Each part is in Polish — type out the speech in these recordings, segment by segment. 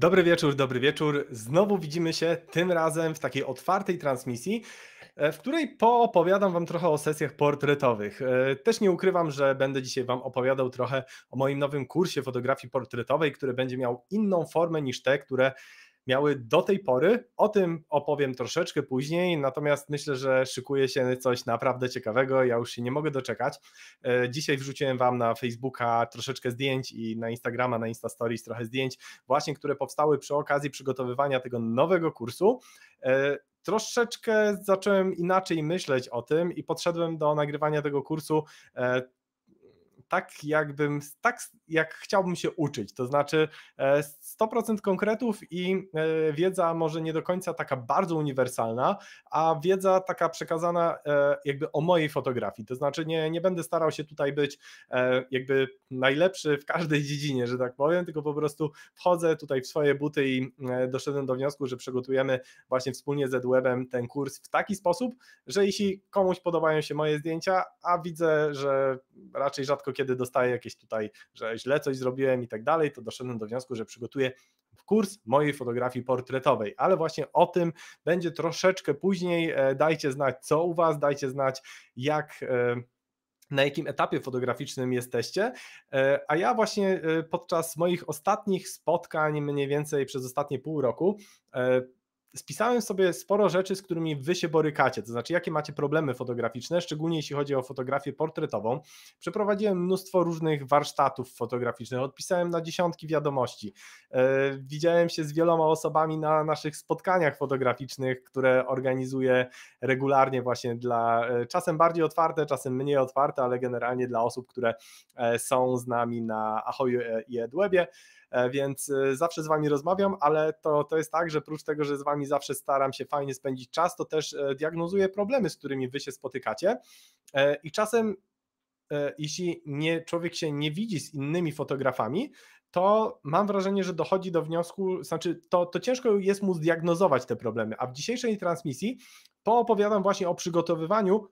Dobry wieczór, dobry wieczór. Znowu widzimy się, tym razem w takiej otwartej transmisji, e, w której poopowiadam Wam trochę o sesjach portretowych. E, też nie ukrywam, że będę dzisiaj Wam opowiadał trochę o moim nowym kursie fotografii portretowej, który będzie miał inną formę niż te, które miały do tej pory. O tym opowiem troszeczkę później, natomiast myślę, że szykuje się coś naprawdę ciekawego. Ja już się nie mogę doczekać. E, dzisiaj wrzuciłem Wam na Facebooka troszeczkę zdjęć i na Instagrama, na Insta Stories trochę zdjęć, właśnie które powstały przy okazji przygotowywania tego nowego kursu e, troszeczkę zacząłem inaczej myśleć o tym i podszedłem do nagrywania tego kursu e, tak, jakbym, tak jak chciałbym się uczyć. To znaczy 100% e, konkretów i e, wiedza może nie do końca taka bardzo uniwersalna, a wiedza taka przekazana e, jakby o mojej fotografii. To znaczy nie, nie będę starał się tutaj być jakby najlepszy w każdej dziedzinie, że tak powiem, tylko po prostu wchodzę tutaj w swoje buty i doszedłem do wniosku, że przygotujemy właśnie wspólnie z Edwebem ten kurs w taki sposób, że jeśli komuś podobają się moje zdjęcia, a widzę, że raczej rzadko kiedy kiedy dostaję jakieś tutaj, że źle coś zrobiłem i tak dalej, to doszedłem do wniosku, że przygotuję kurs mojej fotografii portretowej, ale właśnie o tym będzie troszeczkę później. E, dajcie znać, co u Was, dajcie znać, jak e, na jakim etapie fotograficznym jesteście. E, a ja właśnie podczas moich ostatnich spotkań, mniej więcej przez ostatnie pół roku, spisałem sobie sporo rzeczy, z którymi wy się borykacie, to znaczy jakie macie problemy fotograficzne, szczególnie jeśli chodzi o fotografię portretową. Przeprowadziłem mnóstwo różnych warsztatów fotograficznych, odpisałem na dziesiątki wiadomości. E, widziałem się z wieloma osobami na naszych spotkaniach fotograficznych, które organizuję regularnie właśnie dla e, czasem bardziej otwarte, czasem mniej otwarte, ale generalnie dla osób, które e, są z nami na Ahoju i Edwebie. E, więc e, zawsze z Wami rozmawiam, ale to, to jest tak, że prócz tego, że z Wami zawsze staram się fajnie spędzić czas, to też e, diagnozuję problemy, z którymi Wy się spotykacie i czasem jeśli nie, człowiek się nie widzi z innymi fotografami, to mam wrażenie, że dochodzi do wniosku, znaczy to, to ciężko jest mu zdiagnozować te problemy, a w dzisiejszej transmisji poopowiadam właśnie o przygotowywaniu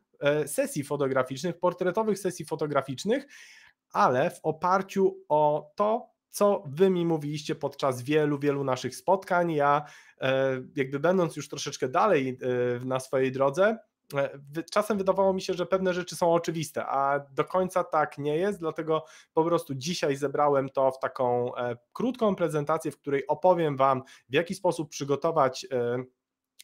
sesji fotograficznych, portretowych sesji fotograficznych, ale w oparciu o to, co wy mi mówiliście podczas wielu, wielu naszych spotkań. Ja, e, jakby będąc już troszeczkę dalej e, na swojej drodze, e, czasem wydawało mi się, że pewne rzeczy są oczywiste, a do końca tak nie jest, dlatego po prostu dzisiaj zebrałem to w taką krótką prezentację, w której opowiem Wam, w jaki sposób przygotować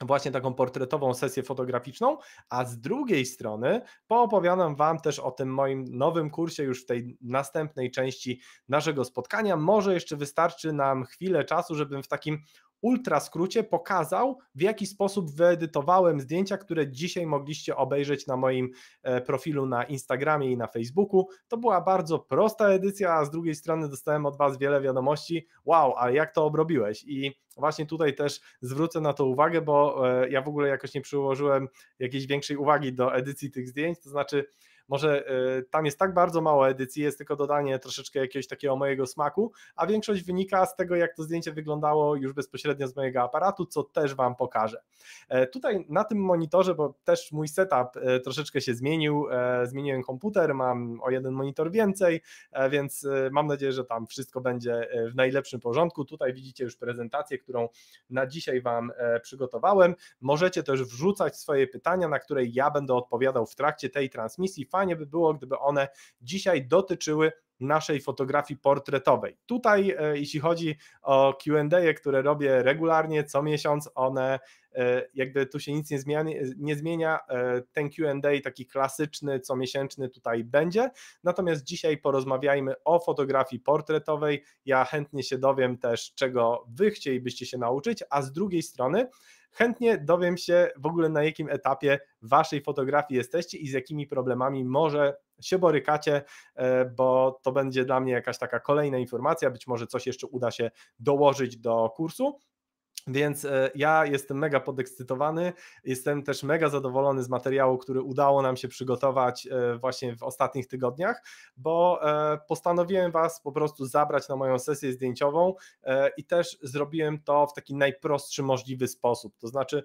właśnie taką portretową sesję fotograficzną, a z drugiej strony poopowiadam Wam też o tym moim nowym kursie już w tej następnej części naszego spotkania. Może jeszcze wystarczy nam chwilę czasu, żebym w takim ultra skrócie pokazał, w jaki sposób wyedytowałem zdjęcia, które dzisiaj mogliście obejrzeć na moim e, profilu na Instagramie i na Facebooku. To była bardzo prosta edycja, a z drugiej strony dostałem od Was wiele wiadomości. Wow, a jak to obrobiłeś? I właśnie tutaj też zwrócę na to uwagę, bo e, ja w ogóle jakoś nie przyłożyłem jakiejś większej uwagi do edycji tych zdjęć. To znaczy, może y, tam jest tak bardzo mało edycji, jest tylko dodanie troszeczkę jakiegoś takiego mojego smaku, a większość wynika z tego, jak to zdjęcie wyglądało już bezpośrednio z mojego aparatu, co też Wam pokażę. E, tutaj na tym monitorze, bo też mój setup e, troszeczkę się zmienił, e, zmieniłem komputer, mam o jeden monitor więcej, więc mam nadzieję, że tam wszystko będzie w najlepszym porządku. Tutaj widzicie już prezentację, którą na dzisiaj Wam przygotowałem. Możecie też wrzucać swoje pytania, na które ja będę odpowiadał w trakcie tej transmisji fajnie by było, gdyby one dzisiaj dotyczyły naszej fotografii portretowej. Tutaj, e, jeśli chodzi o QA, które robię regularnie co miesiąc, one e, jakby tu się nic nie zmienia, nie zmienia. E, ten QA taki klasyczny, comiesięczny tutaj będzie. Natomiast dzisiaj porozmawiajmy o fotografii portretowej. Ja chętnie się dowiem też, czego Wy chcielibyście się nauczyć, a z drugiej strony Chętnie dowiem się w ogóle na jakim etapie waszej fotografii jesteście i z jakimi problemami może się borykacie, e, bo to będzie dla mnie jakaś taka kolejna informacja, być może coś jeszcze uda się dołożyć do kursu. Więc e, ja jestem mega podekscytowany, jestem też mega zadowolony z materiału, który udało nam się przygotować e, właśnie w ostatnich tygodniach, bo e, postanowiłem Was po prostu zabrać na moją sesję zdjęciową i też zrobiłem to w taki najprostszy możliwy sposób. To znaczy,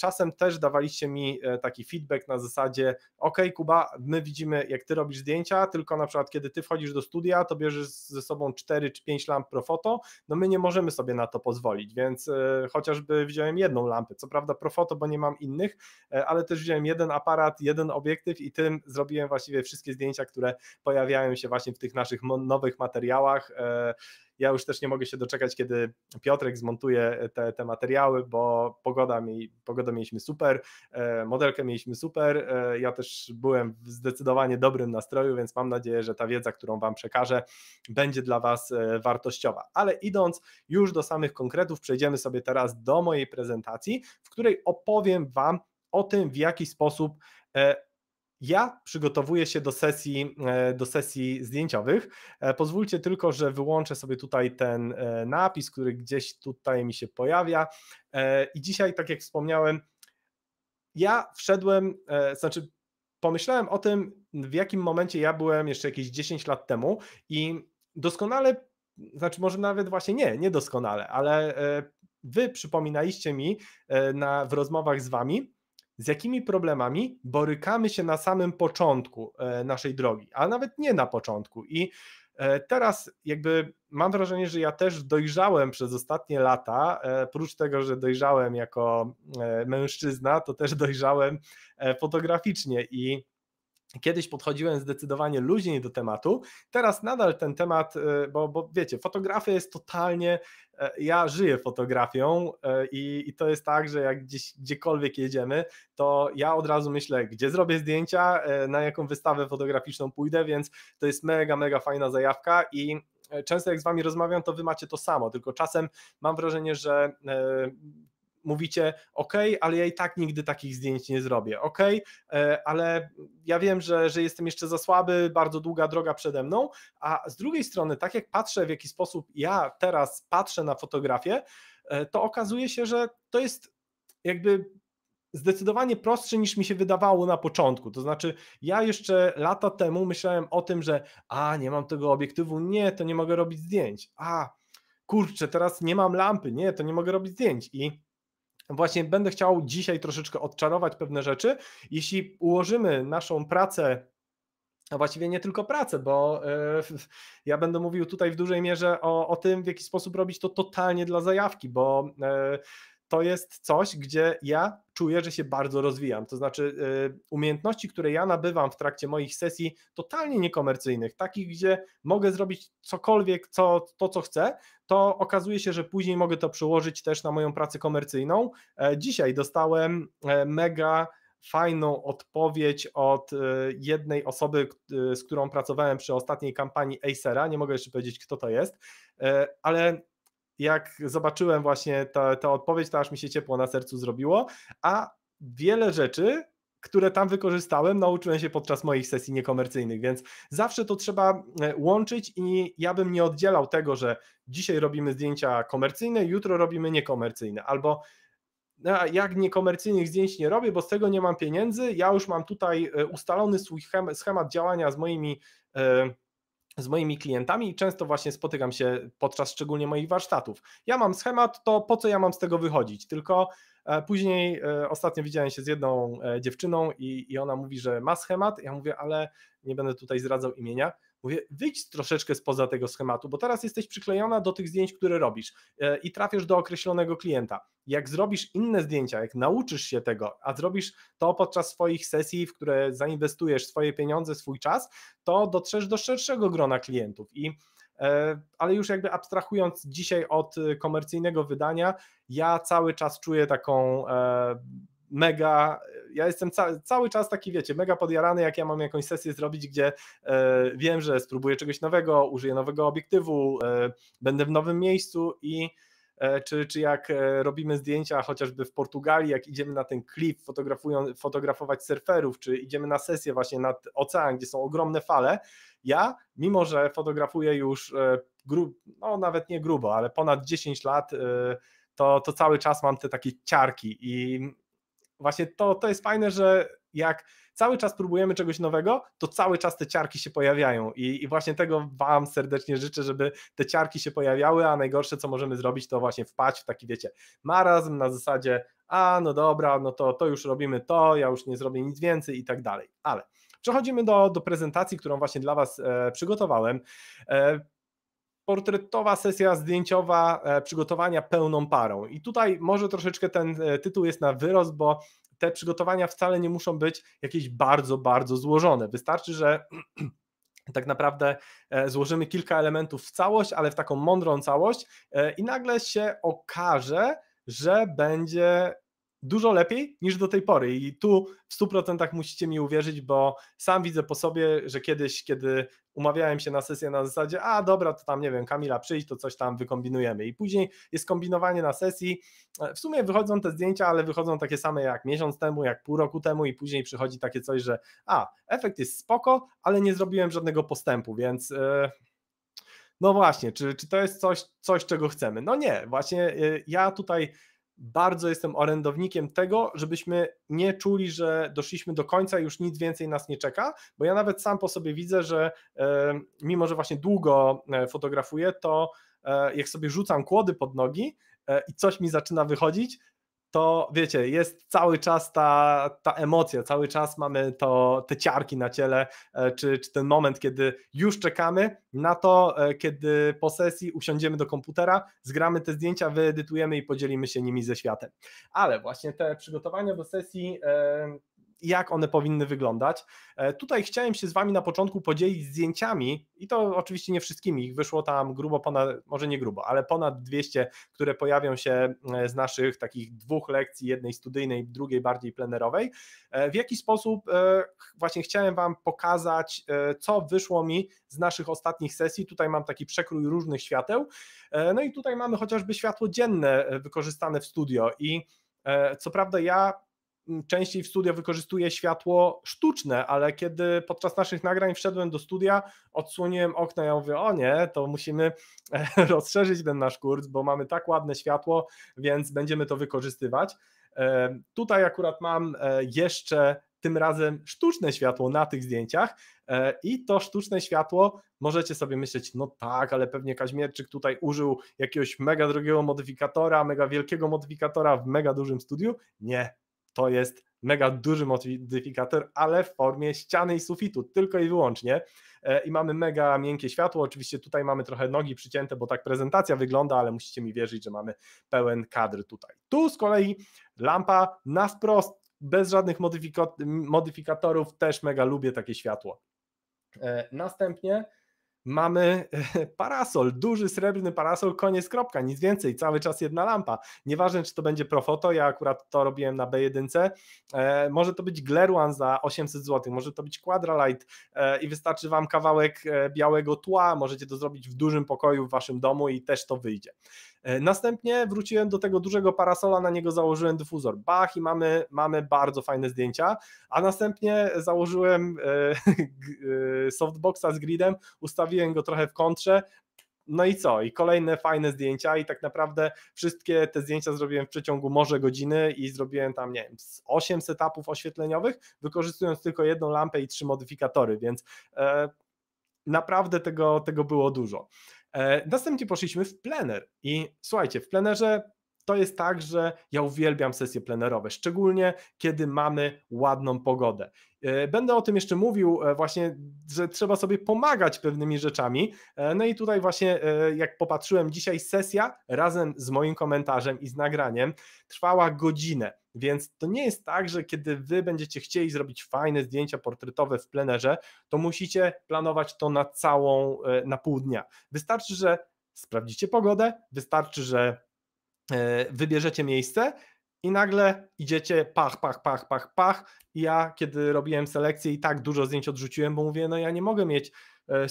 czasem też dawaliście mi taki feedback na zasadzie: OK, Kuba, my widzimy, jak Ty robisz zdjęcia, tylko na przykład, kiedy Ty wchodzisz do studia, to bierzesz ze sobą 4 czy 5 lamp pro foto, no my nie możemy sobie na to pozwolić, więc E, chociażby wziąłem jedną lampę, co prawda profoto, bo nie mam innych, e, ale też wziąłem jeden aparat, jeden obiektyw i tym zrobiłem właściwie wszystkie zdjęcia, które pojawiają się właśnie w tych naszych nowych materiałach. E, ja już też nie mogę się doczekać, kiedy Piotrek zmontuje te, te materiały, bo pogoda, mi, pogoda mieliśmy super, e, modelkę mieliśmy super. E, ja też byłem w zdecydowanie dobrym nastroju, więc mam nadzieję, że ta wiedza, którą Wam przekażę, będzie dla Was e, wartościowa. Ale idąc już do samych konkretów, przejdziemy sobie teraz do mojej prezentacji, w której opowiem Wam o tym, w jaki sposób ja przygotowuję się do sesji, e, do sesji zdjęciowych. E, pozwólcie tylko, że wyłączę sobie tutaj ten e, napis, który gdzieś tutaj mi się pojawia. I dzisiaj, tak jak wspomniałem, ja wszedłem, znaczy pomyślałem o tym, w jakim momencie ja byłem jeszcze jakieś 10 lat temu i doskonale, znaczy może nawet właśnie nie, nie doskonale, ale wy przypominaliście mi na, w rozmowach z wami, z jakimi problemami borykamy się na samym początku e, naszej drogi, a nawet nie na początku. I e, teraz jakby mam wrażenie, że ja też dojrzałem przez ostatnie lata, e, prócz tego, że dojrzałem jako mężczyzna, to też dojrzałem fotograficznie i Kiedyś podchodziłem zdecydowanie luźniej do tematu, teraz nadal ten temat, e, bo, bo wiecie, fotografia jest totalnie, e, ja żyję fotografią e, i, i, to jest tak, że jak gdzieś, gdziekolwiek jedziemy, to ja od razu myślę, gdzie zrobię zdjęcia, na jaką wystawę fotograficzną pójdę, więc to jest mega, mega fajna zajawka i często jak z wami rozmawiam, to wy macie to samo, tylko czasem mam wrażenie, że mówicie, ok, ale ja i tak nigdy takich zdjęć nie zrobię, ok, e, ale ja wiem, że, że jestem jeszcze za słaby, bardzo długa droga przede mną, a z drugiej strony, tak jak patrzę, w jaki sposób ja teraz patrzę na fotografię, e, to okazuje się, że to jest jakby zdecydowanie prostsze niż mi się wydawało na początku. To znaczy, ja jeszcze lata temu myślałem o tym, że a nie mam tego obiektywu, nie, to nie mogę robić zdjęć. A kurczę, teraz nie mam lampy, nie, to nie mogę robić zdjęć. I właśnie będę chciał dzisiaj troszeczkę odczarować pewne rzeczy. Jeśli ułożymy naszą pracę a właściwie nie tylko pracę, bo e, ja będę mówił tutaj w dużej mierze o, o tym, w jaki sposób robić to totalnie dla zajawki, bo e, to jest coś, gdzie ja czuję, że się bardzo rozwijam. To znaczy, y, umiejętności, które ja nabywam w trakcie moich sesji totalnie niekomercyjnych, takich, gdzie mogę zrobić cokolwiek, co, to co chcę, to okazuje się, że później mogę to przełożyć też na moją pracę komercyjną. E, dzisiaj dostałem e, mega fajną odpowiedź od e, jednej osoby, z którą pracowałem przy ostatniej kampanii Acera. Nie mogę jeszcze powiedzieć, kto to jest, ale jak zobaczyłem właśnie tę odpowiedź, to aż mi się ciepło na sercu zrobiło, a wiele rzeczy które tam wykorzystałem, nauczyłem się podczas moich sesji niekomercyjnych, więc zawsze to trzeba e, łączyć i ja bym nie oddzielał tego, że dzisiaj robimy zdjęcia komercyjne, jutro robimy niekomercyjne, albo no, jak niekomercyjnych zdjęć nie robię, bo z tego nie mam pieniędzy, ja już mam tutaj e, ustalony swój schemat działania z moimi e, z moimi klientami i często właśnie spotykam się podczas szczególnie moich warsztatów. Ja mam schemat, to po co ja mam z tego wychodzić? Tylko e, później e, ostatnio widziałem się z jedną e, dziewczyną i, i ona mówi, że ma schemat. Ja mówię, ale nie będę tutaj zdradzał imienia Mówię, wyjdź troszeczkę spoza tego schematu, bo teraz jesteś przyklejona do tych zdjęć, które robisz e, i trafisz do określonego klienta. Jak zrobisz inne zdjęcia, jak nauczysz się tego, a zrobisz to podczas swoich sesji, w które zainwestujesz swoje pieniądze, swój czas, to dotrzesz do szerszego grona klientów i e, ale już jakby abstrahując dzisiaj od e, komercyjnego wydania, ja cały czas czuję taką mega, ja jestem ca cały czas taki, wiecie, mega podjarany, jak ja mam jakąś sesję zrobić, gdzie e, wiem, że spróbuję czegoś nowego, użyję nowego obiektywu, e, będę w nowym miejscu i e, czy, czy jak e, robimy zdjęcia chociażby w Portugalii, jak idziemy na ten klif fotografować surferów, czy idziemy na sesję właśnie nad ocean, gdzie są ogromne fale, ja, mimo że fotografuję już e, grub, no nawet nie grubo, ale ponad 10 lat, e, to, to cały czas mam te takie ciarki i Właśnie to, to jest fajne, że jak cały czas próbujemy czegoś nowego, to cały czas te ciarki się pojawiają. I, I, właśnie tego Wam serdecznie życzę, żeby te ciarki się pojawiały, a najgorsze, co możemy zrobić, to właśnie wpaść w taki, wiecie, marazm na zasadzie, a no dobra, no to, to już robimy to, ja już nie zrobię nic więcej i tak dalej. Ale przechodzimy do, do prezentacji, którą właśnie dla Was e, przygotowałem. E, portretowa sesja zdjęciowa e, przygotowania pełną parą. I tutaj może troszeczkę ten e, tytuł jest na wyrost, bo te przygotowania wcale nie muszą być jakieś bardzo, bardzo złożone. Wystarczy, że tak naprawdę e, złożymy kilka elementów w całość, ale w taką mądrą całość, i nagle się okaże, że będzie dużo lepiej niż do tej pory. I tu w 100% musicie mi uwierzyć, bo sam widzę po sobie, że kiedyś, kiedy umawiałem się na sesję na zasadzie, a dobra, to tam nie wiem, Kamila przyjdź, to coś tam wykombinujemy. I później jest kombinowanie na sesji. W sumie wychodzą te zdjęcia, ale wychodzą takie same jak miesiąc temu, jak pół roku temu, i później przychodzi takie coś, że a efekt jest spoko, ale nie zrobiłem żadnego postępu, więc. Yy... No właśnie, czy, czy to jest coś, coś, czego chcemy? No nie, właśnie e, ja tutaj bardzo jestem orędownikiem tego, żebyśmy nie czuli, że doszliśmy do końca i już nic więcej nas nie czeka, bo ja nawet sam po sobie widzę, że e, mimo, że właśnie długo e, fotografuję, to e, jak sobie rzucam kłody pod nogi i coś mi zaczyna wychodzić, to wiecie, jest cały czas ta, ta emocja, cały czas mamy to, te ciarki na ciele, e, czy, czy ten moment, kiedy już czekamy na to, e, kiedy po sesji usiądziemy do komputera, zgramy te zdjęcia, wyedytujemy i podzielimy się nimi ze światem. Ale właśnie te przygotowania do sesji e, jak one powinny wyglądać. E, tutaj chciałem się z Wami na początku podzielić zdjęciami, i to oczywiście nie wszystkimi, ich wyszło tam grubo ponad, może nie grubo, ale ponad 200, które pojawią się e, z naszych takich dwóch lekcji, jednej studyjnej, drugiej bardziej plenerowej. E, w jaki sposób właśnie chciałem Wam pokazać, co wyszło mi z naszych ostatnich sesji. Tutaj mam taki przekrój różnych świateł. No i tutaj mamy chociażby światło dzienne wykorzystane w studio i co prawda ja częściej w studio wykorzystuję światło sztuczne, ale kiedy podczas naszych nagrań wszedłem do studia, odsłoniłem okno ja mówię, o nie, to musimy e, rozszerzyć ten nasz kurs, bo mamy tak ładne światło, więc będziemy to wykorzystywać. E, tutaj akurat mam e, jeszcze tym razem sztuczne światło na tych zdjęciach i to sztuczne światło możecie sobie myśleć, no tak, ale pewnie Kaźmierczyk tutaj użył jakiegoś mega drogiego modyfikatora, mega wielkiego modyfikatora w mega dużym studiu. Nie, to jest mega duży modyfikator, ale w formie ściany i sufitu, tylko i wyłącznie. E, I mamy mega miękkie światło. Oczywiście tutaj mamy trochę nogi przycięte, bo tak prezentacja wygląda, ale musicie mi wierzyć, że mamy pełen kadr tutaj. Tu z kolei lampa na wprost, bez żadnych modyfikatorów, też mega lubię takie światło. E, następnie mamy e, parasol, duży srebrny parasol, koniec kropka, nic więcej, cały czas jedna lampa. Nieważne, czy to będzie Profoto, ja akurat to robiłem na B1, e, może to być Gleruan za 800 zł, może to być Quadralight e, i wystarczy Wam kawałek białego tła, możecie to zrobić w dużym pokoju w Waszym domu i też to wyjdzie. E, następnie wróciłem do tego dużego parasola, na niego założyłem dyfuzor. Bach i mamy, mamy bardzo fajne zdjęcia. A następnie założyłem e, e, softboxa z gridem, ustawiłem go trochę w kontrze, no i co? I kolejne fajne zdjęcia, i tak naprawdę wszystkie te zdjęcia zrobiłem w przeciągu może godziny i zrobiłem tam, nie wiem, 8 setupów oświetleniowych, wykorzystując tylko jedną lampę i trzy modyfikatory, więc e, naprawdę tego, tego było dużo. E, następnie poszliśmy w plener i słuchajcie, w plenerze to jest tak, że ja uwielbiam sesje plenerowe, szczególnie kiedy mamy ładną pogodę. E, będę o tym jeszcze mówił, e, właśnie, że trzeba sobie pomagać pewnymi rzeczami. No i tutaj, właśnie, jak popatrzyłem, dzisiaj sesja razem z moim komentarzem i z nagraniem trwała godzinę. Więc to nie jest tak, że kiedy wy będziecie chcieli zrobić fajne zdjęcia portretowe w plenerze, to musicie planować to na całą, e, na pół dnia. Wystarczy, że sprawdzicie pogodę, wystarczy, że e, wybierzecie miejsce i nagle idziecie pach, pach, pach, pach, pach. I ja, kiedy robiłem selekcję, i tak dużo zdjęć odrzuciłem, bo mówię, no ja nie mogę mieć e,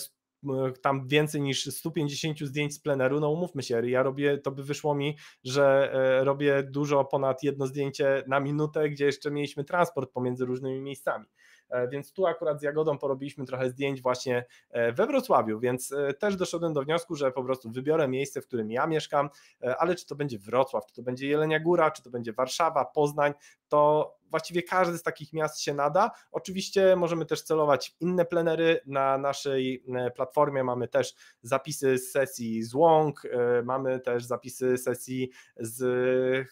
tam więcej niż 150 zdjęć z pleneru, no umówmy się, ja robię, to by wyszło mi, że e, robię dużo ponad jedno zdjęcie na minutę, gdzie jeszcze mieliśmy transport pomiędzy różnymi miejscami. E, więc tu akurat z Jagodą porobiliśmy trochę zdjęć właśnie e, we Wrocławiu, więc e, też doszedłem do wniosku, że po prostu wybiorę miejsce, w którym ja mieszkam, ale czy to będzie Wrocław, czy to będzie Jelenia Góra, czy to będzie Warszawa, Poznań, to właściwie każdy z takich miast się nada. Oczywiście możemy też celować inne plenery. Na naszej platformie mamy też zapisy z sesji z Łąk, mamy też zapisy sesji z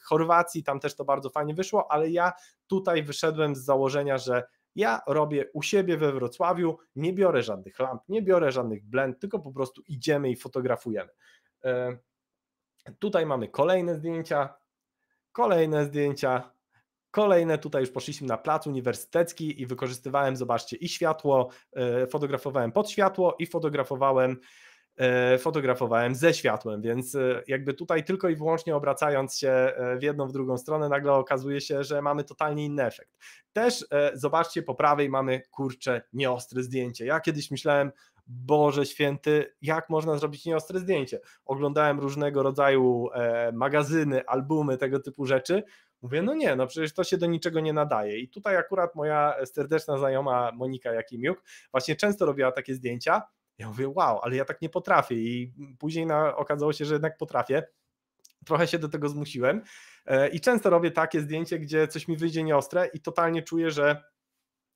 Chorwacji, tam też to bardzo fajnie wyszło, ale ja tutaj wyszedłem z założenia, że ja robię u siebie we Wrocławiu, nie biorę żadnych lamp, nie biorę żadnych blend, tylko po prostu idziemy i fotografujemy. E, tutaj mamy kolejne zdjęcia, kolejne zdjęcia, Kolejne tutaj już poszliśmy na plac uniwersytecki i wykorzystywałem, zobaczcie, i światło, e, fotografowałem pod światło i fotografowałem E, fotografowałem ze światłem, więc e, jakby tutaj tylko i wyłącznie obracając się e, w jedną, w drugą stronę, nagle okazuje się, że mamy totalnie inny efekt. Też zobaczcie, po prawej mamy kurcze nieostre zdjęcie. Ja kiedyś myślałem, Boże święty, jak można zrobić nieostre zdjęcie? Oglądałem różnego rodzaju magazyny, albumy, tego typu rzeczy. Mówię, no nie, no przecież to się do niczego nie nadaje. I tutaj akurat moja serdeczna znajoma Monika Jakimiuk właśnie często robiła takie zdjęcia ja mówię, wow, ale ja tak nie potrafię. I później na, okazało się, że jednak potrafię. Trochę się do tego zmusiłem. E, I często robię takie zdjęcie, gdzie coś mi wyjdzie nieostre i totalnie czuję, że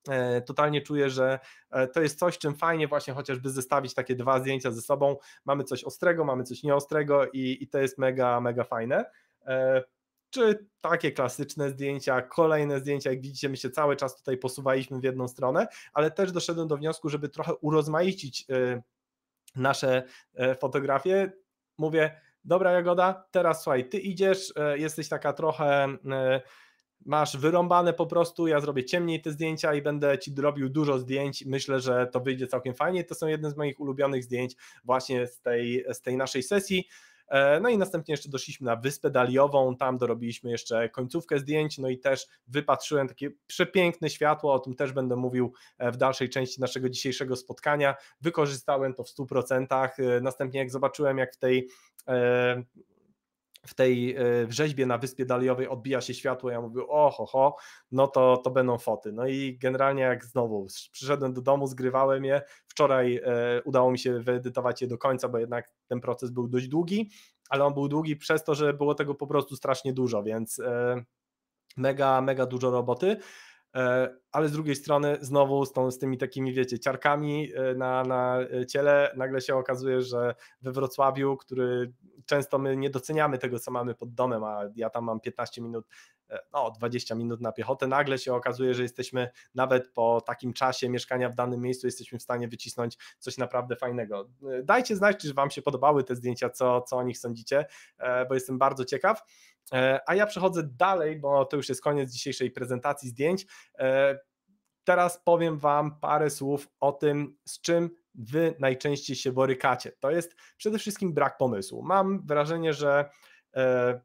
e, totalnie czuję, że e, to jest coś, czym fajnie właśnie chociażby zestawić takie dwa zdjęcia ze sobą. Mamy coś ostrego, mamy coś nieostrego i, i to jest mega, mega fajne czy takie klasyczne zdjęcia, kolejne zdjęcia, jak widzicie, my się cały czas tutaj posuwaliśmy w jedną stronę, ale też doszedłem do wniosku, żeby trochę urozmaicić y, nasze e, fotografie. Mówię, dobra Jagoda, teraz słuchaj, ty idziesz, e, jesteś taka trochę e, masz wyrąbane po prostu, ja zrobię ciemniej te zdjęcia i będę ci robił dużo zdjęć. Myślę, że to wyjdzie całkiem fajnie. To są jedne z moich ulubionych zdjęć właśnie z tej, z tej naszej sesji. E, no i następnie jeszcze doszliśmy na Wyspę Daliową, tam dorobiliśmy jeszcze końcówkę zdjęć, no i też wypatrzyłem takie przepiękne światło, o tym też będę mówił e, w dalszej części naszego dzisiejszego spotkania. Wykorzystałem to w 100%. E, następnie jak zobaczyłem, jak w tej w tej e, rzeźbie na Wyspie Daliowej odbija się światło, ja mówię, o ho, ho, no to, to będą foty. No i generalnie jak znowu przyszedłem do domu, zgrywałem je, wczoraj e, udało mi się wyedytować je do końca, bo jednak ten proces był dość długi, ale on był długi przez to, że było tego po prostu strasznie dużo, więc e, mega, mega dużo roboty. E, ale z drugiej strony znowu z, tą, z tymi takimi, wiecie, ciarkami e, na, na e, ciele nagle się okazuje, że we Wrocławiu, który często my nie doceniamy tego, co mamy pod domem, a ja tam mam 15 minut, no 20 minut na piechotę, nagle się okazuje, że jesteśmy nawet po takim czasie mieszkania w danym miejscu, jesteśmy w stanie wycisnąć coś naprawdę fajnego. Dajcie znać, czy Wam się podobały te zdjęcia, co, co o nich sądzicie, bo jestem bardzo ciekaw. E, a ja przechodzę dalej, bo to już jest koniec dzisiejszej prezentacji zdjęć. E, teraz powiem Wam parę słów o tym, z czym Wy najczęściej się borykacie. To jest przede wszystkim brak pomysłu. Mam wrażenie, że e,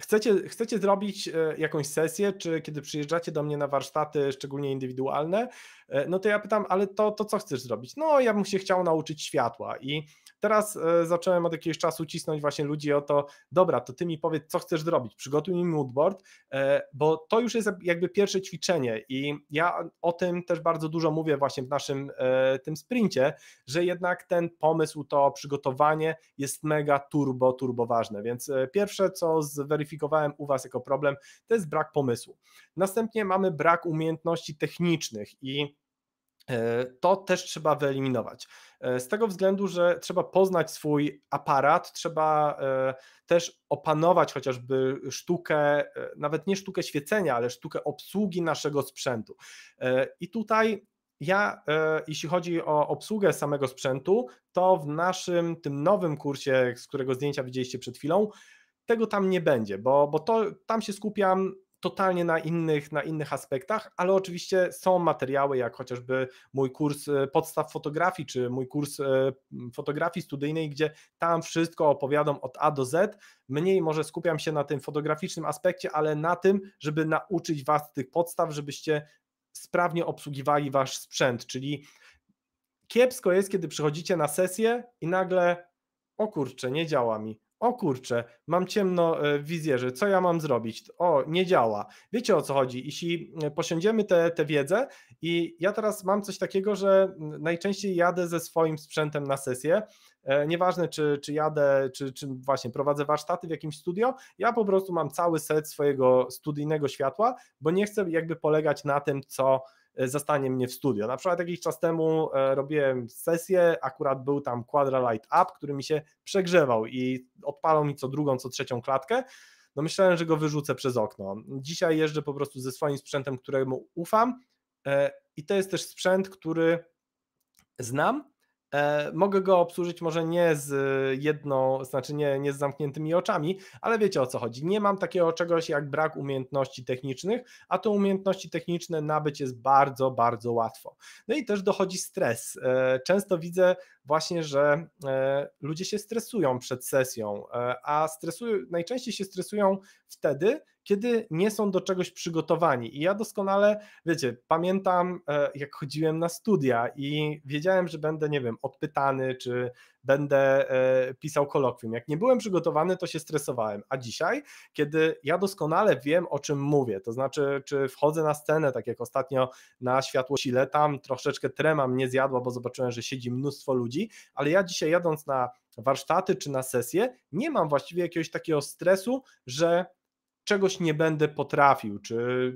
chcecie, chcecie zrobić jakąś sesję, czy kiedy przyjeżdżacie do mnie na warsztaty, szczególnie indywidualne, no to ja pytam, ale to, to co chcesz zrobić? No, ja bym się chciał nauczyć światła i Teraz e, zacząłem od jakiegoś czasu cisnąć właśnie ludzi o to, dobra, to ty mi powiedz, co chcesz zrobić, przygotuj mi moodboard, e, bo to już jest jakby pierwsze ćwiczenie i ja o tym też bardzo dużo mówię właśnie w naszym e, tym sprincie, że jednak ten pomysł, to przygotowanie jest mega turbo, turbo ważne, więc pierwsze, co zweryfikowałem u was jako problem, to jest brak pomysłu. Następnie mamy brak umiejętności technicznych i to też trzeba wyeliminować. E, z tego względu, że trzeba poznać swój aparat, trzeba e, też opanować chociażby sztukę, e, nawet nie sztukę świecenia, ale sztukę obsługi naszego sprzętu. I tutaj ja, jeśli chodzi o obsługę samego sprzętu, to w naszym tym nowym kursie, z którego zdjęcia widzieliście przed chwilą, tego tam nie będzie, bo, bo to tam się skupiam totalnie na innych, na innych aspektach, ale oczywiście są materiały, jak chociażby mój kurs e, podstaw fotografii, czy mój kurs e, fotografii studyjnej, gdzie tam wszystko opowiadam od A do Z. Mniej może skupiam się na tym fotograficznym aspekcie, ale na tym, żeby nauczyć Was tych podstaw, żebyście sprawnie obsługiwali Wasz sprzęt, czyli kiepsko jest, kiedy przychodzicie na sesję i nagle o kurczę, nie działa mi o kurczę, mam ciemno e, w że co ja mam zrobić? O, nie działa. Wiecie o co chodzi? Jeśli e, posiądziemy tę te, te wiedzę i ja teraz mam coś takiego, że najczęściej jadę ze swoim sprzętem na sesję, e, nieważne czy, czy jadę, czy, czy właśnie prowadzę warsztaty w jakimś studio, ja po prostu mam cały set swojego studyjnego światła, bo nie chcę jakby polegać na tym, co E, zastanie mnie w studio. Na przykład jakiś czas temu e, robiłem sesję, akurat był tam Quadra Light Up, który mi się przegrzewał i odpalał mi co drugą, co trzecią klatkę. No myślałem, że go wyrzucę przez okno. Dzisiaj jeżdżę po prostu ze swoim sprzętem, któremu ufam e, i to jest też sprzęt, który znam, E, mogę go obsłużyć może nie z e, jedną, znaczy nie, nie z zamkniętymi oczami, ale wiecie o co chodzi. Nie mam takiego czegoś jak brak umiejętności technicznych, a to umiejętności techniczne nabyć jest bardzo, bardzo łatwo. No i też dochodzi stres. E, często widzę właśnie, że ludzie się stresują przed sesją, a stresują, najczęściej się stresują wtedy, kiedy nie są do czegoś przygotowani. I ja doskonale, wiecie, pamiętam, e, jak chodziłem na studia i wiedziałem, że będę, nie wiem, odpytany, czy będę e, pisał kolokwium. Jak nie byłem przygotowany, to się stresowałem. A dzisiaj, kiedy ja doskonale wiem, o czym mówię, to znaczy, czy wchodzę na scenę, tak jak ostatnio na światło sile, tam troszeczkę trema mnie zjadła, bo zobaczyłem, że siedzi mnóstwo ludzi, ale ja dzisiaj jadąc na warsztaty czy na sesje, nie mam właściwie jakiegoś takiego stresu, że czegoś nie będę potrafił, czy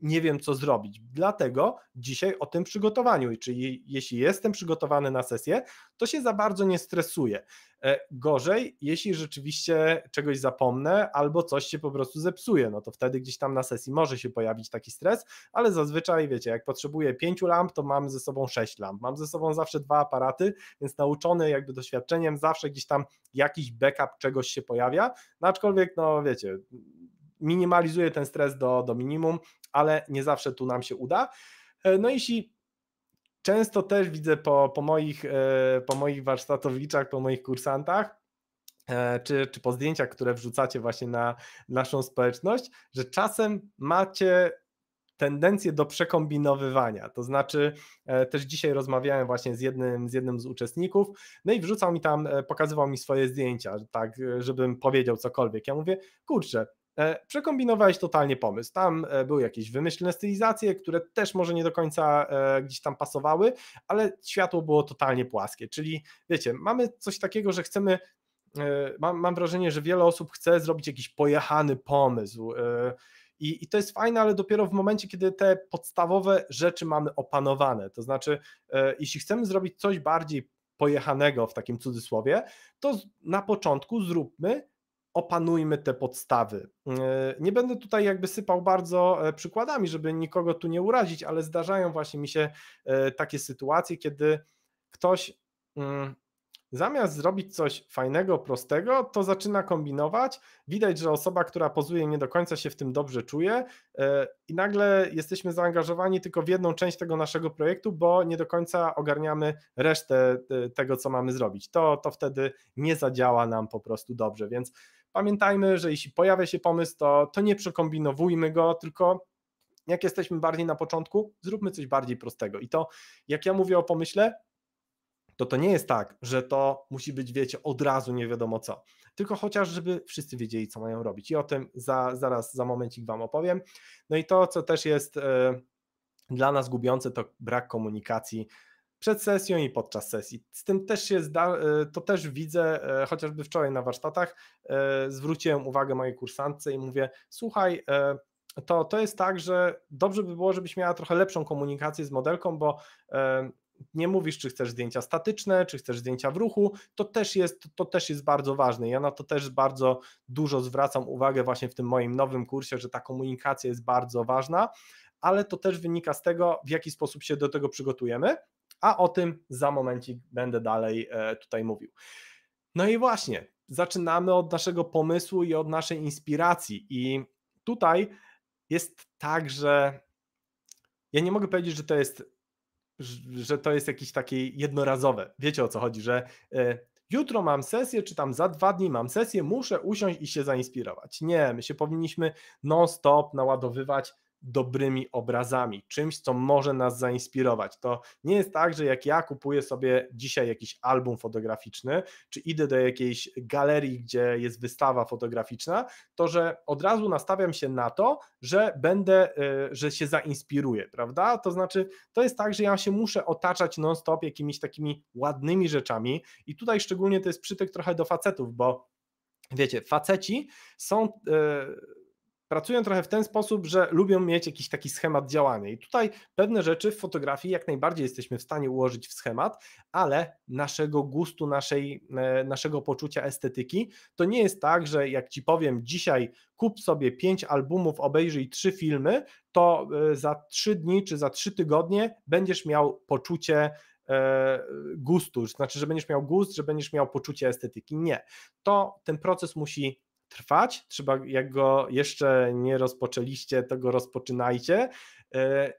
nie wiem co zrobić. Dlatego dzisiaj o tym przygotowaniu, czyli jeśli jestem przygotowany na sesję, to się za bardzo nie stresuję. E, gorzej, jeśli rzeczywiście czegoś zapomnę albo coś się po prostu zepsuje, no to wtedy gdzieś tam na sesji może się pojawić taki stres, ale zazwyczaj wiecie, jak potrzebuję pięciu lamp, to mam ze sobą sześć lamp. Mam ze sobą zawsze dwa aparaty, więc nauczony jakby doświadczeniem zawsze gdzieś tam jakiś backup czegoś się pojawia, no aczkolwiek no wiecie, minimalizuje ten stres do, do minimum, ale nie zawsze tu nam się uda. E, no i jeśli często też widzę po, po, moich, e, po moich warsztatowiczach, po moich kursantach, e, czy, czy po zdjęciach, które wrzucacie właśnie na naszą społeczność, że czasem macie tendencję do przekombinowywania. To znaczy, też dzisiaj rozmawiałem właśnie z jednym z, jednym z uczestników, no i wrzucał mi tam, pokazywał mi swoje zdjęcia, tak, żebym powiedział cokolwiek. Ja mówię, kurczę, E, przekombinowałeś totalnie pomysł. Tam e, były jakieś wymyślne stylizacje, które też może nie do końca e, gdzieś tam pasowały, ale światło było totalnie płaskie. Czyli wiecie, mamy coś takiego, że chcemy Mam, mam, wrażenie, że wiele osób chce zrobić jakiś pojechany pomysł. I, I, to jest fajne, ale dopiero w momencie, kiedy te podstawowe rzeczy mamy opanowane. To znaczy, jeśli chcemy zrobić coś bardziej pojechanego w takim cudzysłowie, to na początku zróbmy opanujmy te podstawy. Mm, e, nie będę tutaj jakby sypał bardzo e, przykładami, żeby nikogo tu nie urazić, ale zdarzają właśnie mi się e, takie sytuacje, kiedy ktoś mm, zamiast zrobić coś fajnego, prostego, to zaczyna kombinować. Widać, że osoba, która pozuje, nie do końca się w tym dobrze czuje, i nagle jesteśmy zaangażowani tylko w jedną część tego naszego projektu, bo nie do końca ogarniamy resztę tego, co mamy zrobić. To, to wtedy nie zadziała nam po prostu dobrze, więc Pamiętajmy, że jeśli pojawia się pomysł, to, to nie przekombinowujmy go, tylko jak jesteśmy bardziej na początku, zróbmy coś bardziej prostego. I to, jak ja mówię o pomyśle, to to nie jest tak, że to musi być, wiecie, od razu nie wiadomo co, tylko chociaż, żeby wszyscy wiedzieli, co mają robić. I o tym za, zaraz, za momencik Wam opowiem. No i to, co też jest e, dla nas gubiące, to brak komunikacji przed sesją i podczas sesji. Z tym też się zda, e, to też widzę, e, chociażby wczoraj na warsztatach e, zwróciłem uwagę mojej kursantce i mówię, słuchaj, to, to jest tak, że dobrze by było, żebyś miała trochę lepszą komunikację z modelką, bo nie mówisz, czy chcesz zdjęcia statyczne, czy chcesz zdjęcia w ruchu, to też jest, to też jest bardzo ważne. Ja na to też bardzo dużo zwracam uwagę właśnie w tym moim nowym kursie, że ta komunikacja jest bardzo ważna, ale to też wynika z tego, w jaki sposób się do tego przygotujemy a o tym za momencik będę dalej e, tutaj mówił. No i właśnie, zaczynamy od naszego pomysłu i od naszej inspiracji. I tutaj jest tak, że ja nie mogę powiedzieć, że to jest, że to jest jakieś takie jednorazowe. Wiecie o co chodzi, że e, jutro mam sesję, czy tam za dwa dni mam sesję, muszę usiąść i się zainspirować. Nie, my się powinniśmy non-stop naładowywać dobrymi obrazami, czymś, co może nas zainspirować. To nie jest tak, że jak ja kupuję sobie dzisiaj jakiś album fotograficzny, czy idę do jakiejś galerii, gdzie jest wystawa fotograficzna, to że od razu nastawiam się na to, że będę, e, że się zainspiruję, prawda? To znaczy, to jest tak, że ja się muszę otaczać non-stop jakimiś takimi ładnymi rzeczami i tutaj szczególnie to jest przytyk trochę do facetów, bo wiecie, faceci są... Yy, pracują trochę w ten sposób, że lubią mieć jakiś taki schemat działania. I tutaj pewne rzeczy w fotografii jak najbardziej jesteśmy w stanie ułożyć w schemat, ale naszego gustu, naszej, e, naszego poczucia estetyki, to nie jest tak, że jak ci powiem dzisiaj kup sobie pięć albumów, obejrzyj trzy filmy, to e, za trzy dni czy za trzy tygodnie będziesz miał poczucie e, gustu, znaczy, że będziesz miał gust, że będziesz miał poczucie estetyki. Nie. To ten proces musi trwać, trzeba, jak go jeszcze nie rozpoczęliście, to go rozpoczynajcie e,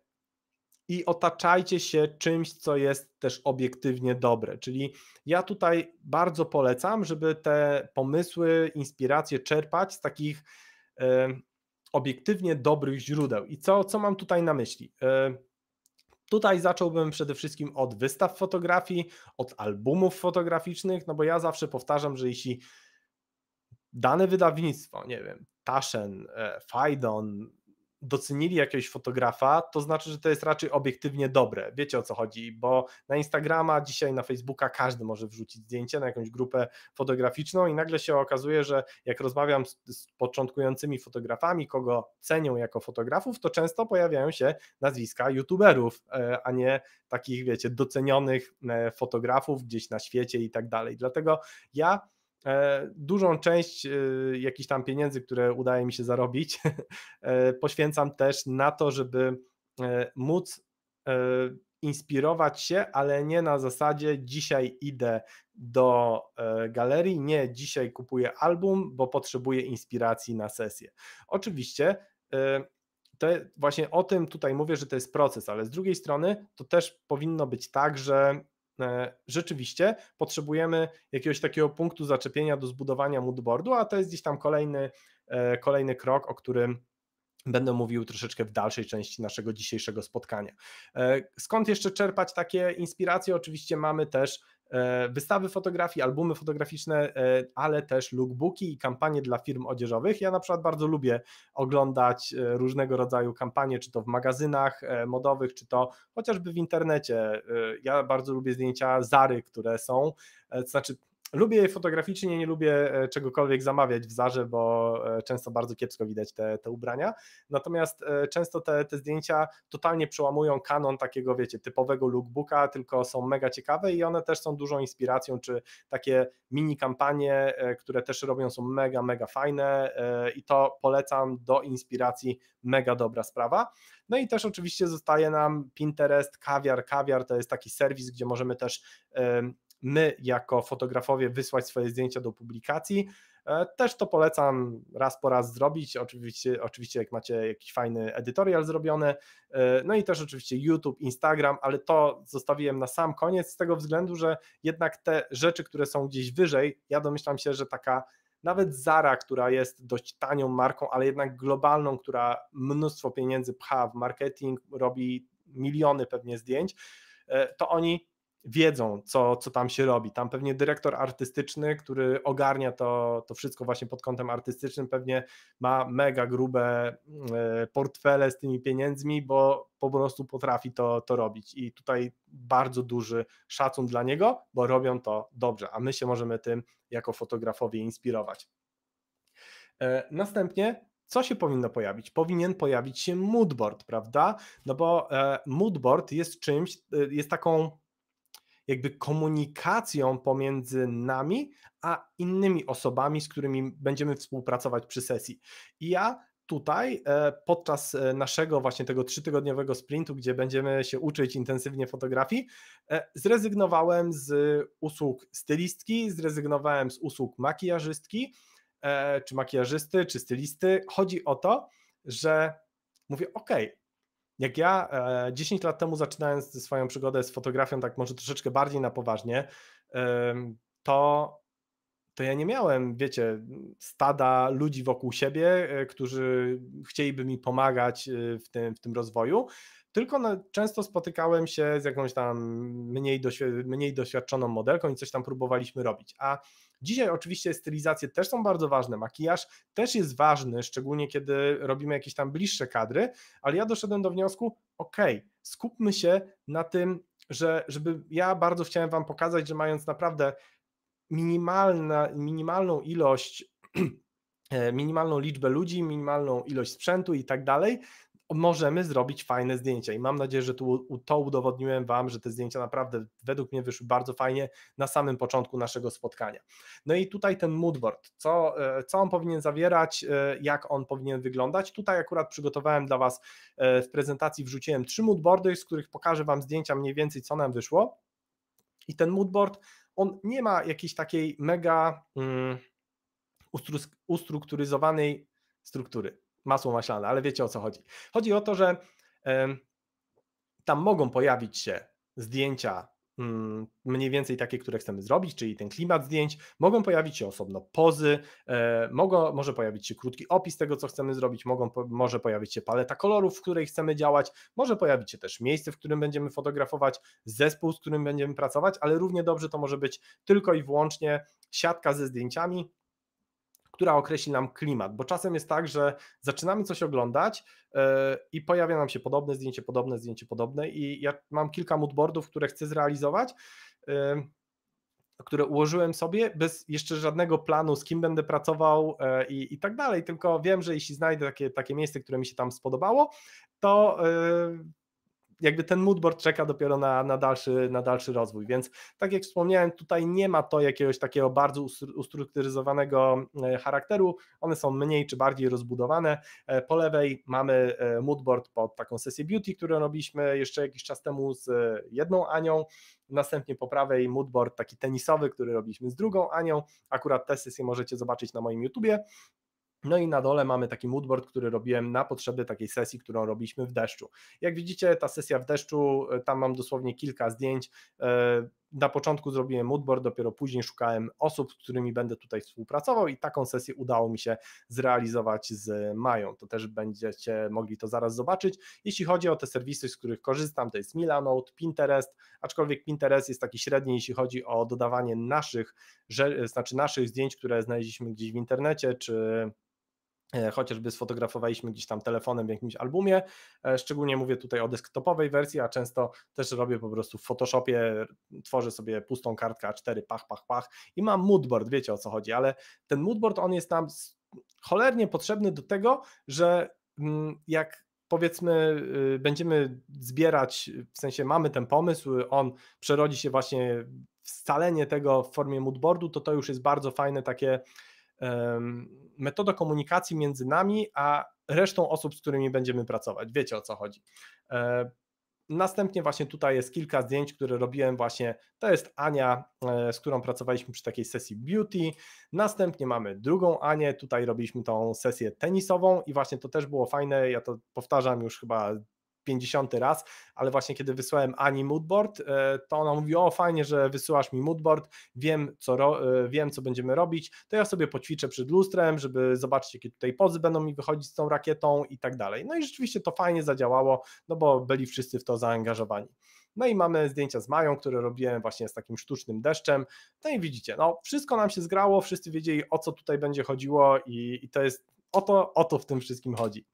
i otaczajcie się czymś, co jest też obiektywnie dobre. Czyli ja tutaj bardzo polecam, żeby te pomysły, inspiracje czerpać z takich e, obiektywnie dobrych źródeł. I co, co mam tutaj na myśli? E, tutaj zacząłbym przede wszystkim od wystaw fotografii, od albumów fotograficznych, no bo ja zawsze powtarzam, że jeśli dane wydawnictwo, nie wiem, Taschen, e, Fajdon, docenili jakiegoś fotografa, to znaczy, że to jest raczej obiektywnie dobre. Wiecie o co chodzi, bo na Instagrama, dzisiaj na Facebooka każdy może wrzucić zdjęcie na jakąś grupę fotograficzną i nagle się okazuje, że jak rozmawiam z, z początkującymi fotografami, kogo cenią jako fotografów, to często pojawiają się nazwiska youtuberów, e, a nie takich, wiecie, docenionych e, fotografów gdzieś na świecie i tak dalej. Dlatego ja E, dużą część e, jakichś tam pieniędzy, które udaje mi się zarobić, e, poświęcam też na to, żeby móc inspirować się, ale nie na zasadzie dzisiaj idę do galerii, nie dzisiaj kupuję album, bo potrzebuję inspiracji na sesję. Oczywiście to właśnie o tym tutaj mówię, że to jest proces, ale z drugiej strony to też powinno być tak, że E, rzeczywiście potrzebujemy jakiegoś takiego punktu zaczepienia do zbudowania moodboardu, a to jest gdzieś tam kolejny, e, kolejny krok, o którym będę mówił troszeczkę w dalszej części naszego dzisiejszego spotkania. E, skąd jeszcze czerpać takie inspiracje? Oczywiście mamy też E, wystawy fotografii, albumy fotograficzne, e, ale też lookbooki i kampanie dla firm odzieżowych. Ja na przykład bardzo lubię oglądać e, różnego rodzaju kampanie, czy to w magazynach modowych, czy to chociażby w internecie. Ja bardzo lubię zdjęcia Zary, które są, to znaczy Lubię je fotograficznie, nie lubię e, czegokolwiek zamawiać w Zarze, bo e, często bardzo kiepsko widać te, te ubrania. Natomiast e, często te, te zdjęcia totalnie przełamują kanon takiego, wiecie, typowego lookbooka, tylko są mega ciekawe i one też są dużą inspiracją, czy takie mini kampanie, które też robią, są mega, mega fajne i to polecam do inspiracji, mega dobra sprawa. No i też oczywiście zostaje nam Pinterest, kawiar. Kawiar to jest taki serwis, gdzie możemy też my jako fotografowie wysłać swoje zdjęcia do publikacji. E, też to polecam raz po raz zrobić, oczywiście, oczywiście jak macie jakiś fajny edytorial zrobiony, e, no i też oczywiście YouTube, Instagram, ale to zostawiłem na sam koniec z tego względu, że jednak te rzeczy, które są gdzieś wyżej, ja domyślam się, że taka nawet Zara, która jest dość tanią marką, ale jednak globalną, która mnóstwo pieniędzy pcha w marketing, robi miliony pewnie zdjęć, e, to oni wiedzą, co, co tam się robi. Tam pewnie dyrektor artystyczny, który ogarnia to, to wszystko właśnie pod kątem artystycznym, pewnie ma mega grube e, portfele z tymi pieniędzmi, bo po prostu potrafi to, to robić. I tutaj bardzo duży szacun dla niego, bo robią to dobrze, a my się możemy tym jako fotografowie inspirować. E, następnie co się powinno pojawić? Powinien pojawić się moodboard, prawda? No bo e, moodboard jest czymś, jest taką jakby komunikacją pomiędzy nami a innymi osobami, z którymi będziemy współpracować przy sesji. I ja tutaj e, podczas e, naszego właśnie tego trzytygodniowego sprintu, gdzie będziemy się uczyć intensywnie fotografii, e, zrezygnowałem z usług stylistki, zrezygnowałem z usług makijażystki, czy makijażysty, czy stylisty. Chodzi o to, że mówię, ok, jak ja 10 e, lat temu zaczynając swoją przygodę z fotografią, tak może troszeczkę bardziej na poważnie, to, to ja nie miałem, wiecie, stada ludzi wokół siebie, e, którzy chcieliby mi pomagać e, w tym, w tym rozwoju. Tylko często spotykałem się z jakąś tam mniej, doświ- mniej doświadczoną modelką i coś tam próbowaliśmy robić. A Dzisiaj oczywiście stylizacje też są bardzo ważne, makijaż też jest ważny, szczególnie kiedy robimy jakieś tam bliższe kadry, ale ja doszedłem do wniosku, ok, skupmy się na tym, że żeby ja bardzo chciałem wam pokazać, że mając naprawdę minimalna, minimalną ilość e, minimalną liczbę ludzi, minimalną ilość sprzętu i tak dalej, możemy zrobić fajne zdjęcia i mam nadzieję, że tu to udowodniłem Wam, że te zdjęcia naprawdę według mnie wyszły bardzo fajnie na samym początku naszego spotkania. No i tutaj ten moodboard, co, e, co on powinien zawierać, e, jak on powinien wyglądać. Tutaj akurat przygotowałem dla Was e, w prezentacji, wrzuciłem trzy moodboardy, z których pokażę Wam zdjęcia mniej więcej, co nam wyszło. I ten moodboard, on nie ma jakiejś takiej mega um, ustrukturyzowanej struktury masło maślane, ale wiecie o co chodzi. Chodzi o to, że tam mogą pojawić się zdjęcia mm, mniej więcej takie, które chcemy zrobić, czyli ten klimat zdjęć. Mogą pojawić się osobno pozy, e, mogą, może pojawić się krótki opis tego, co chcemy zrobić, mogą, może pojawić się paleta kolorów, w której chcemy działać, może pojawić się też miejsce, w którym będziemy fotografować, zespół, z którym będziemy pracować, ale równie dobrze to może być tylko i wyłącznie siatka ze zdjęciami, która określi nam klimat, bo czasem jest tak, że zaczynamy coś oglądać e, i pojawia nam się podobne zdjęcie, podobne zdjęcie, podobne i ja mam kilka moodboardów, które chcę zrealizować, e, które ułożyłem sobie bez jeszcze żadnego planu, z kim będę pracował e, i, i tak dalej, tylko wiem, że jeśli znajdę takie, takie miejsce, które mi się tam spodobało, to jakby ten moodboard czeka dopiero na, na, dalszy, na dalszy rozwój, więc tak jak wspomniałem, tutaj nie ma to jakiegoś takiego bardzo ustrukturyzowanego e, charakteru, one są mniej czy bardziej rozbudowane. E, po lewej mamy e, moodboard pod taką sesję beauty, którą robiliśmy jeszcze jakiś czas temu z jedną Anią, następnie po prawej moodboard taki tenisowy, który robiliśmy z drugą Anią, akurat te sesje możecie zobaczyć na moim YouTubie, no i na dole mamy taki moodboard, który robiłem na potrzeby takiej sesji, którą robiliśmy w deszczu. Jak widzicie, ta sesja w deszczu, e, tam mam dosłownie kilka zdjęć. E, na początku zrobiłem moodboard, dopiero później szukałem osób, z którymi będę tutaj współpracował i taką sesję udało mi się zrealizować z Mają. To też będziecie mogli to zaraz zobaczyć. Jeśli chodzi o te serwisy, z których korzystam, to jest Milanote, Pinterest, aczkolwiek Pinterest jest taki średni, jeśli chodzi o dodawanie naszych, znaczy naszych zdjęć, które znaleźliśmy gdzieś w internecie, czy E, chociażby sfotografowaliśmy gdzieś tam telefonem w jakimś albumie. E, szczególnie mówię tutaj o desktopowej wersji, a często też robię po prostu w Photoshopie, tworzę sobie pustą kartkę A4, pach, pach, pach i mam moodboard, wiecie o co chodzi, ale ten moodboard on jest tam cholernie potrzebny do tego, że mm, jak powiedzmy, y, będziemy zbierać, w sensie mamy ten pomysł, on przerodzi się właśnie w scalenie tego w formie moodboardu, to to już jest bardzo fajne takie metoda komunikacji między nami a resztą osób, z którymi będziemy pracować. Wiecie o co chodzi. E, następnie właśnie tutaj jest kilka zdjęć, które robiłem właśnie. To jest Ania, e, z którą pracowaliśmy przy takiej sesji beauty. Następnie mamy drugą Anię, tutaj robiliśmy tą sesję tenisową i właśnie to też było fajne. Ja to powtarzam już chyba 50 raz, ale właśnie kiedy wysłałem Ani moodboard, e, to ona mówi, o fajnie, że wysyłasz mi moodboard, wiem co, ro- e, wiem, co będziemy robić, to ja sobie poćwiczę przed lustrem, żeby zobaczyć, jakie tutaj pozy będą mi wychodzić z tą rakietą i tak dalej. No i rzeczywiście to fajnie zadziałało, no bo byli wszyscy w to zaangażowani. No i mamy zdjęcia z Mają, które robiłem właśnie z takim sztucznym deszczem. No i widzicie, no wszystko nam się zgrało, wszyscy wiedzieli o co tutaj będzie chodziło i, i to jest o to, o to w tym wszystkim chodzi.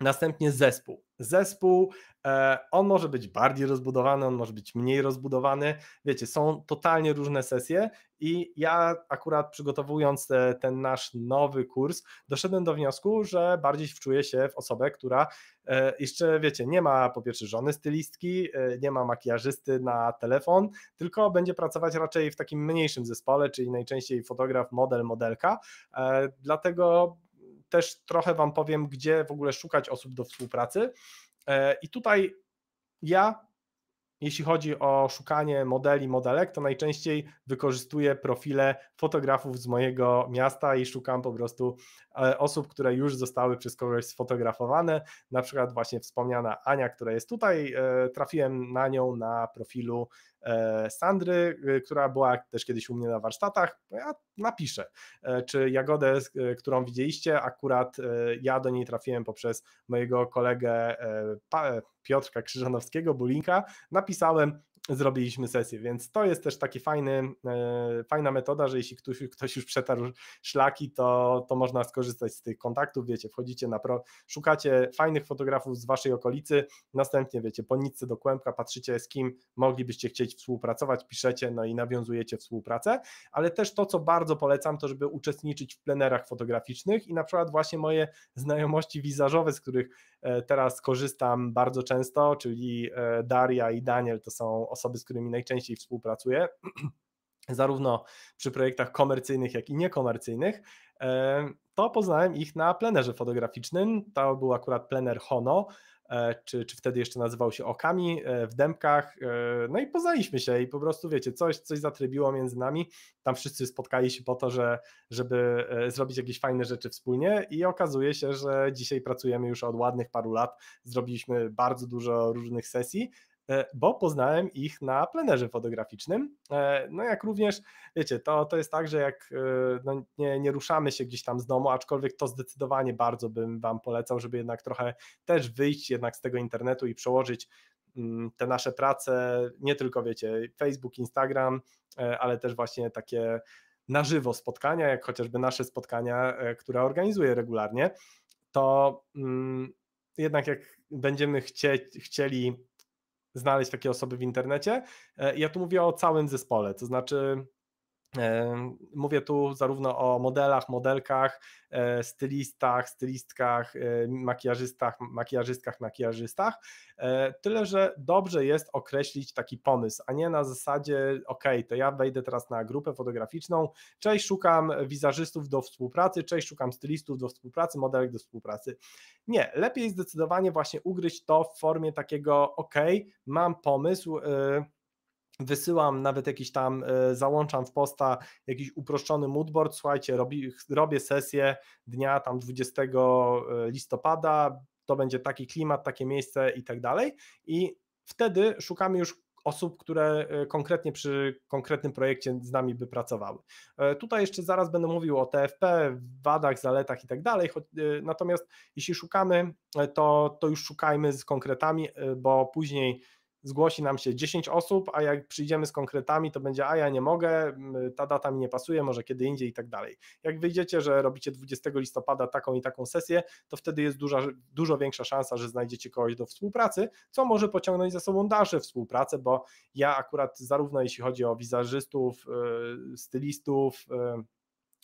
Następnie zespół. Zespół, e, on może być bardziej rozbudowany, on może być mniej rozbudowany. Wiecie, są totalnie różne sesje i ja akurat przygotowując ten nasz nowy kurs, doszedłem do wniosku, że bardziej wczuję się w osobę, która e, jeszcze, wiecie, nie ma po pierwsze żony stylistki, e, nie ma makijażysty na telefon, tylko będzie pracować raczej w takim mniejszym zespole, czyli najczęściej fotograf, model, modelka. Dlatego też trochę Wam powiem, gdzie w ogóle szukać osób do współpracy. E, I tutaj ja, jeśli chodzi o szukanie modeli, modelek, to najczęściej wykorzystuję profile fotografów z mojego miasta i szukam po prostu e, osób, które już zostały przez kogoś sfotografowane. Na przykład właśnie wspomniana Ania, która jest tutaj, e, trafiłem na nią na profilu E, Sandry, e, która była też kiedyś u mnie na warsztatach, no ja napiszę. E, czy Jagodę, którą widzieliście, akurat ja do niej trafiłem poprzez mojego kolegę Piotrka Krzyżanowskiego, Bulinka, napisałem zrobiliśmy sesję, więc to jest też taki fajny, e, fajna metoda, że jeśli ktoś, ktoś już przetarł szlaki, to, to można skorzystać z tych kontaktów, wiecie, wchodzicie na pro, szukacie fajnych fotografów z waszej okolicy, następnie wiecie, po nitce do kłębka patrzycie z kim moglibyście chcieć współpracować, piszecie, no i nawiązujecie współpracę, ale też to, co bardzo polecam, to żeby uczestniczyć w plenerach fotograficznych i na przykład właśnie moje znajomości wizażowe, z których E, teraz korzystam bardzo często, czyli e, Daria i Daniel to są osoby, z którymi najczęściej współpracuję. Zarówno przy projektach komercyjnych, jak i niekomercyjnych, e, to poznałem ich na plenerze fotograficznym. To był akurat plener Hono, E, czy, czy wtedy jeszcze nazywał się Okami e, w Dębkach, e, no i poznaliśmy się i po prostu wiecie, coś, coś zatrybiło między nami, tam wszyscy spotkali się po to, że, żeby zrobić jakieś fajne rzeczy wspólnie i okazuje się, że dzisiaj pracujemy już od ładnych paru lat, zrobiliśmy bardzo dużo różnych sesji, E, bo poznałem ich na plenerze fotograficznym. E, no jak również, wiecie, to, to jest tak, że jak e, no nie, nie ruszamy się gdzieś tam z domu, aczkolwiek to zdecydowanie bardzo bym Wam polecał, żeby jednak trochę też wyjść jednak z tego internetu i przełożyć mm, te nasze prace, nie tylko wiecie, Facebook, Instagram, ale też właśnie takie na żywo spotkania, jak chociażby nasze spotkania, które organizuję regularnie, to mm, jednak jak będziemy chcieć, chcieli znaleźć takie osoby w internecie. E, ja tu mówię o całym zespole, to znaczy Mówię tu zarówno o modelach, modelkach, e, stylistach, stylistkach, e, makijażystach, makijażystkach, makijażystach. E, tyle, że dobrze jest określić taki pomysł, a nie na zasadzie, ok, to ja wejdę teraz na grupę fotograficzną, cześć, szukam wizerzystów do współpracy, cześć, szukam stylistów do współpracy, modelek do współpracy. Nie, lepiej zdecydowanie właśnie ugryźć to w formie takiego, ok, mam pomysł, yy, wysyłam nawet jakiś tam, e, załączam w posta jakiś uproszczony moodboard, słuchajcie, robi, robię sesję dnia tam 20 e, listopada, to będzie taki klimat, takie miejsce i tak dalej i wtedy szukamy już osób, które e, konkretnie przy konkretnym projekcie z nami by pracowały. Tutaj jeszcze zaraz będę mówił o TFP, wadach, zaletach i tak dalej, natomiast jeśli szukamy, to, to już szukajmy z konkretami, bo później zgłosi nam się 10 osób, a jak przyjdziemy z konkretami, to będzie, a ja nie mogę, ta data mi nie pasuje, może kiedy indziej i tak dalej. Jak wyjdziecie, że robicie 20 listopada taką i taką sesję, to wtedy jest duża, dużo większa szansa, że znajdziecie kogoś do współpracy, co może pociągnąć za sobą dalsze współpracę, bo ja akurat zarówno jeśli chodzi o wizerzystów, y, stylistów, y,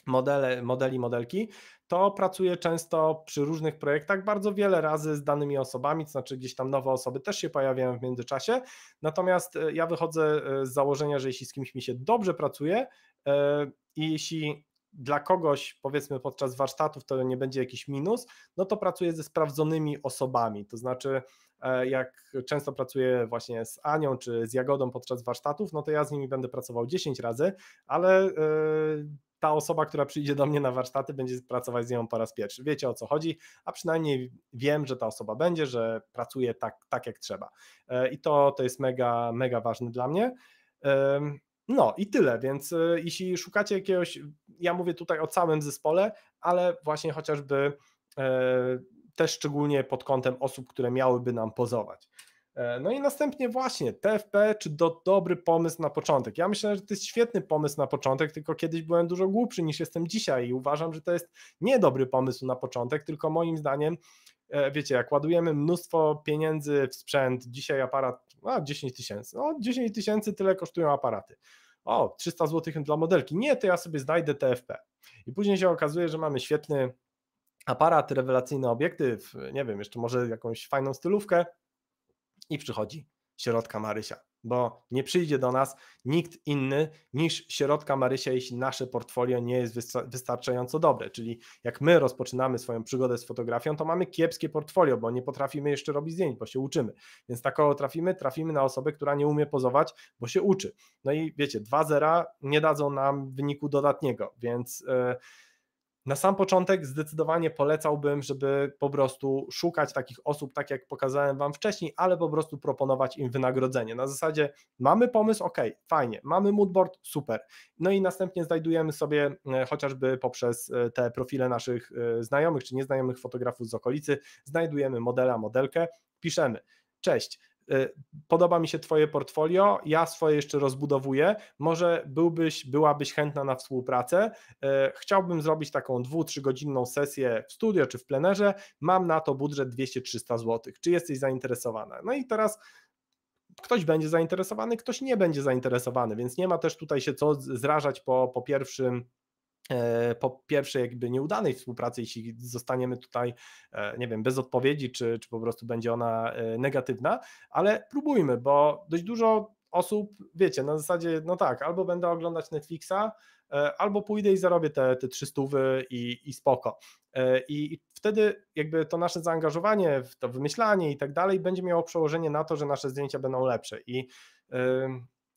modele, modeli, modelki, to pracuję często przy różnych projektach bardzo wiele razy z danymi osobami, to znaczy gdzieś tam nowe osoby też się pojawiają w międzyczasie. Natomiast e, ja wychodzę e, z założenia, że jeśli z kimś mi się dobrze pracuje e, i jeśli dla kogoś, powiedzmy, podczas warsztatów to nie będzie jakiś minus, no to pracuję ze sprawdzonymi osobami. To znaczy, jak często pracuję właśnie z Anią czy z Jagodą podczas warsztatów, no to ja z nimi będę pracował 10 razy, ale ta osoba, która przyjdzie do mnie na warsztaty, będzie pracować z nią po raz pierwszy. Wiecie o co chodzi, a przynajmniej wiem, że ta osoba będzie, że pracuje tak, tak jak trzeba. E, I to, to jest mega, mega ważne dla mnie. No i tyle, więc e, jeśli szukacie jakiegoś, ja mówię tutaj o całym zespole, ale właśnie chociażby e, też szczególnie pod kątem osób, które miałyby nam pozować. E, no i następnie właśnie TFP czy do, dobry pomysł na początek. Ja myślę, że to jest świetny pomysł na początek, tylko kiedyś byłem dużo głupszy niż jestem dzisiaj i uważam, że to jest niedobry pomysł na początek, tylko moim zdaniem e, wiecie, jak ładujemy mnóstwo pieniędzy w sprzęt, dzisiaj aparat, a no, 10 tysięcy, no 10 tysięcy tyle kosztują aparaty. O, 300 zł dla modelki. Nie, to ja sobie znajdę TFP. I później się okazuje, że mamy świetny aparat, rewelacyjny obiektyw, nie wiem, jeszcze może jakąś fajną stylówkę, i przychodzi środka Marysia, bo nie przyjdzie do nas nikt inny niż środka Marysia, jeśli nasze portfolio nie jest wystarczająco dobre. Czyli jak my rozpoczynamy swoją przygodę z fotografią, to mamy kiepskie portfolio, bo nie potrafimy jeszcze robić zdjęć, bo się uczymy. Więc tak trafimy? Trafimy na osobę, która nie umie pozować, bo się uczy. No i wiecie, dwa zera nie dadzą nam wyniku dodatniego, więc. Yy, na sam początek zdecydowanie polecałbym, żeby po prostu szukać takich osób, tak jak pokazałem Wam wcześniej, ale po prostu proponować im wynagrodzenie. Na zasadzie mamy pomysł, ok, fajnie, mamy moodboard, super. No i następnie znajdujemy sobie e, chociażby poprzez e, te profile naszych e, znajomych czy nieznajomych fotografów z okolicy, znajdujemy modela, modelkę, piszemy. Cześć, Y, podoba mi się Twoje portfolio, ja swoje jeszcze rozbudowuję. Może byłbyś, byłabyś chętna na współpracę. Y, chciałbym zrobić taką dwu, trzygodzinną sesję w studio czy w plenerze. Mam na to budżet 200-300 zł. Czy jesteś zainteresowana? No i teraz ktoś będzie zainteresowany, ktoś nie będzie zainteresowany, więc nie ma też tutaj się co zrażać po, po pierwszym E, po pierwszej jakby nieudanej współpracy, jeśli zostaniemy tutaj, e, nie wiem, bez odpowiedzi, czy, czy po prostu będzie ona e, negatywna, ale próbujmy, bo dość dużo osób, wiecie, na zasadzie, no tak, albo będę oglądać Netflixa, albo pójdę i zarobię te, te stówy i, i spoko. I wtedy jakby to nasze zaangażowanie w to wymyślanie i tak dalej będzie miało przełożenie na to, że nasze zdjęcia będą lepsze. I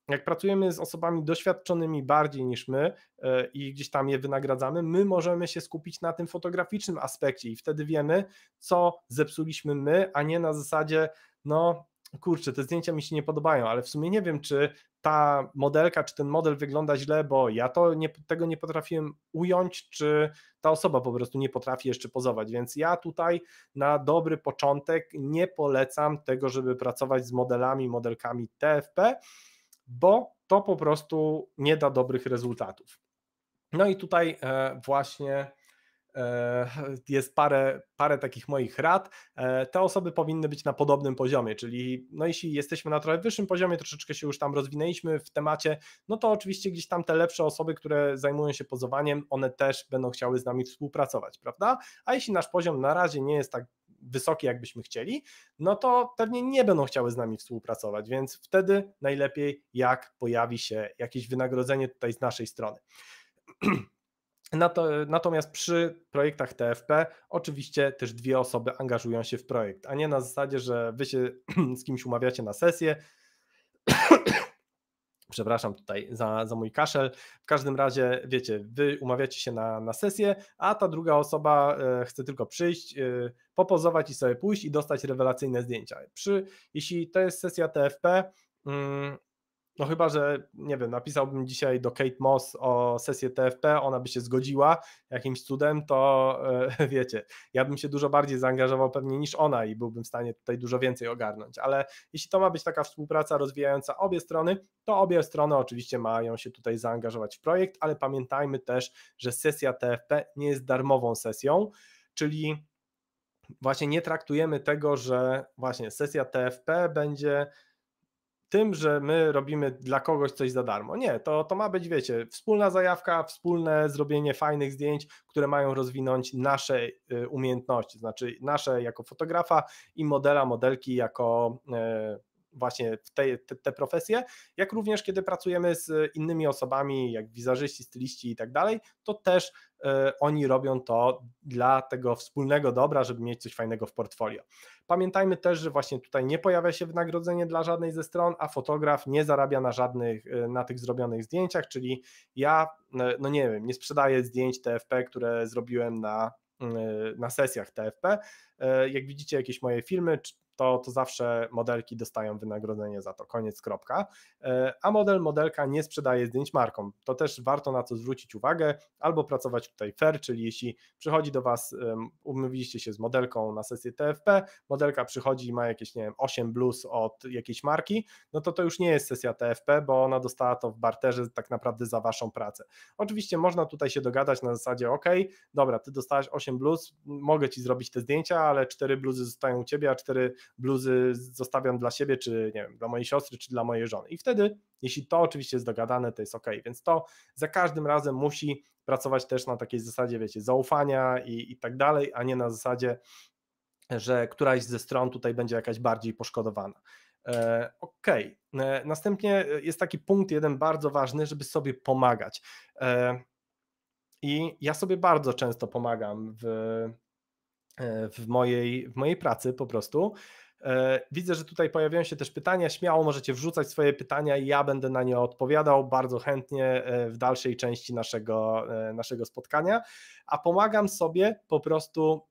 jak pracujemy z osobami doświadczonymi bardziej niż my e, i gdzieś tam je wynagradzamy, my możemy się skupić na tym fotograficznym aspekcie i wtedy wiemy, co zepsuliśmy my, a nie na zasadzie, no kurczę, te zdjęcia mi się nie podobają, ale w sumie nie wiem, czy ta modelka, czy ten model wygląda źle, bo ja to nie, tego nie potrafiłem ująć, czy ta osoba po prostu nie potrafi jeszcze pozować. Więc ja tutaj na dobry początek nie polecam tego, żeby pracować z modelami, modelkami TFP bo to po prostu nie da dobrych rezultatów. No i tutaj e, właśnie e, jest parę, parę takich moich rad. E, te osoby powinny być na podobnym poziomie, czyli no jeśli jesteśmy na trochę wyższym poziomie, troszeczkę się już tam rozwinęliśmy w temacie, no to oczywiście gdzieś tam te lepsze osoby, które zajmują się pozowaniem, one też będą chciały z nami współpracować, prawda? A jeśli nasz poziom na razie nie jest tak wysokie, jakbyśmy chcieli, no to pewnie nie będą chciały z nami współpracować, więc wtedy najlepiej, jak pojawi się jakieś wynagrodzenie tutaj z naszej strony. Natomiast przy projektach TFP oczywiście też dwie osoby angażują się w projekt, a nie na zasadzie, że wy się z kimś umawiacie na sesję, Przepraszam tutaj za, za mój kaszel. W każdym razie, wiecie, wy umawiacie się na, na sesję, a ta druga osoba e, chce tylko przyjść, e, popozować i sobie pójść i dostać rewelacyjne zdjęcia. Przy, jeśli to jest sesja TFP, mm, no chyba, że nie wiem, napisałbym dzisiaj do Kate Moss o sesję TFP, ona by się zgodziła jakimś cudem, to e, wiecie, ja bym się dużo bardziej zaangażował pewnie niż ona i byłbym w stanie tutaj dużo więcej ogarnąć. Ale jeśli to ma być taka współpraca rozwijająca obie strony, to obie strony oczywiście mają się tutaj zaangażować w projekt, ale pamiętajmy też, że sesja TFP nie jest darmową sesją, czyli właśnie nie traktujemy tego, że właśnie sesja TFP będzie tym, że my robimy dla kogoś coś za darmo. Nie, to, to ma być, wiecie, wspólna zajawka, wspólne zrobienie fajnych zdjęć, które mają rozwinąć nasze y, umiejętności, znaczy nasze jako fotografa i modela, modelki jako. Yy, właśnie w te, te, te profesje, jak również kiedy pracujemy z innymi osobami, jak wizerzyści, styliści i tak dalej, to też e, oni robią to dla tego wspólnego dobra, żeby mieć coś fajnego w portfolio. Pamiętajmy też, że właśnie tutaj nie pojawia się wynagrodzenie dla żadnej ze stron, a fotograf nie zarabia na żadnych, e, na tych zrobionych zdjęciach, czyli ja, e, no nie wiem, nie sprzedaję zdjęć TFP, które zrobiłem na na sesjach TFP. Jak widzicie jakieś moje filmy, to, to zawsze modelki dostają wynagrodzenie za to, koniec, kropka. E, a model, modelka nie sprzedaje zdjęć markom. To też warto na to zwrócić uwagę, albo pracować tutaj fair, czyli jeśli przychodzi do Was, umówiliście się z modelką na sesję TFP, modelka przychodzi i ma jakieś, nie wiem, 8 bluz od jakiejś marki, no to to już nie jest sesja TFP, bo ona dostała to w barterze tak naprawdę za Waszą pracę. Oczywiście można tutaj się dogadać na zasadzie, ok, dobra, Ty dostałaś 8 bluz, mogę Ci zrobić te zdjęcia, ale 4 bluzy zostają u Ciebie, a 4 bluzy zostawiam dla siebie, czy nie wiem, dla mojej siostry, czy dla mojej żony. I wtedy, jeśli to oczywiście jest dogadane, to jest ok. Więc to za każdym razem musi pracować też na takiej zasadzie, wiecie, zaufania i, i tak dalej, a nie na zasadzie, że któraś ze stron tutaj będzie jakaś bardziej poszkodowana. E, OK. E, następnie e, jest taki punkt jeden bardzo ważny, żeby sobie pomagać. I ja sobie bardzo często pomagam w E, w mojej, w mojej pracy po prostu. E, widzę, że tutaj pojawiają się też pytania. Śmiało możecie wrzucać swoje pytania i ja będę na nie odpowiadał bardzo chętnie e, w dalszej części naszego, naszego spotkania. A pomagam sobie po prostu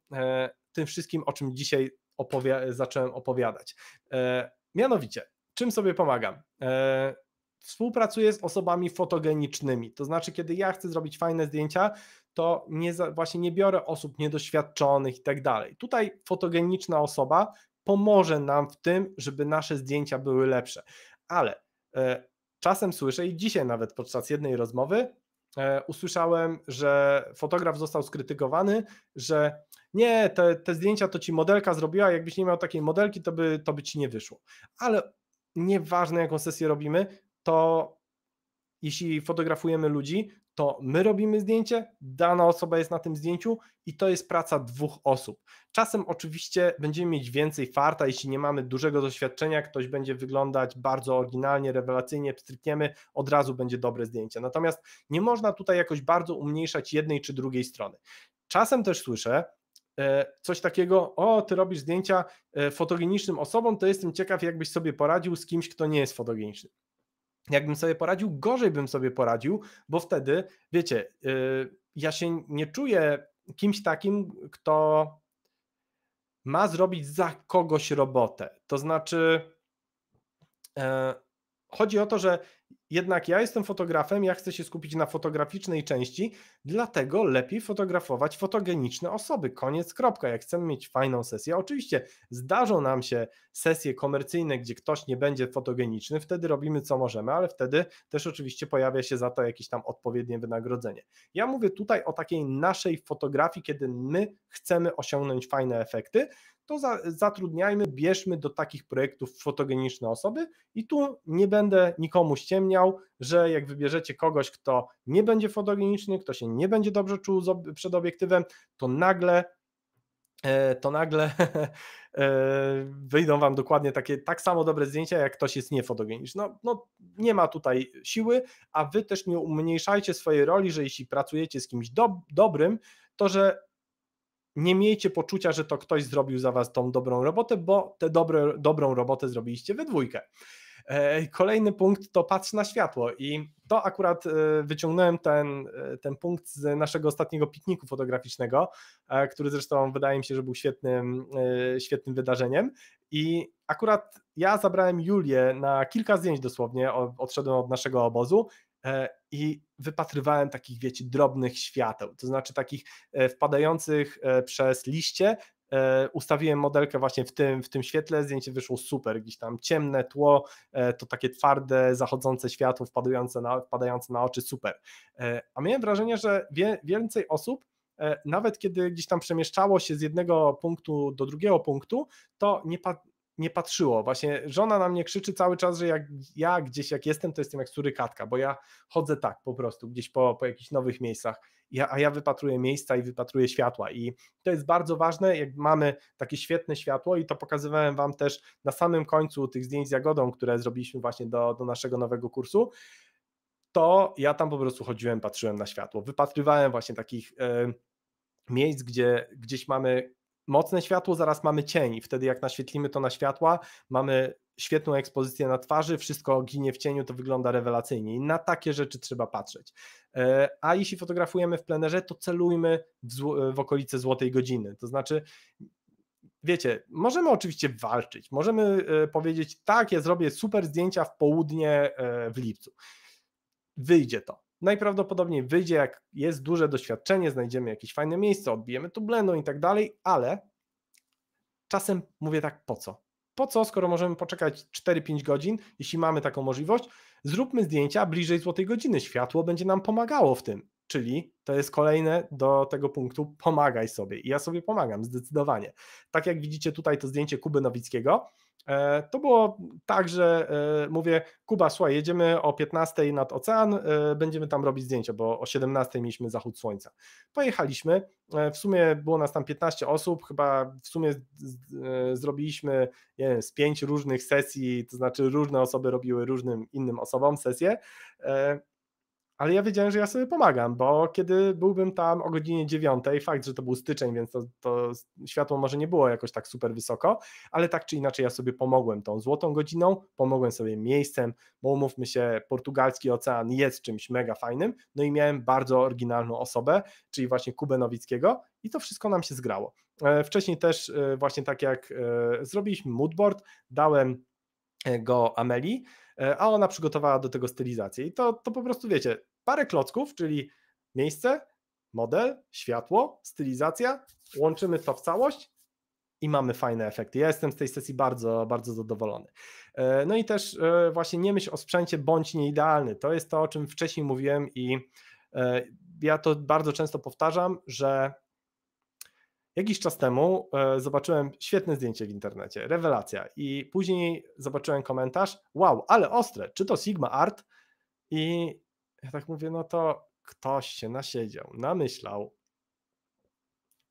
tym wszystkim, o czym dzisiaj opowia zacząłem opowiadać. Mianowicie, czym sobie pomagam? Współpracuję z osobami fotogenicznymi, to znaczy, kiedy ja chcę zrobić fajne zdjęcia, to nie, właśnie nie biorę osób niedoświadczonych i tak dalej. Tutaj fotogeniczna osoba pomoże nam w tym, żeby nasze zdjęcia były lepsze. Ale e, czasem słyszę i dzisiaj nawet podczas jednej rozmowy e, usłyszałem, że fotograf został skrytykowany, że nie, te, te zdjęcia to ci modelka zrobiła, jakbyś nie miał takiej modelki, to by, to by ci nie wyszło. Ale nieważne jaką sesję robimy, to jeśli fotografujemy ludzi, to my robimy zdjęcie, dana osoba jest na tym zdjęciu i to jest praca dwóch osób. Czasem oczywiście będziemy mieć więcej farta, jeśli nie mamy dużego doświadczenia, ktoś będzie wyglądać bardzo oryginalnie, rewelacyjnie, pstrykniemy, od razu będzie dobre zdjęcie. Natomiast nie można tutaj jakoś bardzo umniejszać jednej czy drugiej strony. Czasem też słyszę, e, coś takiego, o, ty robisz zdjęcia e, fotogenicznym osobom, to jestem ciekaw, jakbyś sobie poradził z kimś, kto nie jest fotogeniczny jakbym sobie poradził, gorzej bym sobie poradził, bo wtedy, wiecie, y, ja się nie czuję kimś takim, kto ma zrobić za kogoś robotę. To znaczy, e, chodzi o to, że jednak ja jestem fotografem, ja chcę się skupić na fotograficznej części, dlatego lepiej fotografować fotogeniczne osoby. Koniec, kropka. Jak chcemy mieć fajną sesję, oczywiście zdarzą nam się sesje komercyjne, gdzie ktoś nie będzie fotogeniczny, wtedy robimy co możemy, ale wtedy też oczywiście pojawia się za to jakieś tam odpowiednie wynagrodzenie. Ja mówię tutaj o takiej naszej fotografii, kiedy my chcemy osiągnąć fajne efekty to za, zatrudniajmy, bierzmy do takich projektów fotogeniczne osoby i tu nie będę nikomu ściemniał, że jak wybierzecie kogoś, kto nie będzie fotogeniczny, kto się nie będzie dobrze czuł przed obiektywem, to nagle e, to nagle e, wyjdą Wam dokładnie takie tak samo dobre zdjęcia, jak ktoś jest niefotogeniczny. No, no nie ma tutaj siły, a Wy też nie umniejszajcie swojej roli, że jeśli pracujecie z kimś do, dobrym, to że nie miejcie poczucia, że to ktoś zrobił za was tą dobrą robotę, bo tę dobrą robotę zrobiliście we dwójkę. E, kolejny punkt to patrz na światło i to akurat e, wyciągnąłem ten, e, ten punkt z naszego ostatniego pikniku fotograficznego, który zresztą wydaje mi się, że był świetnym, świetnym wydarzeniem i akurat ja zabrałem Julię na kilka zdjęć dosłownie, odszedłem od naszego obozu E, i wypatrywałem takich, wiecie, drobnych świateł, to znaczy takich e, wpadających e, przez liście. Ustawiłem modelkę właśnie w tym, w tym świetle, zdjęcie wyszło super, gdzieś tam ciemne tło, to takie twarde, zachodzące światło wpadające na, wpadające na oczy, super. A miałem wrażenie, że wie, więcej osób nawet kiedy gdzieś tam przemieszczało się z jednego punktu do drugiego punktu, to nie, nie patrzyło. Właśnie żona na mnie krzyczy cały czas, że jak ja gdzieś jak jestem, to jestem jak surykatka, bo ja chodzę tak po prostu gdzieś po, po jakichś nowych miejscach, ja, a ja wypatruję miejsca i wypatruję światła. I to jest bardzo ważne, jak mamy takie świetne światło i to pokazywałem Wam też na samym końcu tych zdjęć z Jagodą, które zrobiliśmy właśnie do, do naszego nowego kursu, to ja tam po prostu chodziłem, patrzyłem na światło. Wypatrywałem właśnie takich... Yy, miejsc, gdzie gdzieś mamy mocne światło, zaraz mamy cień. Wtedy jak naświetlimy to na światła, mamy świetną ekspozycję na twarzy, wszystko ginie w cieniu, to wygląda rewelacyjnie. I na takie rzeczy trzeba patrzeć. E, a jeśli fotografujemy w plenerze, to celujmy w, w okolice złotej godziny. To znaczy wiecie, możemy oczywiście walczyć, możemy e, powiedzieć, tak, ja zrobię super zdjęcia w południe e, w lipcu. Wyjdzie to. Najprawdopodobniej wyjdzie, jak jest duże doświadczenie, znajdziemy jakieś fajne miejsce, odbijemy tu blendą i tak dalej, ale czasem mówię tak, po co? Po co, skoro możemy poczekać 4-5 godzin, jeśli mamy taką możliwość, zróbmy zdjęcia bliżej złotej godziny. Światło będzie nam pomagało w tym czyli to jest kolejne do tego punktu pomagaj sobie. I ja sobie pomagam, zdecydowanie. Tak jak widzicie tutaj to zdjęcie Kuby Nowickiego, E, to było tak, że e, mówię, Kuba, słuchaj, jedziemy o 15 nad ocean, e, będziemy tam robić zdjęcia, bo o 17 mieliśmy zachód słońca. Pojechaliśmy, w sumie było nas tam 15 osób, chyba w sumie zrobiliśmy nie wiem, z pięć różnych sesji, to znaczy różne osoby robiły różnym innym osobom sesje ale ja wiedziałem, że ja sobie pomagam, bo kiedy byłbym tam o godzinie 9, fakt, że to był styczeń, więc to, to, światło może nie było jakoś tak super wysoko, ale tak czy inaczej ja sobie pomogłem tą złotą godziną, pomogłem sobie miejscem, bo umówmy się, portugalski ocean jest czymś mega fajnym, no i miałem bardzo oryginalną osobę, czyli właśnie Kubę Nowickiego i to wszystko nam się zgrało. E, wcześniej też e, właśnie tak jak e, zrobiliśmy moodboard, dałem go Ameli, a ona przygotowała do tego stylizację. I to, to po prostu wiecie, parę klocków, czyli miejsce, model, światło, stylizacja, łączymy to w całość i mamy fajne efekty. Ja jestem z tej sesji bardzo, bardzo zadowolony. E, no i też e, właśnie nie myśl o sprzęcie bądź nieidealny. To jest to, o czym wcześniej mówiłem i e, ja to bardzo często powtarzam, że Jakiś czas temu zobaczyłem świetne zdjęcie w internecie, rewelacja, i później zobaczyłem komentarz: Wow, ale ostre, czy to Sigma Art? I ja tak mówię, no to ktoś się nasiedział, namyślał.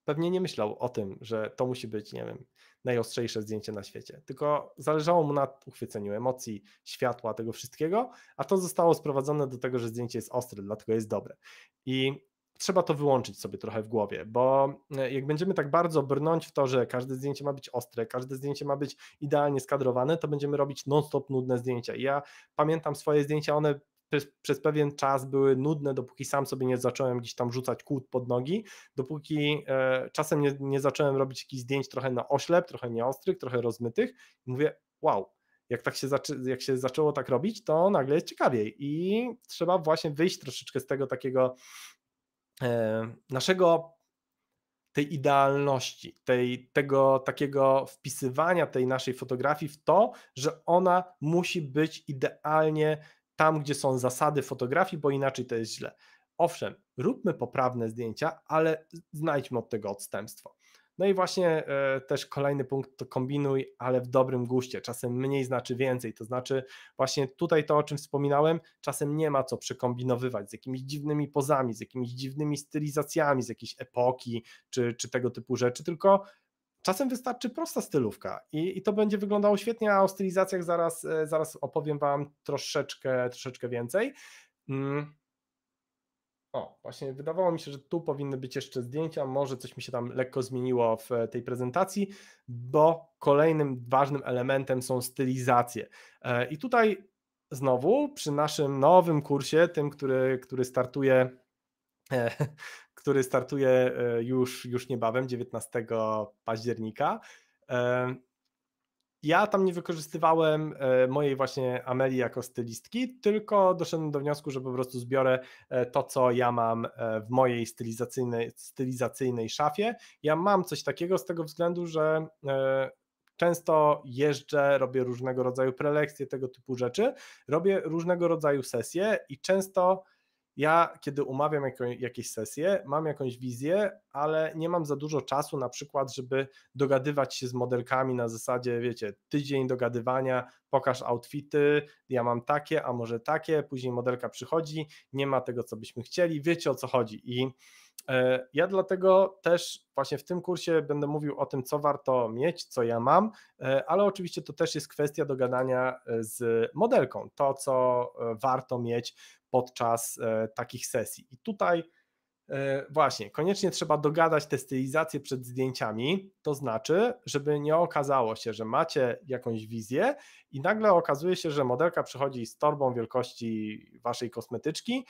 Pewnie nie myślał o tym, że to musi być, nie wiem, najostrzejsze zdjęcie na świecie, tylko zależało mu na uchwyceniu emocji, światła, tego wszystkiego, a to zostało sprowadzone do tego, że zdjęcie jest ostre, dlatego jest dobre. I trzeba to wyłączyć sobie trochę w głowie, bo e, jak będziemy tak bardzo brnąć w to, że każde zdjęcie ma być ostre, każde zdjęcie ma być idealnie skadrowane, to będziemy robić non-stop nudne zdjęcia. I ja pamiętam swoje zdjęcia, one przez, przez pewien czas były nudne, dopóki sam sobie nie zacząłem gdzieś tam rzucać kłód pod nogi, dopóki e, czasem nie, nie zacząłem robić jakichś zdjęć trochę na oślep, trochę nieostrych, trochę rozmytych i mówię, wow, jak, tak się jak się zaczęło tak robić, to nagle jest ciekawiej i trzeba właśnie wyjść troszeczkę z tego takiego e, naszego tej idealności, tej, tego takiego wpisywania tej naszej fotografii w to, że ona musi być idealnie tam, gdzie są zasady fotografii, bo inaczej to jest źle. Owszem, róbmy poprawne zdjęcia, ale znajdźmy od tego odstępstwo. No i właśnie e, też kolejny punkt to kombinuj, ale w dobrym guście. Czasem mniej znaczy więcej. To znaczy, właśnie tutaj to, o czym wspominałem, czasem nie ma co przekombinowywać z jakimiś dziwnymi pozami, z jakimiś dziwnymi stylizacjami, z jakiejś epoki czy, czy tego typu rzeczy, tylko Czasem wystarczy prosta stylówka i, i to będzie wyglądało świetnie, a o stylizacjach zaraz, e, zaraz opowiem Wam troszeczkę, troszeczkę więcej. Mm. O, właśnie wydawało mi się, że tu powinny być jeszcze zdjęcia, może coś mi się tam lekko zmieniło w e, tej prezentacji, bo kolejnym ważnym elementem są stylizacje. E, I tutaj znowu przy naszym nowym kursie, tym, który, który startuje który startuje e, już, już niebawem, 19 października. E, ja tam nie wykorzystywałem e, mojej właśnie Amelii jako stylistki, tylko doszedłem do wniosku, że po prostu zbiorę to, co ja mam w mojej stylizacyjnej, stylizacyjnej szafie. Ja mam coś takiego z tego względu, że często jeżdżę, robię różnego rodzaju prelekcje, tego typu rzeczy, robię różnego rodzaju sesje i często ja, kiedy umawiam jakieś sesje, mam jakąś wizję, ale nie mam za dużo czasu, na przykład, żeby dogadywać się z modelkami na zasadzie, wiecie, tydzień dogadywania, pokaż outfity, ja mam takie, a może takie, później modelka przychodzi, nie ma tego, co byśmy chcieli, wiecie o co chodzi. I e, ja dlatego też właśnie w tym kursie będę mówił o tym, co warto mieć, co ja mam, e, ale oczywiście to też jest kwestia dogadania e, z modelką, to co warto mieć, podczas e, takich sesji. I tutaj e, właśnie, koniecznie trzeba dogadać te stylizacje przed zdjęciami, to znaczy, żeby nie okazało się, że macie jakąś wizję i nagle okazuje się, że modelka przychodzi z torbą wielkości waszej kosmetyczki,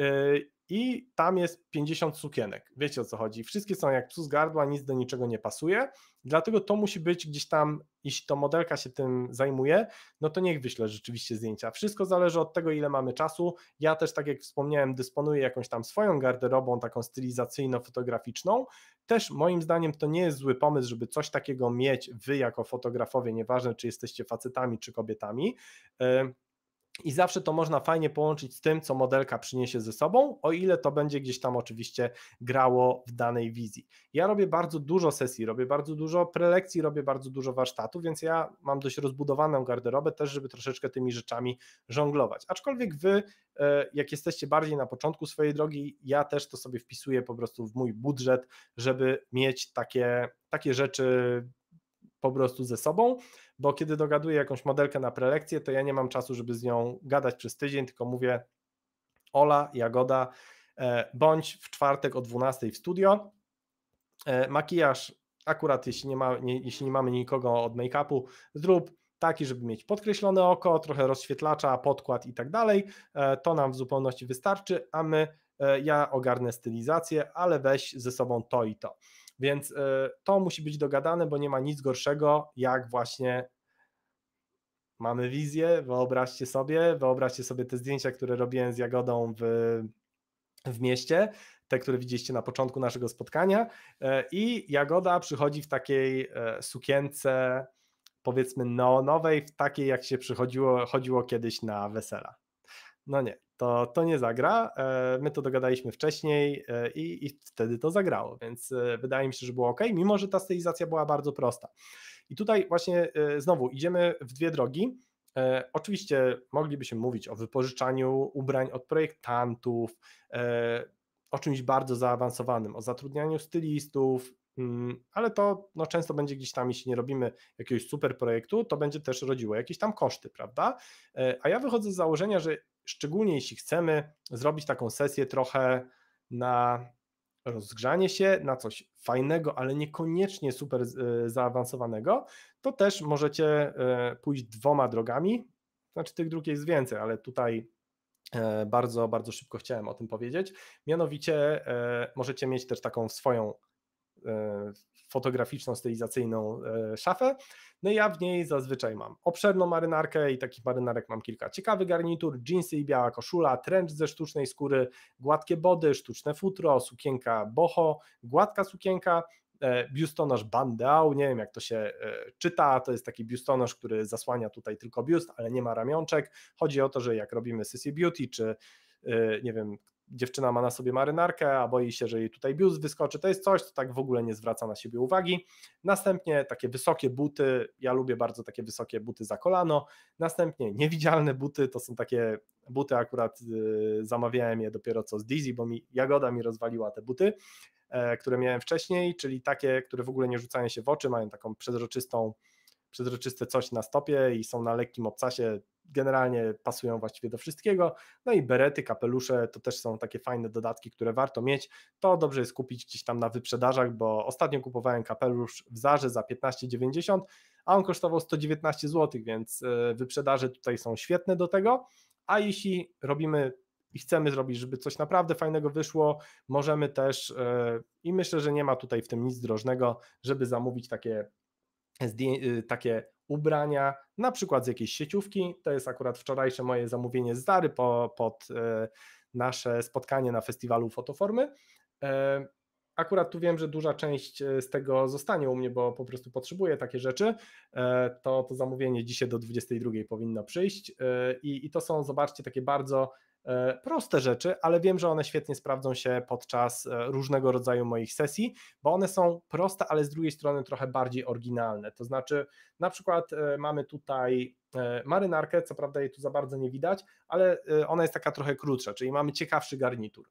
Y, i tam jest 50 sukienek. Wiecie o co chodzi? Wszystkie są jak psu z gardła, nic do niczego nie pasuje, dlatego to musi być gdzieś tam, jeśli to modelka się tym zajmuje, no to niech wyśle rzeczywiście zdjęcia. Wszystko zależy od tego, ile mamy czasu. Ja też, tak jak wspomniałem, dysponuję jakąś tam swoją garderobą, taką stylizacyjno-fotograficzną. Też moim zdaniem to nie jest zły pomysł, żeby coś takiego mieć wy jako fotografowie, nieważne czy jesteście facetami czy kobietami. Yy, i zawsze to można fajnie połączyć z tym, co modelka przyniesie ze sobą, o ile to będzie gdzieś tam oczywiście grało w danej wizji. Ja robię bardzo dużo sesji, robię bardzo dużo prelekcji, robię bardzo dużo warsztatów, więc ja mam dość rozbudowaną garderobę też, żeby troszeczkę tymi rzeczami żonglować. Aczkolwiek wy, e, jak jesteście bardziej na początku swojej drogi, ja też to sobie wpisuję po prostu w mój budżet, żeby mieć takie, takie rzeczy po prostu ze sobą, bo kiedy dogaduję jakąś modelkę na prelekcję, to ja nie mam czasu, żeby z nią gadać przez tydzień, tylko mówię Ola, Jagoda, e, bądź w czwartek o 12 w studio. E, makijaż akurat jeśli nie, ma, nie, jeśli nie mamy nikogo od make-upu, zrób taki, żeby mieć podkreślone oko, trochę rozświetlacza, podkład i tak dalej. E, to nam w zupełności wystarczy, a my ja ogarnę stylizację, ale weź ze sobą to i to. Więc e, to musi być dogadane, bo nie ma nic gorszego, jak właśnie mamy wizję, wyobraźcie sobie, wyobraźcie sobie te zdjęcia, które robiłem z Jagodą w, w mieście, te, które widzieliście na początku naszego spotkania e, i Jagoda przychodzi w takiej e, sukience powiedzmy neonowej, w takiej jak się przychodziło chodziło kiedyś na wesela. No nie, to, to nie zagra. E, my to dogadaliśmy wcześniej e, i, i wtedy to zagrało, więc e, wydaje mi się, że było ok, mimo że ta stylizacja była bardzo prosta. I tutaj właśnie znowu idziemy w dwie drogi. Oczywiście moglibyśmy mówić o wypożyczaniu ubrań od projektantów, o czymś bardzo zaawansowanym, o zatrudnianiu stylistów, mm, ale to no, często będzie gdzieś tam, jeśli nie robimy jakiegoś super projektu, to będzie też rodziło jakieś tam koszty, prawda? A ja wychodzę z założenia, że szczególnie jeśli chcemy zrobić taką sesję trochę na rozgrzanie się, na coś fajnego, ale niekoniecznie super e, zaawansowanego, to też możecie e, pójść dwoma drogami. Znaczy tych dróg jest więcej, ale tutaj e, bardzo, bardzo szybko chciałem o tym powiedzieć. Mianowicie możecie mieć też taką swoją E, fotograficzno-stylizacyjną e, szafę. No i ja w niej zazwyczaj mam obszerną marynarkę i takich marynarek mam kilka. Ciekawy garnitur, jeansy i biała koszula, trench ze sztucznej skóry, gładkie body, sztuczne futro, sukienka boho, gładka sukienka, e, biustonosz bandeau, nie wiem jak to się czyta, to jest taki biustonosz, który zasłania tutaj tylko biust, ale nie ma ramionczek. Chodzi o to, że jak robimy sesję beauty, czy nie wiem, dziewczyna ma na sobie marynarkę, a boi się, że jej tutaj biust wyskoczy, to jest coś, co tak w ogóle nie zwraca na siebie uwagi. Następnie takie wysokie buty, ja lubię bardzo takie wysokie buty za kolano. Następnie niewidzialne buty, to są takie buty, akurat yy, zamawiałem je dopiero co z Dizzy, bo mi Jagoda mi rozwaliła te buty, e, które miałem wcześniej, czyli takie, które w ogóle nie rzucają się w oczy, mają taką przezroczystą przezroczyste coś na stopie i są na lekkim obcasie, generalnie pasują właściwie do wszystkiego. No i berety, kapelusze to też są takie fajne dodatki, które warto mieć. To dobrze jest kupić gdzieś tam na wyprzedażach, bo ostatnio kupowałem kapelusz w Zarze za 15,90, a on kosztował 119 zł, więc e, wyprzedaże tutaj są świetne do tego. A jeśli robimy i chcemy zrobić, żeby coś naprawdę fajnego wyszło, możemy też e, i myślę, że nie ma tutaj w tym nic drożnego, żeby zamówić takie, e, takie ubrania, na przykład z jakiejś sieciówki. To jest akurat wczorajsze moje zamówienie z Zary po, pod e, nasze spotkanie na festiwalu Fotoformy. E, akurat tu wiem, że duża część e, z tego zostanie u mnie, bo po prostu potrzebuję takie rzeczy. To, to zamówienie dzisiaj do 22 powinno przyjść. I, I to są, zobaczcie, takie bardzo E, proste rzeczy, ale wiem, że one świetnie sprawdzą się podczas e, różnego rodzaju moich sesji, bo one są proste, ale z drugiej strony trochę bardziej oryginalne. To znaczy, na przykład e, mamy tutaj marynarkę, co prawda jej tu za bardzo nie widać, ale ona jest taka trochę krótsza, czyli mamy ciekawszy garnitur.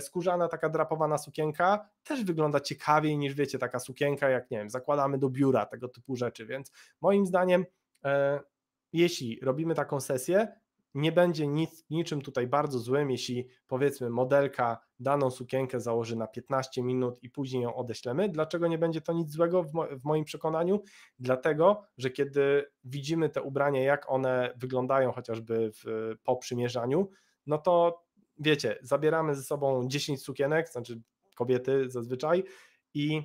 Skórzana taka drapowana sukienka też wygląda ciekawiej niż wiecie taka sukienka jak nie wiem, zakładamy do biura, tego typu rzeczy, więc moim zdaniem jeśli robimy taką sesję, nie będzie nic, niczym tutaj bardzo złym, jeśli powiedzmy modelka daną sukienkę założy na 15 minut i później ją odeślemy. Dlaczego nie będzie to nic złego w, mo w moim przekonaniu? Dlatego, że kiedy widzimy te ubrania, jak one wyglądają chociażby w, po przymierzaniu, no to wiecie, zabieramy ze sobą 10 sukienek, znaczy kobiety zazwyczaj i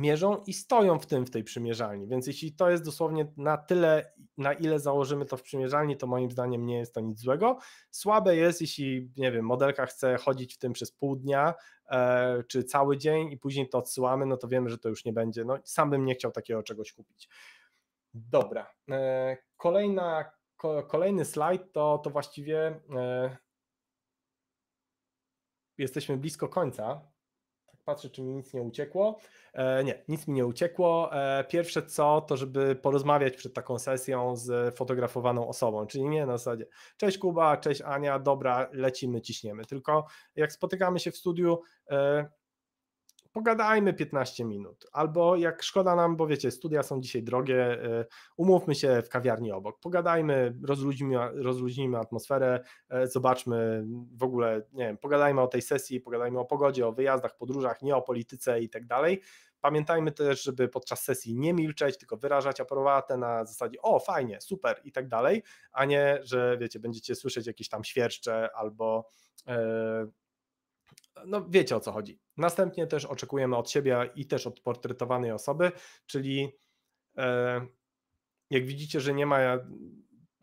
mierzą i stoją w tym, w tej przymierzalni. Więc jeśli to jest dosłownie na tyle, na ile założymy to w przymierzalni, to moim zdaniem nie jest to nic złego. Słabe jest, jeśli, nie wiem, modelka chce chodzić w tym przez pół dnia e, czy cały dzień i później to odsyłamy, no to wiemy, że to już nie będzie. No, sam bym nie chciał takiego czegoś kupić. Dobra. E, kolejna, ko, kolejny slajd to, to właściwie. E, jesteśmy blisko końca patrzę, czy mi nic nie uciekło. E, nie, nic mi nie uciekło. E, pierwsze co, to żeby porozmawiać przed taką sesją z fotografowaną osobą, czyli nie na zasadzie cześć Kuba, cześć Ania, dobra, lecimy, ciśniemy. Tylko jak spotykamy się w studiu, e, pogadajmy 15 minut. Albo jak szkoda nam, bo wiecie, studia są dzisiaj drogie, y, umówmy się w kawiarni obok, pogadajmy, rozluźnijmy, rozluźnimy atmosferę, y, zobaczmy w ogóle, nie wiem, pogadajmy o tej sesji, pogadajmy o pogodzie, o wyjazdach, podróżach, nie o polityce i tak dalej. Pamiętajmy też, żeby podczas sesji nie milczeć, tylko wyrażać aprobatę na zasadzie o, fajnie, super i tak dalej, a nie, że wiecie, będziecie słyszeć jakieś tam świerszcze albo yy, no wiecie o co chodzi. Następnie też oczekujemy od siebie i też od portretowanej osoby, czyli e, jak widzicie, że nie ma,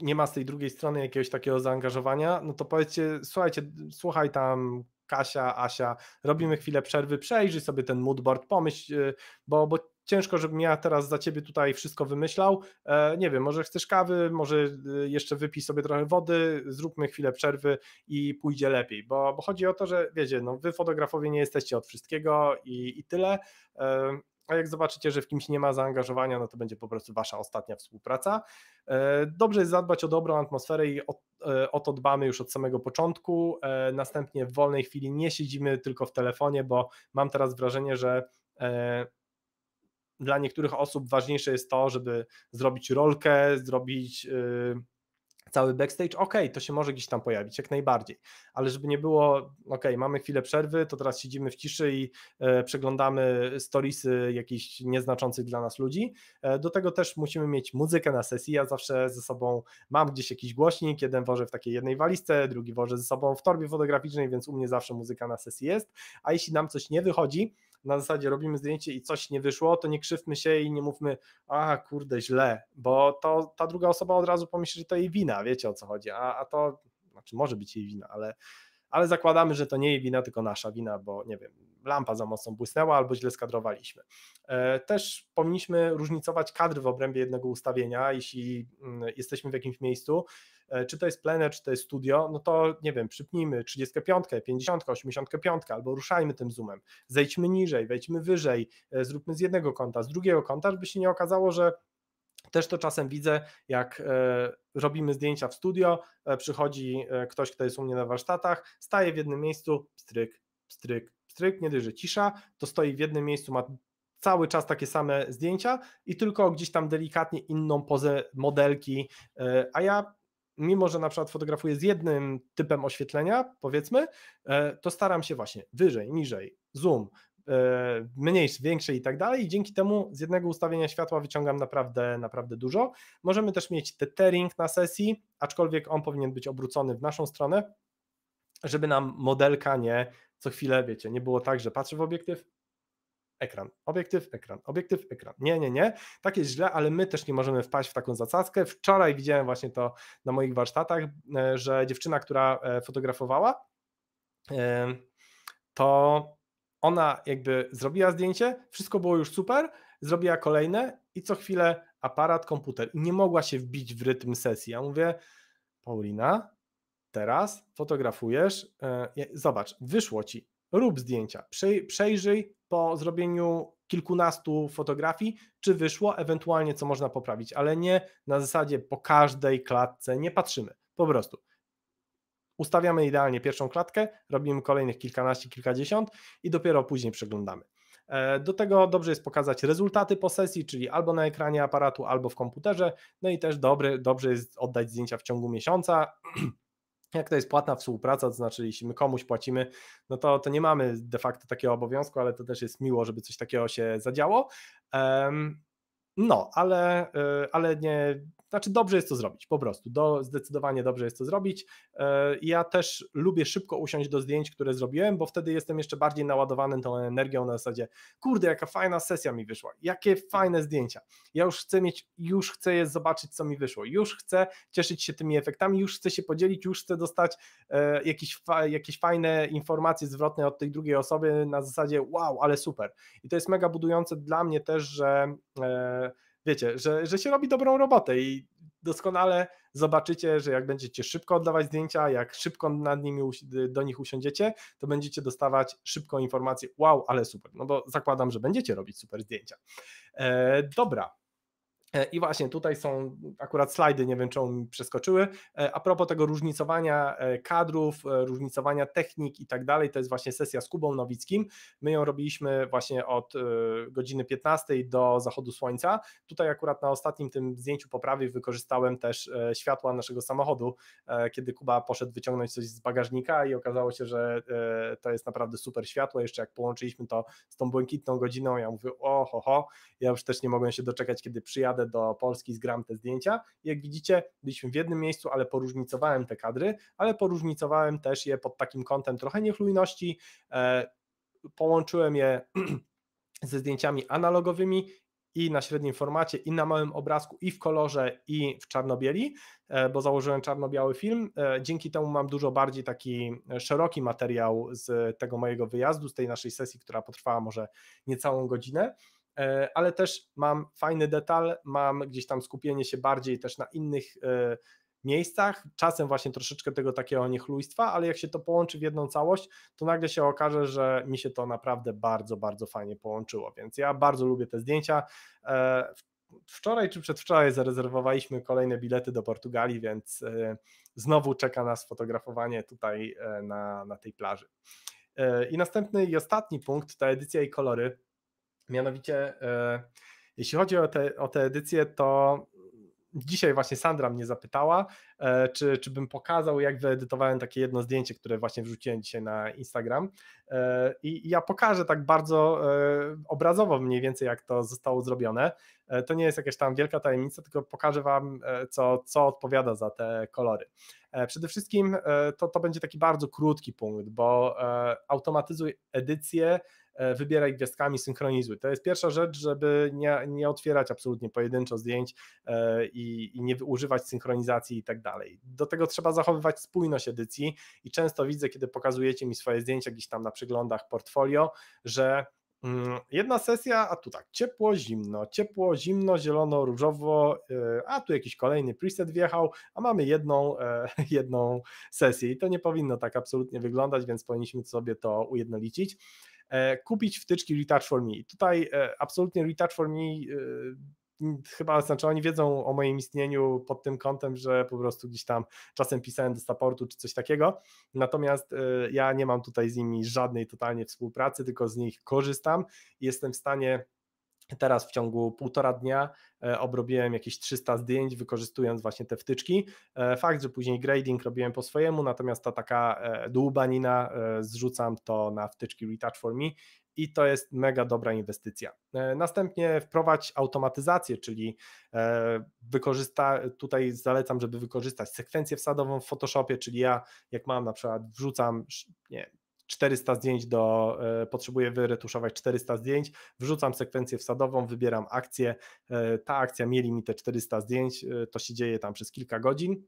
nie ma z tej drugiej strony jakiegoś takiego zaangażowania, no to powiedzcie, słuchajcie, słuchaj tam Kasia, Asia, robimy chwilę przerwy, przejrzyj sobie ten moodboard, pomyśl, e, bo, bo ciężko, żebym ja teraz za ciebie tutaj wszystko wymyślał. E, nie wiem, może chcesz kawy, może y, jeszcze wypij sobie trochę wody, zróbmy chwilę przerwy i pójdzie lepiej, bo, bo chodzi o to, że wiecie, no, wy fotografowie nie jesteście od wszystkiego i, i tyle. E, a jak zobaczycie, że w kimś nie ma zaangażowania, no to będzie po prostu wasza ostatnia współpraca. E, dobrze jest zadbać o dobrą atmosferę i o, o, to dbamy już od samego początku. Następnie w wolnej chwili nie siedzimy tylko w telefonie, bo mam teraz wrażenie, że dla niektórych osób ważniejsze jest to, żeby zrobić rolkę, zrobić y, cały backstage, ok, to się może gdzieś tam pojawić, jak najbardziej, ale żeby nie było, ok, mamy chwilę przerwy, to teraz siedzimy w ciszy i e, przeglądamy storiesy jakichś nieznaczących dla nas ludzi, e, do tego też musimy mieć muzykę na sesji, ja zawsze ze sobą mam gdzieś jakiś głośnik, jeden wożę w takiej jednej walizce, drugi wożę ze sobą w torbie fotograficznej, więc u mnie zawsze muzyka na sesji jest, a jeśli nam coś nie wychodzi, na zasadzie robimy zdjęcie i coś nie wyszło, to nie krzywmy się i nie mówmy, a kurde, źle, bo to ta druga osoba od razu pomyśli, że to jej wina, wiecie o co chodzi, a, a to, znaczy może być jej wina, ale ale zakładamy, że to nie jej wina, tylko nasza wina, bo nie wiem, lampa za mocno błysnęła albo źle skadrowaliśmy. E, też powinniśmy różnicować kadry w obrębie jednego ustawienia, jeśli mm, jesteśmy w jakimś miejscu, E, czy to jest plener, czy to jest studio, no to nie wiem, przypnijmy 35, 50, 85 albo ruszajmy tym zoomem, zejdźmy niżej, wejdźmy wyżej, e, zróbmy z jednego kąta, z drugiego kąta, żeby się nie okazało, że też to czasem widzę, jak e, robimy zdjęcia w studio, przychodzi ktoś, kto jest u mnie na warsztatach, staje w jednym miejscu, stryk, stryk, stryk, nie dość, że cisza, to stoi w jednym miejscu, ma cały czas takie same zdjęcia i tylko gdzieś tam delikatnie inną pozę modelki, a ja mimo że na przykład fotografuję z jednym typem oświetlenia, powiedzmy, e, to staram się właśnie wyżej, niżej, zoom, e, mniejszy, większy i tak dalej. I dzięki temu z jednego ustawienia światła wyciągam naprawdę, naprawdę dużo. Możemy też mieć tethering na sesji, aczkolwiek on powinien być obrócony w naszą stronę, żeby nam modelka nie co chwilę, wiecie, nie było tak, że patrzy w obiektyw, ekran, obiektyw, ekran, obiektyw, ekran. Nie, nie, nie. Tak jest źle, ale my też nie możemy wpaść w taką zacaskę. Wczoraj widziałem właśnie to na moich warsztatach, e, że dziewczyna, która e, fotografowała, e, to ona jakby zrobiła zdjęcie, wszystko było już super, zrobiła kolejne i co chwilę aparat, komputer. I nie mogła się wbić w rytm sesji. Ja mówię, Paulina, teraz fotografujesz, zobacz, wyszło ci, rób zdjęcia, przejrzyj po zrobieniu kilkunastu fotografii, czy wyszło, ewentualnie co można poprawić, ale nie na zasadzie po każdej klatce, nie patrzymy, po prostu. Ustawiamy idealnie pierwszą klatkę, robimy kolejnych kilkanaście, kilkadziesiąt i dopiero później przeglądamy. E, do tego dobrze jest pokazać rezultaty po sesji, czyli albo na ekranie aparatu, albo w komputerze. No i też dobry, dobrze jest oddać zdjęcia w ciągu miesiąca. jak to jest płatna współpraca, to znaczy jeśli my komuś płacimy, no to, to nie mamy de facto takiego obowiązku, ale to też jest miło, żeby coś takiego się zadziało. Um, no, ale, y, ale nie, znaczy dobrze jest to zrobić, po prostu. Do, zdecydowanie dobrze jest to zrobić. E, ja też lubię szybko usiąść do zdjęć, które zrobiłem, bo wtedy jestem jeszcze bardziej naładowany tą energią na zasadzie, kurde, jaka fajna sesja mi wyszła, jakie fajne zdjęcia. Ja już chcę mieć, już chcę je zobaczyć, co mi wyszło, już chcę cieszyć się tymi efektami, już chcę się podzielić, już chcę dostać e, jakieś, jakieś fajne informacje zwrotne od tej drugiej osoby na zasadzie, wow, ale super. I to jest mega budujące dla mnie też, że e, wiecie, że, że się robi dobrą robotę i doskonale zobaczycie, że jak będziecie szybko oddawać zdjęcia, jak szybko nad nimi do nich usiądziecie, to będziecie dostawać szybko informację, wow, ale super, no bo zakładam, że będziecie robić super zdjęcia. E, dobra, E, I właśnie tutaj są akurat slajdy, nie wiem czemu mi przeskoczyły. E, a propos tego różnicowania e, kadrów, różnicowania technik i tak dalej, to jest właśnie sesja z Kubą Nowickim. My ją robiliśmy właśnie od godziny 15 do zachodu słońca. Tutaj akurat na ostatnim tym zdjęciu po wykorzystałem też światła naszego samochodu, kiedy Kuba poszedł wyciągnąć coś z bagażnika i okazało się, że to jest naprawdę super światło. Jeszcze jak połączyliśmy to z tą błękitną godziną, ja mówię, o ho, ho, ja już też nie mogłem się doczekać, kiedy przyjadę do Polski, zgram te zdjęcia. jak widzicie, byliśmy w jednym miejscu, ale poróżnicowałem te kadry, ale poróżnicowałem też je pod takim kątem trochę niechlujności. E, połączyłem je ze zdjęciami analogowymi i na średnim formacie, i na małym obrazku, i w kolorze, i w czarnobieli, e, bo założyłem czarno-biały film. E, dzięki temu mam dużo bardziej taki szeroki materiał z tego mojego wyjazdu, z tej naszej sesji, która potrwała może niecałą godzinę. E, ale też mam fajny detal, mam gdzieś tam skupienie się bardziej też na innych e, miejscach, czasem właśnie troszeczkę tego takiego niechlujstwa, ale jak się to połączy w jedną całość, to nagle się okaże, że mi się to naprawdę bardzo, bardzo fajnie połączyło, więc ja bardzo lubię te zdjęcia. E, wczoraj czy przedwczoraj zarezerwowaliśmy kolejne bilety do Portugalii, więc znowu czeka nas fotografowanie tutaj na, na tej plaży. I następny i ostatni punkt, ta edycja i kolory. Mianowicie, e, jeśli chodzi o te, o te edycje, to dzisiaj właśnie Sandra mnie zapytała, e, czy, czy bym pokazał, jak wyedytowałem takie jedno zdjęcie, które właśnie wrzuciłem dzisiaj na Instagram. E, I ja pokażę tak bardzo obrazowo mniej więcej, jak to zostało zrobione. To nie jest jakaś tam wielka tajemnica, tylko pokażę Wam, co, co odpowiada za te kolory. Przede wszystkim to, to będzie taki bardzo krótki punkt, bo automatyzuj edycję E, wybieraj gwiazdkami, synchronizuj. To jest pierwsza rzecz, żeby nie, nie otwierać absolutnie pojedynczo zdjęć e, i, i nie używać synchronizacji i tak dalej. Do tego trzeba zachowywać spójność edycji i często widzę, kiedy pokazujecie mi swoje zdjęcia gdzieś tam na przyglądach portfolio, że mm, Jedna sesja, a tu tak, ciepło, zimno, ciepło, zimno, zielono, różowo, e, a tu jakiś kolejny preset wjechał, a mamy jedną, jedną sesję i to nie powinno tak absolutnie wyglądać, więc powinniśmy sobie to ujednolicić. E, kupić wtyczki Retouch for Me. Tutaj e, absolutnie Retouch for Me e, chyba, znaczy oni wiedzą o moim istnieniu pod tym kątem, że po prostu gdzieś tam czasem pisałem do supportu czy coś takiego, natomiast ja nie mam tutaj z nimi żadnej totalnie współpracy, tylko z nich korzystam i jestem w stanie Teraz w ciągu półtora dnia e, obrobiłem jakieś 300 zdjęć, wykorzystując właśnie te wtyczki. E, fakt, że później grading robiłem po swojemu, natomiast ta taka e, dłubanina zrzucam to na wtyczki Retouch for Me i to jest mega dobra inwestycja. Następnie wprowadź automatyzację, czyli wykorzysta, tutaj zalecam, żeby wykorzystać sekwencję wsadową w Photoshopie, czyli ja jak mam na przykład wrzucam nie, 400 zdjęć do, e, potrzebuję wyretuszować 400 zdjęć, wrzucam sekwencję wsadową, wybieram akcję, e, ta akcja mieli mi te 400 zdjęć, e, to się dzieje tam przez kilka godzin,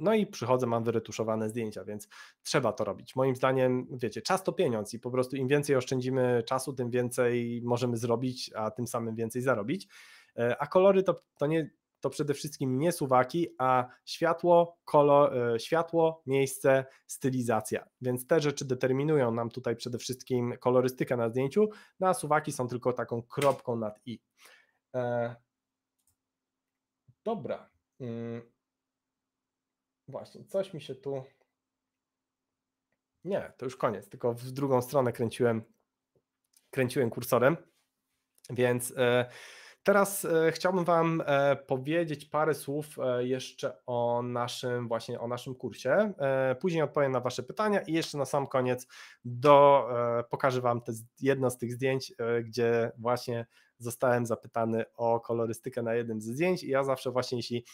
no i przychodzę, mam wyretuszowane zdjęcia, więc trzeba to robić. Moim zdaniem, wiecie, czas to pieniądz i po prostu im więcej oszczędzimy czasu, tym więcej możemy zrobić, a tym samym więcej zarobić. A kolory to, to nie, to przede wszystkim nie suwaki, a światło, kolor, e, światło, miejsce, stylizacja. Więc te rzeczy determinują nam tutaj przede wszystkim kolorystykę na zdjęciu, no a suwaki są tylko taką kropką nad i. E... Dobra. Mm. Właśnie, coś mi się tu. Nie, to już koniec, tylko w drugą stronę kręciłem, kręciłem kursorem, więc. E Teraz e, chciałbym Wam e, powiedzieć parę słów e, jeszcze o naszym właśnie o naszym kursie. Później odpowiem na Wasze pytania i jeszcze na sam koniec do, pokażę Wam te, jedno z tych zdjęć, gdzie właśnie zostałem zapytany o kolorystykę na jednym z zdjęć i ja zawsze właśnie jeśli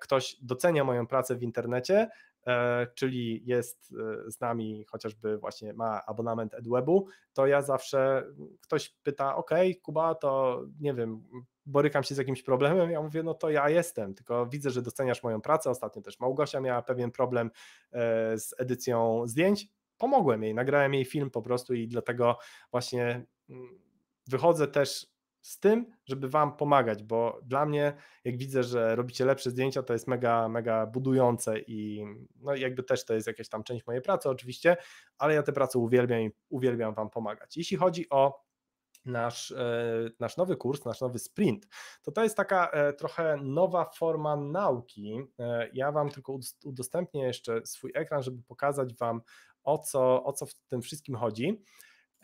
ktoś docenia moją pracę w internecie, E, czyli jest e, z nami chociażby właśnie ma abonament AdWebu, to ja zawsze ktoś pyta, ok, Kuba, to nie wiem, borykam się z jakimś problemem, ja mówię, no to ja jestem, tylko widzę, że doceniasz moją pracę, ostatnio też Małgosia miała pewien problem e, z edycją zdjęć, pomogłem jej, nagrałem jej film po prostu i dlatego właśnie mm, wychodzę też z tym, żeby Wam pomagać, bo dla mnie, jak widzę, że robicie lepsze zdjęcia, to jest mega, mega budujące i no jakby też to jest jakaś tam część mojej pracy oczywiście, ale ja tę pracę uwielbiam i uwielbiam Wam pomagać. Jeśli chodzi o nasz, e, nasz nowy kurs, nasz nowy sprint. To to jest taka e, trochę nowa forma nauki. E, ja Wam tylko udostępnię jeszcze swój ekran, żeby pokazać Wam o co, o co w tym wszystkim chodzi.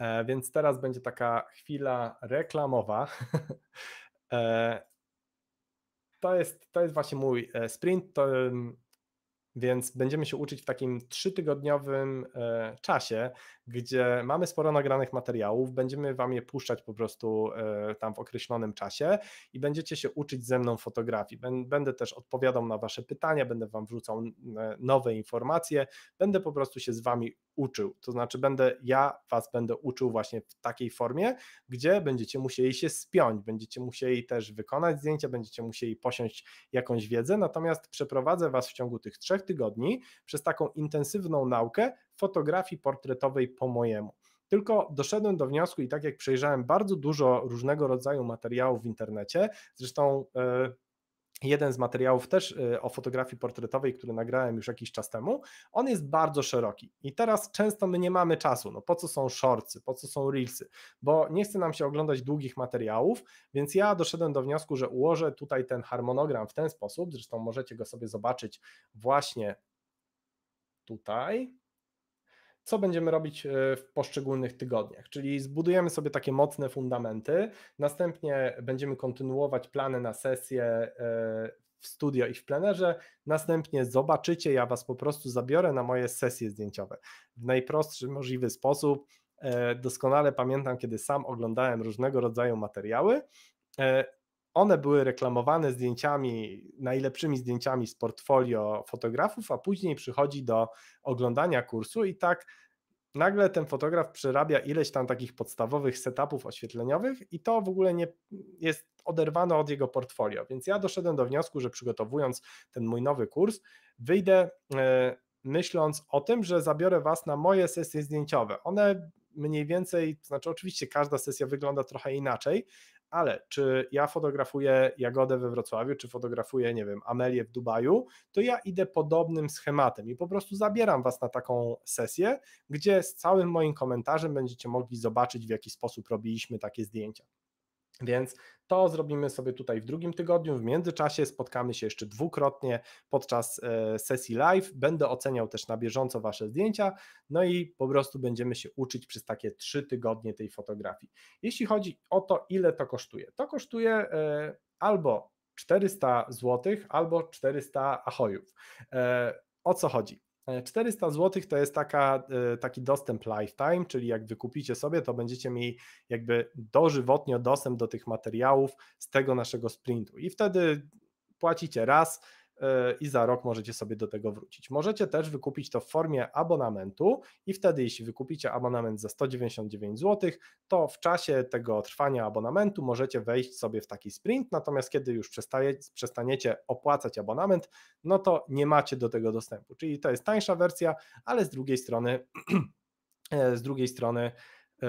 E, więc teraz będzie taka chwila reklamowa. E, to jest, to jest właśnie mój e, sprint. To więc będziemy się uczyć w takim trzytygodniowym e, czasie, gdzie mamy sporo nagranych materiałów, będziemy Wam je puszczać po prostu e, tam w określonym czasie i będziecie się uczyć ze mną fotografii. Będę też odpowiadał na Wasze pytania, będę Wam wrzucał e, nowe informacje, będę po prostu się z Wami uczył. To znaczy, będę ja Was będę uczył właśnie w takiej formie, gdzie będziecie musieli się spiąć, będziecie musieli też wykonać zdjęcia, będziecie musieli posiąść jakąś wiedzę, natomiast przeprowadzę Was w ciągu tych trzech trzech tygodni przez taką intensywną naukę fotografii portretowej po mojemu. Tylko doszedłem do wniosku i tak jak przejrzałem bardzo dużo różnego rodzaju materiałów w internecie, zresztą e, jeden z materiałów też y, o fotografii portretowej, który nagrałem już jakiś czas temu, on jest bardzo szeroki. I teraz często my nie mamy czasu. No po co są shortsy, po co są reelsy? Bo nie chce nam się oglądać długich materiałów, więc ja doszedłem do wniosku, że ułożę tutaj ten harmonogram w ten sposób. Zresztą możecie go sobie zobaczyć właśnie tutaj co będziemy robić e, w poszczególnych tygodniach. Czyli zbudujemy sobie takie mocne fundamenty, następnie będziemy kontynuować plany na sesje e, w studio i w plenerze. Następnie zobaczycie, ja Was po prostu zabiorę na moje sesje zdjęciowe w najprostszy możliwy sposób. E, doskonale pamiętam, kiedy sam oglądałem różnego rodzaju materiały one były reklamowane zdjęciami, najlepszymi zdjęciami z portfolio fotografów, a później przychodzi do oglądania kursu i tak nagle ten fotograf przerabia ileś tam takich podstawowych setupów oświetleniowych i to w ogóle nie jest oderwane od jego portfolio. Więc ja doszedłem do wniosku, że przygotowując ten mój nowy kurs, wyjdę e, myśląc o tym, że zabiorę was na moje sesje zdjęciowe. One mniej więcej, to znaczy oczywiście każda sesja wygląda trochę inaczej, ale czy ja fotografuję Jagodę we Wrocławiu, czy fotografuję, nie wiem, Amelię w Dubaju, to ja idę podobnym schematem i po prostu zabieram Was na taką sesję, gdzie z całym moim komentarzem będziecie mogli zobaczyć, w jaki sposób robiliśmy takie zdjęcia. Więc to zrobimy sobie tutaj w drugim tygodniu. W międzyczasie spotkamy się jeszcze dwukrotnie podczas e, sesji live. Będę oceniał też na bieżąco Wasze zdjęcia, no i po prostu będziemy się uczyć przez takie trzy tygodnie tej fotografii. Jeśli chodzi o to, ile to kosztuje, to kosztuje e, albo 400 zł, albo 400 ahojów. E, o co chodzi? 400 e, zł to jest taka, e, taki dostęp lifetime, czyli jak wykupicie sobie, to będziecie mieli jakby dożywotnio dostęp do tych materiałów z tego naszego sprintu. I wtedy płacicie raz, E, i za rok możecie sobie do tego wrócić. Możecie też wykupić to w formie abonamentu i wtedy, jeśli wykupicie abonament za 199 zł, to w czasie tego trwania abonamentu możecie wejść sobie w taki sprint, natomiast kiedy już przestaniecie opłacać abonament, no to nie macie do tego dostępu. Czyli to jest tańsza wersja, ale z drugiej strony e, z drugiej strony e,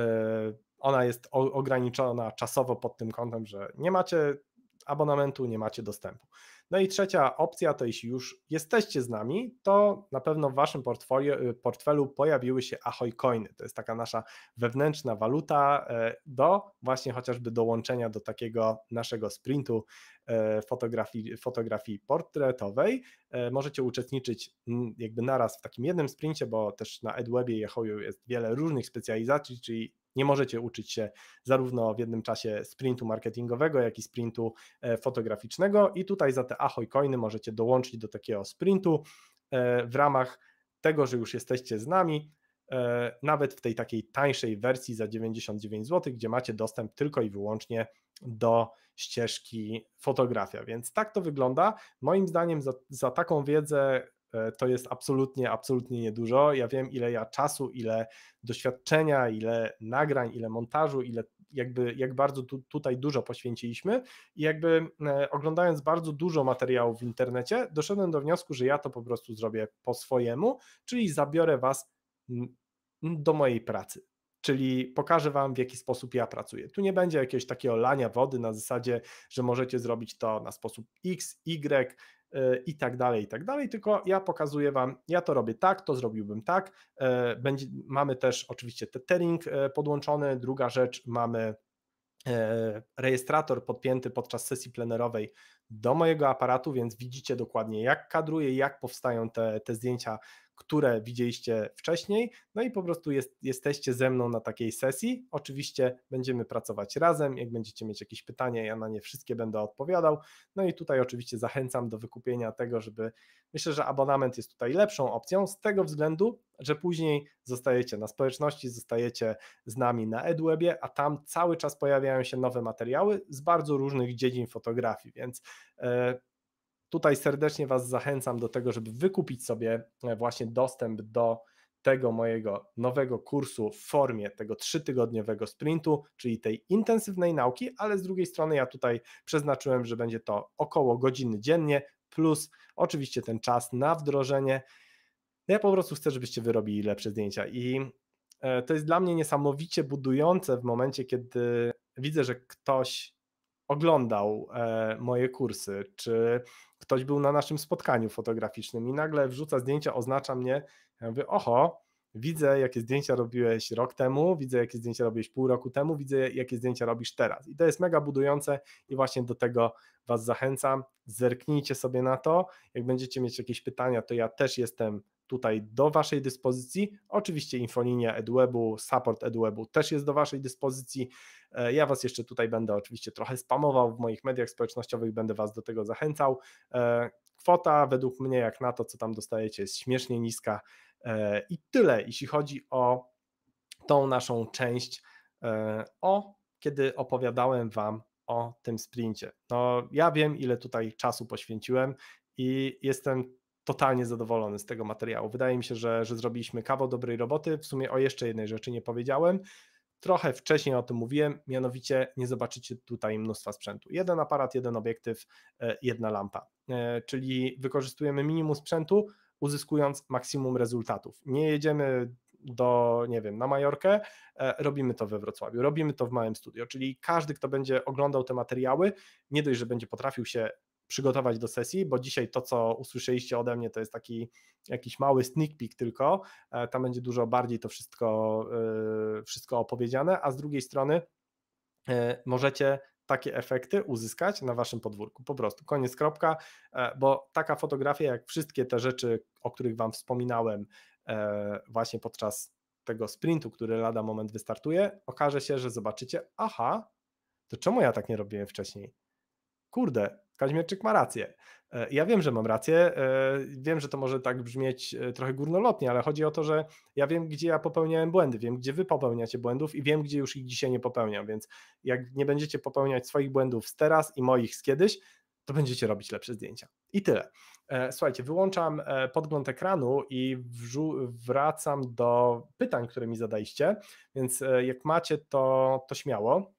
ona jest ograniczona czasowo pod tym kątem, że nie macie abonamentu, nie macie dostępu. No i trzecia opcja to jeśli już jesteście z nami, to na pewno w waszym y, portfelu pojawiły się Ahoy Coiny. To jest taka nasza wewnętrzna waluta e, do właśnie chociażby dołączenia do takiego naszego sprintu e, fotografii, fotografii portretowej. E, możecie uczestniczyć jakby naraz w takim jednym sprincie, bo też na EdWebie i Ahoyu jest wiele różnych specjalizacji, czyli nie możecie uczyć się zarówno w jednym czasie sprintu marketingowego, jak i sprintu e, fotograficznego i tutaj za te Ahoy Coiny możecie dołączyć do takiego sprintu e, w ramach tego, że już jesteście z nami, e, nawet w tej takiej tańszej wersji za 99 zł, gdzie macie dostęp tylko i wyłącznie do ścieżki fotografia. Więc tak to wygląda. Moim zdaniem za, za taką wiedzę E, to jest absolutnie, absolutnie niedużo. Ja wiem, ile ja czasu, ile doświadczenia, ile nagrań, ile montażu, ile jakby, jak bardzo tu, tutaj dużo poświęciliśmy i jakby e, oglądając bardzo dużo materiałów w internecie, doszedłem do wniosku, że ja to po prostu zrobię po swojemu, czyli zabiorę Was do mojej pracy, czyli pokażę Wam, w jaki sposób ja pracuję. Tu nie będzie jakiegoś takiego lania wody na zasadzie, że możecie zrobić to na sposób X, Y, E, i tak dalej, i tak dalej, tylko ja pokazuję Wam, ja to robię tak, to zrobiłbym tak. E, będzie, mamy też oczywiście tethering e, podłączony, druga rzecz, mamy rejestrator podpięty podczas sesji plenerowej do mojego aparatu, więc widzicie dokładnie jak kadruję, jak powstają te, te zdjęcia które widzieliście wcześniej, no i po prostu jest, jesteście ze mną na takiej sesji. Oczywiście będziemy pracować razem, jak będziecie mieć jakieś pytania, ja na nie wszystkie będę odpowiadał. No i tutaj oczywiście zachęcam do wykupienia tego, żeby myślę, że abonament jest tutaj lepszą opcją z tego względu, że później zostajecie na społeczności, zostajecie z nami na EdWebie, a tam cały czas pojawiają się nowe materiały z bardzo różnych dziedzin fotografii, więc yy, Tutaj serdecznie Was zachęcam do tego, żeby wykupić sobie e, właśnie dostęp do tego mojego nowego kursu w formie tego trzytygodniowego sprintu, czyli tej intensywnej nauki, ale z drugiej strony ja tutaj przeznaczyłem, że będzie to około godziny dziennie, plus oczywiście ten czas na wdrożenie. No ja po prostu chcę, żebyście wyrobili lepsze zdjęcia i e, to jest dla mnie niesamowicie budujące w momencie, kiedy widzę, że ktoś oglądał e, moje kursy, czy ktoś był na naszym spotkaniu fotograficznym i nagle wrzuca zdjęcia, oznacza mnie, ja mówię, oho, Widzę, jakie zdjęcia robiłeś rok temu, widzę, jakie zdjęcia robiłeś pół roku temu, widzę, jakie zdjęcia robisz teraz. I to jest mega budujące i właśnie do tego Was zachęcam. Zerknijcie sobie na to. Jak będziecie mieć jakieś pytania, to ja też jestem tutaj do Waszej dyspozycji. Oczywiście infolinia edwebu support edwebu też jest do Waszej dyspozycji. E, ja Was jeszcze tutaj będę oczywiście trochę spamował w moich mediach społecznościowych, będę Was do tego zachęcał. E, kwota według mnie, jak na to, co tam dostajecie, jest śmiesznie niska, E, I tyle, jeśli chodzi o tą naszą część, e, o kiedy opowiadałem Wam o tym sprincie. No, ja wiem, ile tutaj czasu poświęciłem i jestem totalnie zadowolony z tego materiału. Wydaje mi się, że, że zrobiliśmy kawał dobrej roboty. W sumie o jeszcze jednej rzeczy nie powiedziałem. Trochę wcześniej o tym mówiłem, mianowicie nie zobaczycie tutaj mnóstwa sprzętu. Jeden aparat, jeden obiektyw, e, jedna lampa. Czyli wykorzystujemy minimum sprzętu, uzyskując maksimum rezultatów. Nie jedziemy do, nie wiem, na Majorkę, e, robimy to we Wrocławiu, robimy to w małym studio. Czyli każdy, kto będzie oglądał te materiały, nie dość, że będzie potrafił się przygotować do sesji, bo dzisiaj to, co usłyszeliście ode mnie, to jest taki jakiś mały sneak peek tylko. E, tam będzie dużo bardziej to wszystko, e, wszystko opowiedziane, a z drugiej strony możecie takie efekty uzyskać na waszym podwórku. Po prostu, koniec kropka, e, bo taka fotografia, jak wszystkie te rzeczy, o których wam wspominałem e, właśnie podczas tego sprintu, który lada moment wystartuje, okaże się, że zobaczycie, aha, to czemu ja tak nie robiłem wcześniej? Kurde, Kaźmierczyk ma rację. E, ja wiem, że mam rację, e, wiem, że to może tak brzmieć e, trochę górnolotnie, ale chodzi o to, że ja wiem, gdzie ja popełniałem błędy, wiem, gdzie wy popełniacie błędów i wiem, gdzie już ich dzisiaj nie popełniam, więc jak nie będziecie popełniać swoich błędów z teraz i moich z kiedyś, to będziecie robić lepsze zdjęcia. I tyle. Słuchajcie, wyłączam podgląd ekranu i wracam do pytań, które mi zadaliście, więc jak macie, to, to śmiało.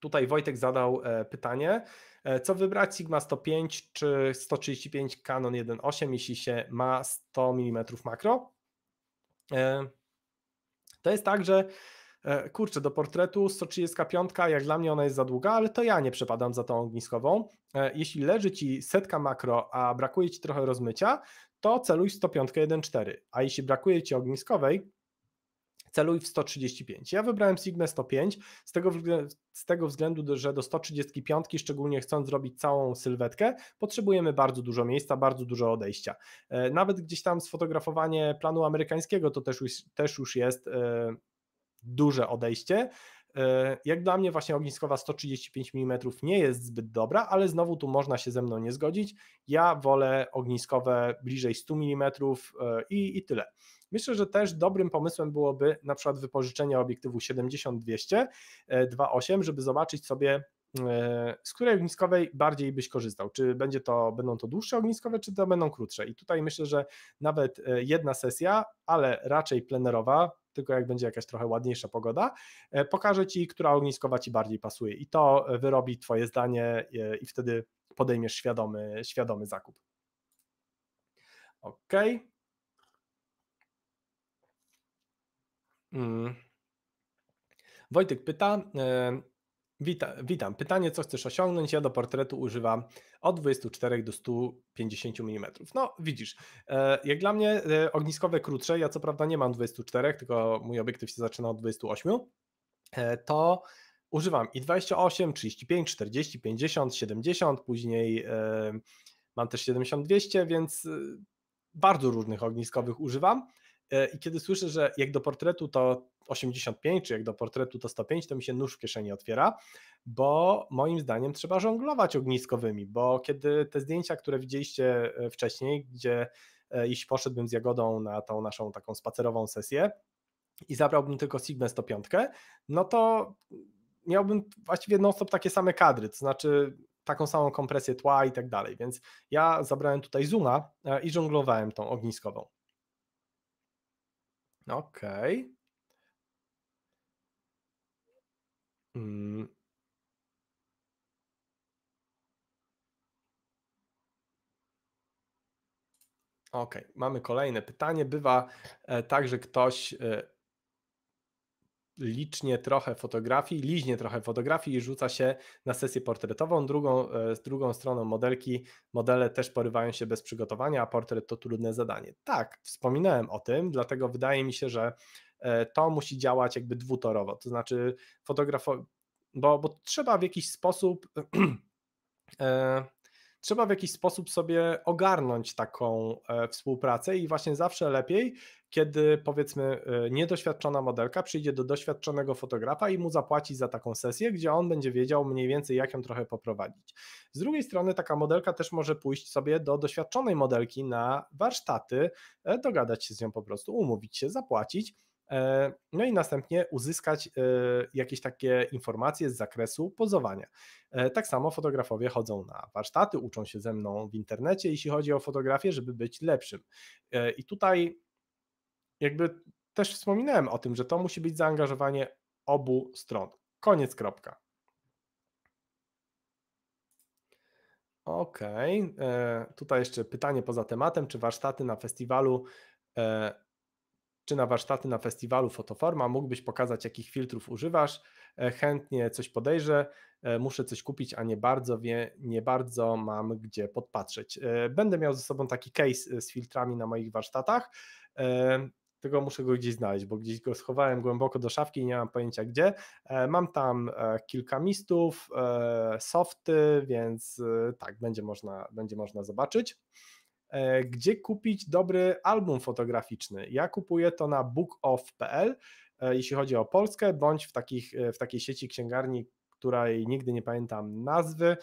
Tutaj Wojtek zadał e, pytanie, e, co wybrać Sigma 105 czy 135 Canon 1.8, jeśli się ma 100 mm makro? E, to jest tak, że kurczę, do portretu 135, jak dla mnie ona jest za długa, ale to ja nie przepadam za tą ogniskową. Jeśli leży Ci setka makro, a brakuje Ci trochę rozmycia, to celuj 105 1.4, a jeśli brakuje Ci ogniskowej, celuj w 135. Ja wybrałem Sigma 105 z tego, z tego względu, że do 135, szczególnie chcąc zrobić całą sylwetkę, potrzebujemy bardzo dużo miejsca, bardzo dużo odejścia. E, nawet gdzieś tam sfotografowanie planu amerykańskiego to też już, też już jest e, duże odejście. E, jak dla mnie właśnie ogniskowa 135 mm nie jest zbyt dobra, ale znowu tu można się ze mną nie zgodzić. Ja wolę ogniskowe bliżej 100 mm e, i, i tyle. Myślę, że też dobrym pomysłem byłoby na przykład wypożyczenie obiektywu 70-200 2.8, e, żeby zobaczyć sobie E, z której ogniskowej bardziej byś korzystał? Czy będzie to, będą to dłuższe ogniskowe, czy to będą krótsze? I tutaj myślę, że nawet e, jedna sesja, ale raczej plenerowa, tylko jak będzie jakaś trochę ładniejsza pogoda, e, pokaże ci, która ogniskowa ci bardziej pasuje i to wyrobi twoje zdanie i wtedy podejmiesz świadomy, świadomy zakup. OK. Mm. Wojtek pyta, Wita, witam. Pytanie, co chcesz osiągnąć? Ja do portretu używam od 24 do 150 mm. No, widzisz, e, jak dla mnie e, ogniskowe krótsze, ja co prawda nie mam 24, tylko mój obiektyw się zaczyna od 28, e, to używam i 28, 35, 40, 50, 70, później mam też 7200, więc bardzo różnych ogniskowych używam. E, i kiedy słyszę, że jak do portretu to 85, czy jak do portretu to 105, to mi się nóż w kieszeni otwiera, bo moim zdaniem trzeba żonglować ogniskowymi, bo kiedy te zdjęcia, które widzieliście e, wcześniej, gdzie e, iść poszedłbym z Jagodą na tą naszą taką spacerową sesję i zabrałbym tylko Sigmę 105, no to miałbym właściwie non-stop takie same kadry, to znaczy taką samą kompresję tła i tak dalej, więc ja zabrałem tutaj zooma i żonglowałem tą ogniskową. Okej. Okay. Mm. Okej, okay. mamy kolejne pytanie. Bywa e, tak, że ktoś e, licznie trochę fotografii, liźnie trochę fotografii i rzuca się na sesję portretową. Drugą, e, z drugą stroną modelki, modele też porywają się bez przygotowania, a portret to trudne zadanie. Tak, wspominałem o tym, dlatego wydaje mi się, że e, to musi działać jakby dwutorowo, to znaczy fotograf, bo, bo trzeba w jakiś sposób e, trzeba w jakiś sposób sobie ogarnąć taką e, współpracę i właśnie zawsze lepiej, kiedy powiedzmy e, niedoświadczona modelka przyjdzie do doświadczonego fotografa i mu zapłaci za taką sesję, gdzie on będzie wiedział mniej więcej, jak ją trochę poprowadzić. Z drugiej strony, taka modelka też może pójść sobie do doświadczonej modelki na warsztaty, e, dogadać się z nią po prostu, umówić się, zapłacić E, no i następnie uzyskać e, jakieś takie informacje z zakresu pozowania. E, tak samo fotografowie chodzą na warsztaty, uczą się ze mną w internecie, jeśli chodzi o fotografię, żeby być lepszym. I tutaj jakby też wspominałem o tym, że to musi być zaangażowanie obu stron. Koniec kropka. Okej, okay. tutaj jeszcze pytanie poza tematem, czy warsztaty na festiwalu czy na warsztaty na festiwalu Fotoforma. Mógłbyś pokazać, jakich filtrów używasz. E, chętnie coś podejrzę, e, muszę coś kupić, a nie bardzo wie, nie bardzo mam gdzie podpatrzeć. E, będę miał ze sobą taki case z filtrami na moich warsztatach. Tego muszę go gdzieś znaleźć, bo gdzieś go schowałem głęboko do szafki i nie mam pojęcia gdzie. Mam tam kilka mistów, softy, więc tak, będzie można, będzie można zobaczyć. E, gdzie kupić dobry album fotograficzny. Ja kupuję to na bookoff.pl, e, jeśli chodzi o Polskę, bądź w, takich, e, w takiej sieci księgarni, której nigdy nie pamiętam nazwy.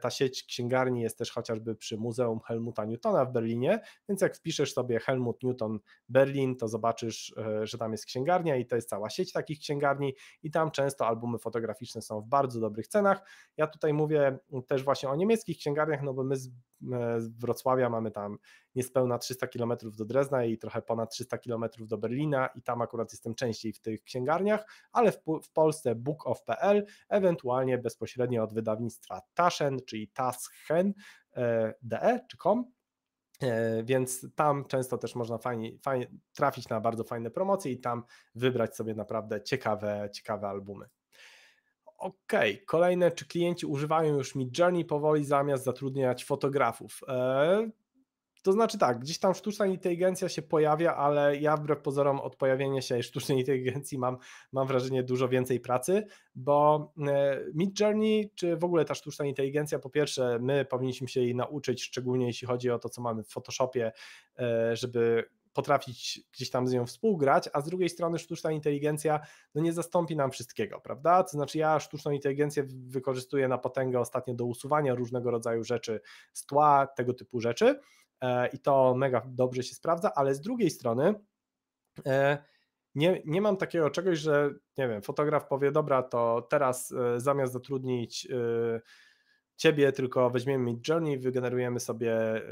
Ta sieć księgarni jest też chociażby przy Muzeum Helmuta Newtona w Berlinie, więc jak wpiszesz sobie Helmut Newton Berlin, to zobaczysz, że tam jest księgarnia i to jest cała sieć takich księgarni i tam często albumy fotograficzne są w bardzo dobrych cenach. Ja tutaj mówię też właśnie o niemieckich księgarniach, no bo my z E, z Wrocławia mamy tam niespełna 300 km do Drezna i trochę ponad 300 km do Berlina i tam akurat jestem częściej w tych księgarniach, ale w, w Polsce bookof.pl ewentualnie bezpośrednio od wydawnictwa Taschen, czyli taschen.de e, czy com, e, więc tam często też można fajnie, fajnie, trafić na bardzo fajne promocje i tam wybrać sobie naprawdę ciekawe, ciekawe albumy. Okej. kolejne, czy klienci używają już Midjourney Journey powoli zamiast zatrudniać fotografów? E, to znaczy tak, gdzieś tam sztuczna inteligencja się pojawia, ale ja wbrew pozorom od pojawienia się sztucznej inteligencji mam, mam wrażenie dużo więcej pracy, bo e, Mid Journey, czy w ogóle ta sztuczna inteligencja, po pierwsze, my powinniśmy się jej nauczyć, szczególnie jeśli chodzi o to, co mamy w Photoshopie, e, żeby potrafić gdzieś tam z nią współgrać, a z drugiej strony sztuczna inteligencja no nie zastąpi nam wszystkiego, prawda? To znaczy ja sztuczną inteligencję wykorzystuję na potęgę ostatnio do usuwania różnego rodzaju rzeczy z tła, tego typu rzeczy e, i to mega dobrze się sprawdza, ale z drugiej strony e, nie, nie mam takiego czegoś, że nie wiem, fotograf powie, dobra, to teraz e, zamiast zatrudnić ciebie, tylko weźmiemy Mid wygenerujemy sobie e,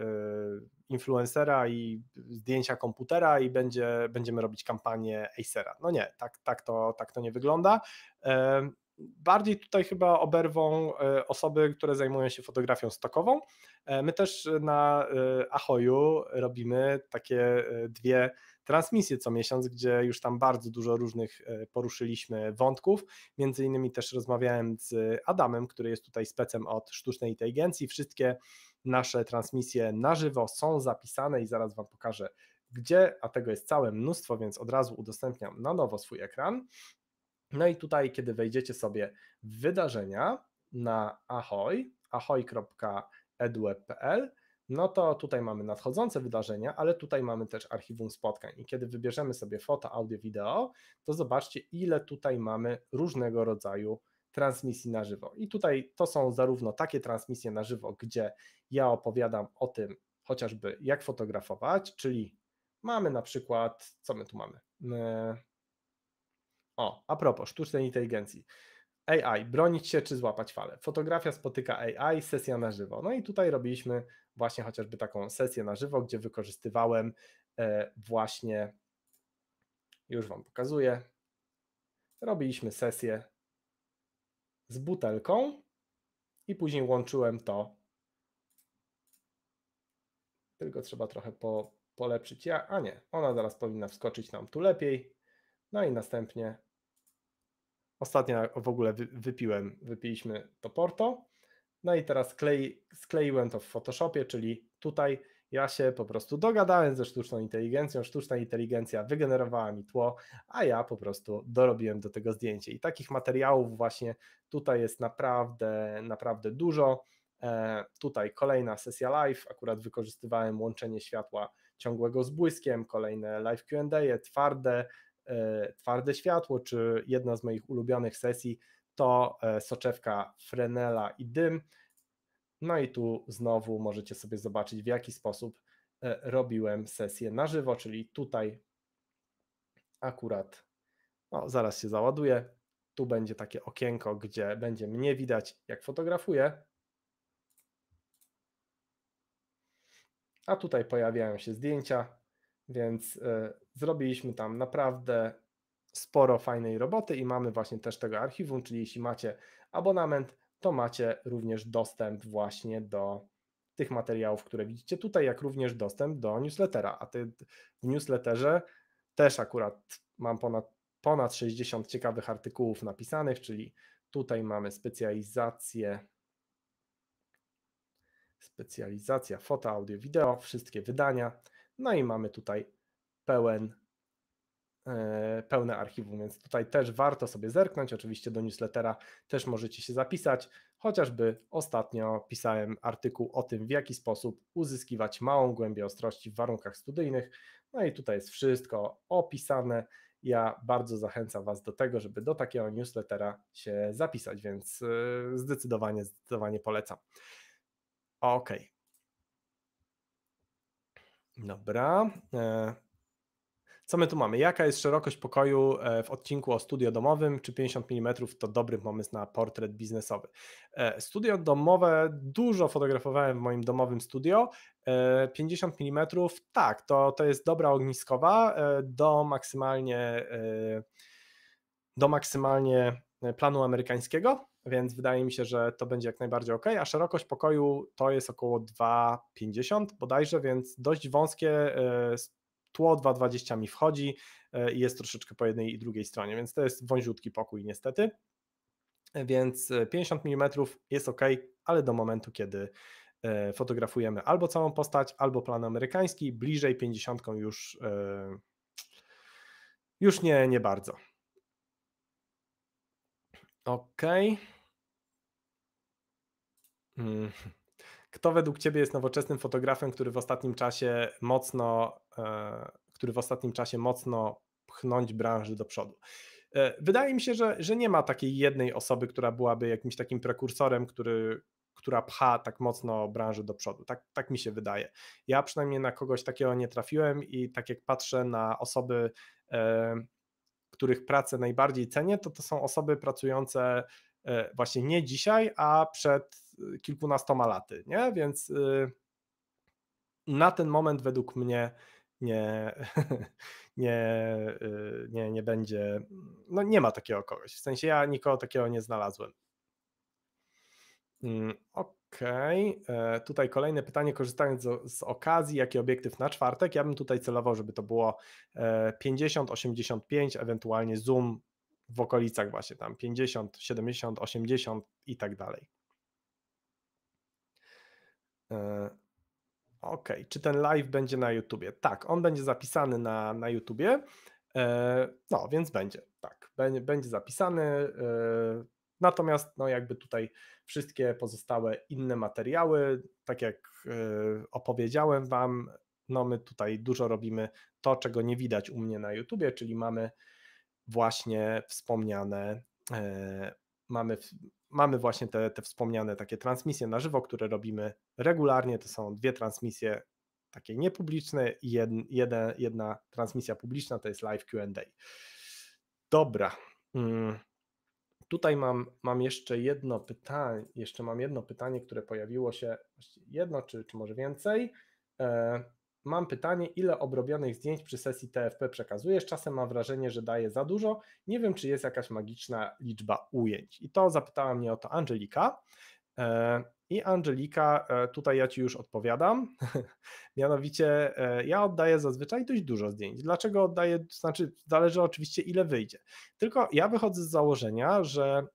influencera i zdjęcia komputera i będzie, będziemy robić kampanię Acera. No nie, tak, tak, to, tak to nie wygląda. E, bardziej tutaj chyba oberwą e, osoby, które zajmują się fotografią stokową. My też na Ahoju robimy takie dwie transmisję co miesiąc, gdzie już tam bardzo dużo różnych e, poruszyliśmy wątków. Między innymi też rozmawiałem z Adamem, który jest tutaj specem od sztucznej inteligencji. Wszystkie nasze transmisje na żywo są zapisane i zaraz Wam pokażę gdzie, a tego jest całe mnóstwo, więc od razu udostępniam na nowo swój ekran. No i tutaj, kiedy wejdziecie sobie w wydarzenia na ahoj, ahoj.edweb.pl, no to tutaj mamy nadchodzące wydarzenia, ale tutaj mamy też archiwum spotkań. I kiedy wybierzemy sobie foto, audio, wideo, to zobaczcie, ile tutaj mamy różnego rodzaju transmisji na żywo. I tutaj to są zarówno takie transmisje na żywo, gdzie ja opowiadam o tym, chociażby jak fotografować, czyli mamy na przykład, co my tu mamy? O, a propos sztucznej inteligencji. AI, bronić się czy złapać falę. Fotografia spotyka AI, sesja na żywo. No i tutaj robiliśmy właśnie chociażby taką sesję na żywo, gdzie wykorzystywałem e, właśnie, już Wam pokazuję, robiliśmy sesję z butelką i później łączyłem to. Tylko trzeba trochę po, polepszyć. Ja, a nie, ona zaraz powinna wskoczyć nam tu lepiej. No i następnie ostatnio w ogóle wypiłem, wypiliśmy to porto no i teraz klei, skleiłem to w Photoshopie, czyli tutaj ja się po prostu dogadałem ze sztuczną inteligencją, sztuczna inteligencja wygenerowała mi tło, a ja po prostu dorobiłem do tego zdjęcie. I takich materiałów właśnie tutaj jest naprawdę, naprawdę dużo. E, tutaj kolejna sesja live, akurat wykorzystywałem łączenie światła ciągłego z błyskiem, kolejne live QA, twarde, e, twarde światło, czy jedna z moich ulubionych sesji to e, soczewka Frenela i dym. No i tu znowu możecie sobie zobaczyć, w jaki sposób e, robiłem sesję na żywo, czyli tutaj akurat, no zaraz się załaduje, tu będzie takie okienko, gdzie będzie mnie widać, jak fotografuję. A tutaj pojawiają się zdjęcia, więc e, zrobiliśmy tam naprawdę sporo fajnej roboty i mamy właśnie też tego archiwum, czyli jeśli macie abonament, to macie również dostęp właśnie do tych materiałów, które widzicie tutaj, jak również dostęp do newslettera. A ty w newsletterze też akurat mam ponad, ponad 60 ciekawych artykułów napisanych, czyli tutaj mamy specjalizację specjalizacja foto, audio, wideo, wszystkie wydania. No i mamy tutaj pełen E, pełne archiwum, więc tutaj też warto sobie zerknąć. Oczywiście do newslettera też możecie się zapisać. Chociażby ostatnio pisałem artykuł o tym, w jaki sposób uzyskiwać małą głębię ostrości w warunkach studyjnych. No i tutaj jest wszystko opisane. Ja bardzo zachęcam Was do tego, żeby do takiego newslettera się zapisać, więc e, zdecydowanie, zdecydowanie polecam. Ok. Dobra. E, co my tu mamy? Jaka jest szerokość pokoju e, w odcinku o studio domowym? Czy 50 mm to dobry pomysł na portret biznesowy? E, studio domowe dużo fotografowałem w moim domowym studio. 50 e, mm tak, to, to jest dobra ogniskowa do maksymalnie do maksymalnie planu amerykańskiego, więc wydaje mi się, że to będzie jak najbardziej ok, a szerokość pokoju to jest około 2,50 bodajże, więc dość wąskie tło, 2,20 mi wchodzi e, i jest troszeczkę po jednej i drugiej stronie, więc to jest wąziutki pokój niestety. Więc 50 e, mm jest ok, ale do momentu, kiedy e, fotografujemy albo całą postać, albo plan amerykański, bliżej 50 już, już nie, nie bardzo. Ok. Mm. Kto według Ciebie jest nowoczesnym fotografem, który w ostatnim czasie mocno E, który w ostatnim czasie mocno pchnąć branży do przodu. E, wydaje mi się, że, że nie ma takiej jednej osoby, która byłaby jakimś takim prekursorem, który, która pcha tak mocno branżę do przodu. Tak, tak mi się wydaje. Ja przynajmniej na kogoś takiego nie trafiłem i tak jak patrzę na osoby, e, których pracę najbardziej cenię, to to są osoby pracujące właśnie nie dzisiaj, a przed kilkunastoma laty, nie? Więc y, na ten moment według mnie nie, nie, y, nie, nie będzie, no nie ma takiego kogoś. W sensie ja nikogo takiego nie znalazłem. Mm, okej, okay. E, tutaj kolejne pytanie, korzystając z, z, okazji, jaki obiektyw na czwartek? Ja bym tutaj celował, żeby to było 50, e, 85, ewentualnie zoom w okolicach właśnie tam 50, 70, 80 i tak dalej. E, Okej, okay. czy ten live będzie na YouTubie? Tak, on będzie zapisany na, na YouTubie. E, no, więc będzie, tak, będzie, zapisany. E, natomiast, no, jakby tutaj wszystkie pozostałe inne materiały, tak jak e, opowiedziałem Wam, no, my tutaj dużo robimy to, czego nie widać u mnie na YouTubie, czyli mamy właśnie wspomniane, mamy mamy właśnie te, te wspomniane takie transmisje na żywo, które robimy regularnie. To są dwie transmisje takie niepubliczne i jed, jeden, jedna transmisja publiczna to jest live QA. Dobra. Mm, tutaj mam, mam jeszcze jedno pytanie, jeszcze mam jedno pytanie, które pojawiło się, jedno czy, czy może więcej. E, Mam pytanie, ile obrobionych zdjęć przy sesji TFP przekazujesz? Czasem mam wrażenie, że daje za dużo. Nie wiem, czy jest jakaś magiczna liczba ujęć. I to zapytała mnie o to Angelika. E, I Angelika, e, tutaj ja Ci już odpowiadam. Mianowicie, e, ja oddaję zazwyczaj dość dużo zdjęć. Dlaczego oddaję? znaczy, zależy oczywiście, ile wyjdzie. Tylko ja wychodzę z założenia, że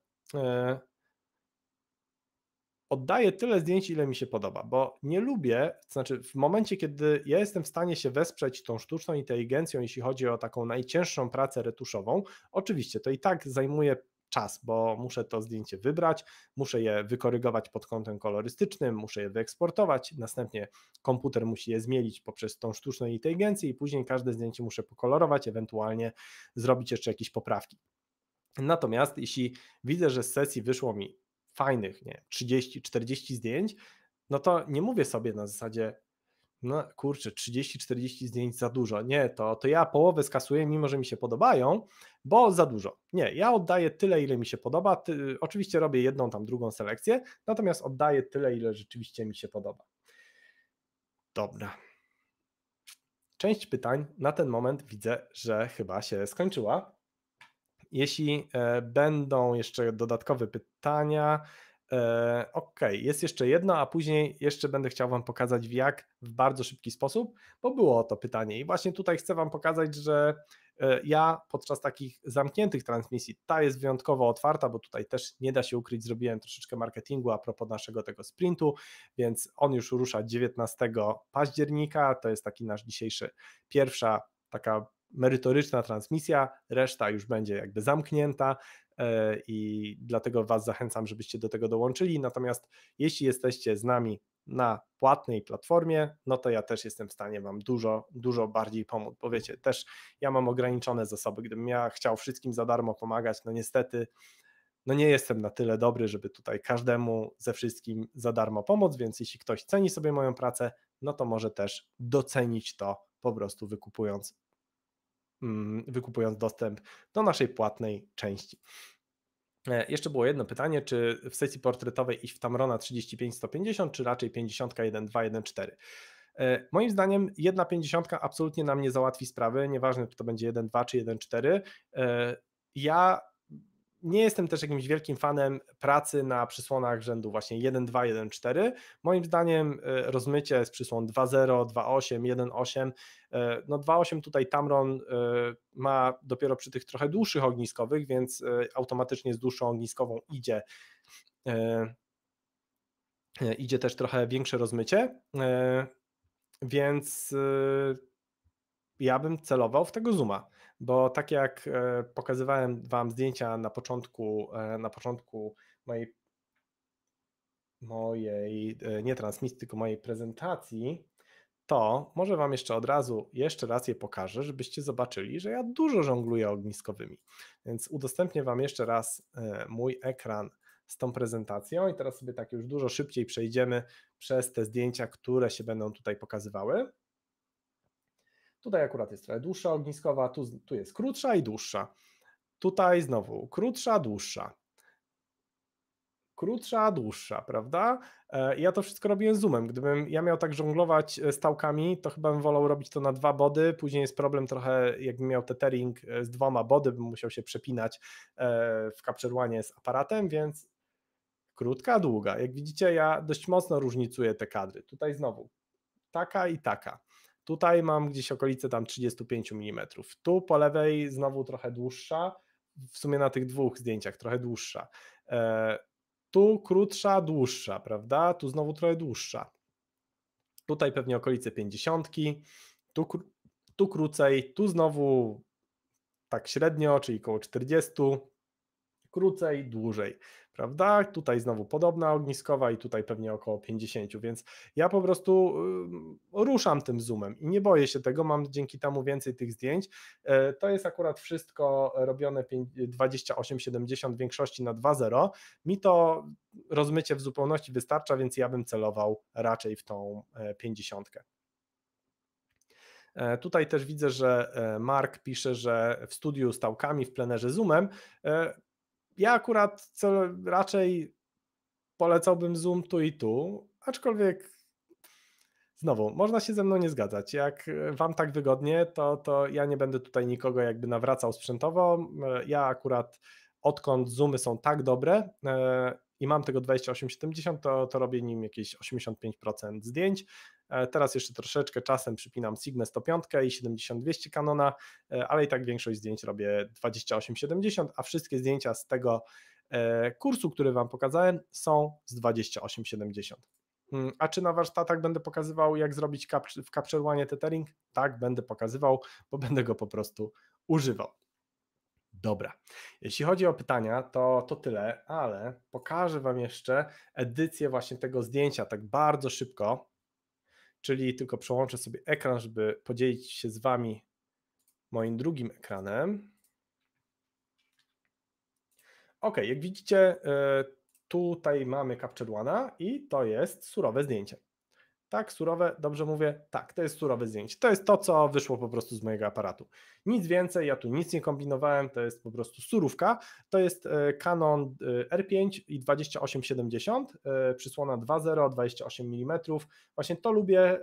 oddaję tyle zdjęć, ile mi się podoba, bo nie lubię, to znaczy w momencie, kiedy ja jestem w stanie się wesprzeć tą sztuczną inteligencją, jeśli chodzi o taką najcięższą pracę retuszową, oczywiście to i tak zajmuje czas, bo muszę to zdjęcie wybrać, muszę je wykorygować pod kątem kolorystycznym, muszę je wyeksportować, następnie komputer musi je zmielić poprzez tą sztuczną inteligencję i później każde zdjęcie muszę pokolorować, ewentualnie zrobić jeszcze jakieś poprawki. Natomiast jeśli widzę, że z sesji wyszło mi fajnych, nie, 30, 40 zdjęć, no to nie mówię sobie na zasadzie, no kurczę, 30-40 zdjęć za dużo. Nie, to, to ja połowę skasuję, mimo że mi się podobają, bo za dużo. Nie, ja oddaję tyle, ile mi się podoba. Ty, oczywiście robię jedną tam drugą selekcję, natomiast oddaję tyle, ile rzeczywiście mi się podoba. Dobra. Część pytań na ten moment widzę, że chyba się skończyła. Jeśli e, będą jeszcze dodatkowe pytania, e, ok, jest jeszcze jedno, a później jeszcze będę chciał Wam pokazać, w jak w bardzo szybki sposób, bo było to pytanie. I właśnie tutaj chcę Wam pokazać, że e, ja podczas takich zamkniętych transmisji, ta jest wyjątkowo otwarta, bo tutaj też nie da się ukryć, zrobiłem troszeczkę marketingu a propos naszego tego sprintu, więc on już rusza 19 października. To jest taki nasz dzisiejszy pierwsza taka merytoryczna transmisja, reszta już będzie jakby zamknięta e, i dlatego Was zachęcam, żebyście do tego dołączyli. Natomiast jeśli jesteście z nami na płatnej platformie, no to ja też jestem w stanie Wam dużo, dużo bardziej pomóc, bo wiecie, też ja mam ograniczone zasoby, gdybym ja chciał wszystkim za darmo pomagać, no niestety no nie jestem na tyle dobry, żeby tutaj każdemu ze wszystkim za darmo pomóc, więc jeśli ktoś ceni sobie moją pracę, no to może też docenić to po prostu wykupując Mm, wykupując dostęp do naszej płatnej części. E, jeszcze było jedno pytanie, czy w sesji portretowej iść w Tamrona 35-150, czy raczej 50-1-2-1-4? E, moim zdaniem 50 absolutnie nam nie załatwi sprawy, nieważne czy to będzie 1,2 czy 1,4. E, ja nie jestem też jakimś wielkim fanem pracy na przysłonach rzędu właśnie 1, 2, 1, 4. Moim zdaniem e, rozmycie z przysłon 2, 0, 2, 8, 1, 8. No 2, 8 tutaj Tamron e, ma dopiero przy tych trochę dłuższych ogniskowych, więc e, automatycznie z dłuższą ogniskową idzie idzie też trochę większe rozmycie, więc ja bym celował w tego zooma bo tak jak e, pokazywałem Wam zdjęcia na początku, e, na początku mojej, mojej e, nie transmisji, tylko mojej prezentacji, to może Wam jeszcze od razu, jeszcze raz je pokażę, żebyście zobaczyli, że ja dużo żongluję ogniskowymi. Więc udostępnię Wam jeszcze raz mój ekran z tą prezentacją i teraz sobie tak już dużo szybciej przejdziemy przez te zdjęcia, które się będą tutaj pokazywały. Tutaj akurat jest trochę dłuższa ogniskowa, tu, tu jest krótsza i dłuższa. Tutaj znowu krótsza, dłuższa. Krótsza, dłuższa, prawda? E, ja to wszystko robiłem zoomem. Gdybym ja miał tak żonglować e, stałkami, to chyba bym wolał robić to na dwa body. Później jest problem trochę, jakbym miał tethering e, z dwoma body, bym musiał się przepinać w Capture One z aparatem, więc krótka, długa. Jak widzicie, ja dość mocno różnicuję te kadry. Tutaj znowu taka i taka. Tutaj mam gdzieś okolice tam 35 mm. Tu po lewej znowu trochę dłuższa, w sumie na tych dwóch zdjęciach trochę dłuższa. E, tu krótsza, dłuższa, prawda? Tu znowu trochę dłuższa. Tutaj pewnie okolice 50, tu, tu krócej, tu znowu tak średnio, czyli około 40, krócej, dłużej prawda? Tutaj znowu podobna ogniskowa i tutaj pewnie około 50, więc ja po prostu ruszam tym zoomem i nie boję się tego, mam dzięki temu więcej tych zdjęć. E, to jest akurat wszystko robione 28-70 w większości na 2.0. Mi to rozmycie w zupełności wystarcza, więc ja bym celował raczej w tą 50. E, e, tutaj też widzę, że Mark pisze, że w studiu z tałkami, w plenerze Zoomem ja akurat co, raczej polecałbym Zoom tu i tu, aczkolwiek znowu, można się ze mną nie zgadzać. Jak e, wam tak wygodnie, to, to ja nie będę tutaj nikogo jakby nawracał sprzętowo. E, ja akurat odkąd Zoomy są tak dobre e, i mam tego 2870, to, to robię nim jakieś 85% zdjęć, E, teraz jeszcze troszeczkę czasem przypinam Signę 105 i 7200 kanona, Canona, e, ale i tak większość zdjęć robię 2870, a wszystkie zdjęcia z tego e, kursu, który Wam pokazałem, są z 2870. Hmm, a czy na warsztatach będę pokazywał, jak zrobić w Capture One tethering? Tak, będę pokazywał, bo będę go po prostu używał. Dobra. Jeśli chodzi o pytania, to, to tyle, ale pokażę Wam jeszcze edycję właśnie tego zdjęcia tak bardzo szybko czyli tylko przełączę sobie ekran, żeby podzielić się z Wami moim drugim ekranem. Ok, jak widzicie, e, tutaj mamy Capture One i to jest surowe zdjęcie. Tak, surowe, dobrze mówię? Tak, to jest surowe zdjęcie. To jest to, co wyszło po prostu z mojego aparatu. Nic więcej, ja tu nic nie kombinowałem, to jest po prostu surówka. To jest e, Canon e, R5 i 2870, e, przysłona 2.0, 28 mm. Właśnie to lubię,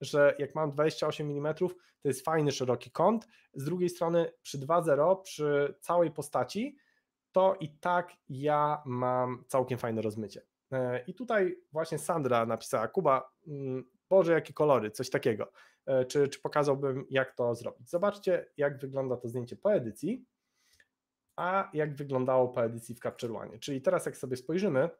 że jak mam 28 mm, to jest fajny, szeroki kąt. Z drugiej strony przy 2.0, przy całej postaci, to i tak ja mam całkiem fajne rozmycie. E, I tutaj właśnie Sandra napisała, Kuba, mm, Boże, jakie kolory, coś takiego. E, czy, czy pokazałbym, jak to zrobić? Zobaczcie, jak wygląda to zdjęcie po edycji, a jak wyglądało po edycji w Capture One. Czyli teraz, jak sobie spojrzymy,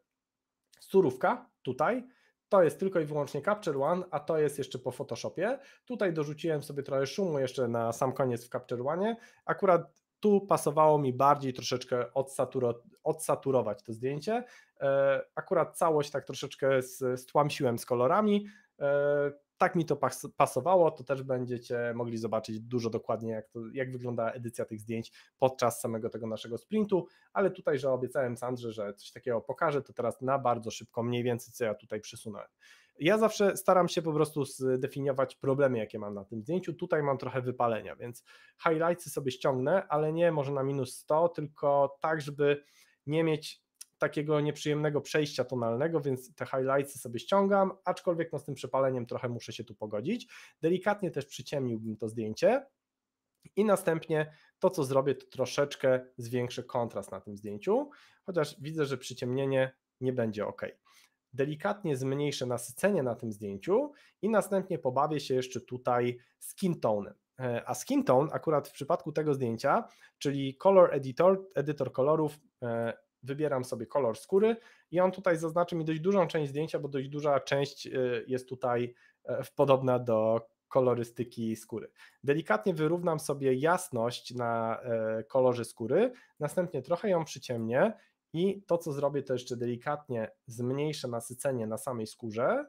surówka tutaj, to jest tylko i wyłącznie Capture One, a to jest jeszcze po Photoshopie. Tutaj dorzuciłem sobie trochę szumu jeszcze na sam koniec w Capture One. Akurat tu pasowało mi bardziej troszeczkę odsaturo, odsaturować to zdjęcie. E, akurat całość tak troszeczkę stłamsiłem z kolorami. E, tak mi to pasowało, to też będziecie mogli zobaczyć dużo dokładnie, jak, to, jak wygląda edycja tych zdjęć podczas samego tego naszego sprintu, ale tutaj, że obiecałem Sandrze, że coś takiego pokażę, to teraz na bardzo szybko mniej więcej co ja tutaj przesunąłem. Ja zawsze staram się po prostu zdefiniować problemy, jakie mam na tym zdjęciu. Tutaj mam trochę wypalenia, więc highlightsy sobie ściągnę, ale nie może na minus 100, tylko tak, żeby nie mieć takiego nieprzyjemnego przejścia tonalnego, więc te highlightsy sobie ściągam, aczkolwiek no z tym przepaleniem trochę muszę się tu pogodzić. Delikatnie też przyciemniłbym to zdjęcie, i następnie to, co zrobię, to troszeczkę zwiększę kontrast na tym zdjęciu, chociaż widzę, że przyciemnienie nie będzie ok delikatnie zmniejszę nasycenie na tym zdjęciu i następnie pobawię się jeszcze tutaj skin tone. E, a skin tone akurat w przypadku tego zdjęcia, czyli color editor, edytor kolorów, e, wybieram sobie kolor skóry i on tutaj zaznaczy mi dość dużą część zdjęcia, bo dość duża część e, jest tutaj podobna do kolorystyki skóry. Delikatnie wyrównam sobie jasność na kolorze skóry, następnie trochę ją przyciemnię i to, co zrobię, to jeszcze delikatnie zmniejszę nasycenie na samej skórze,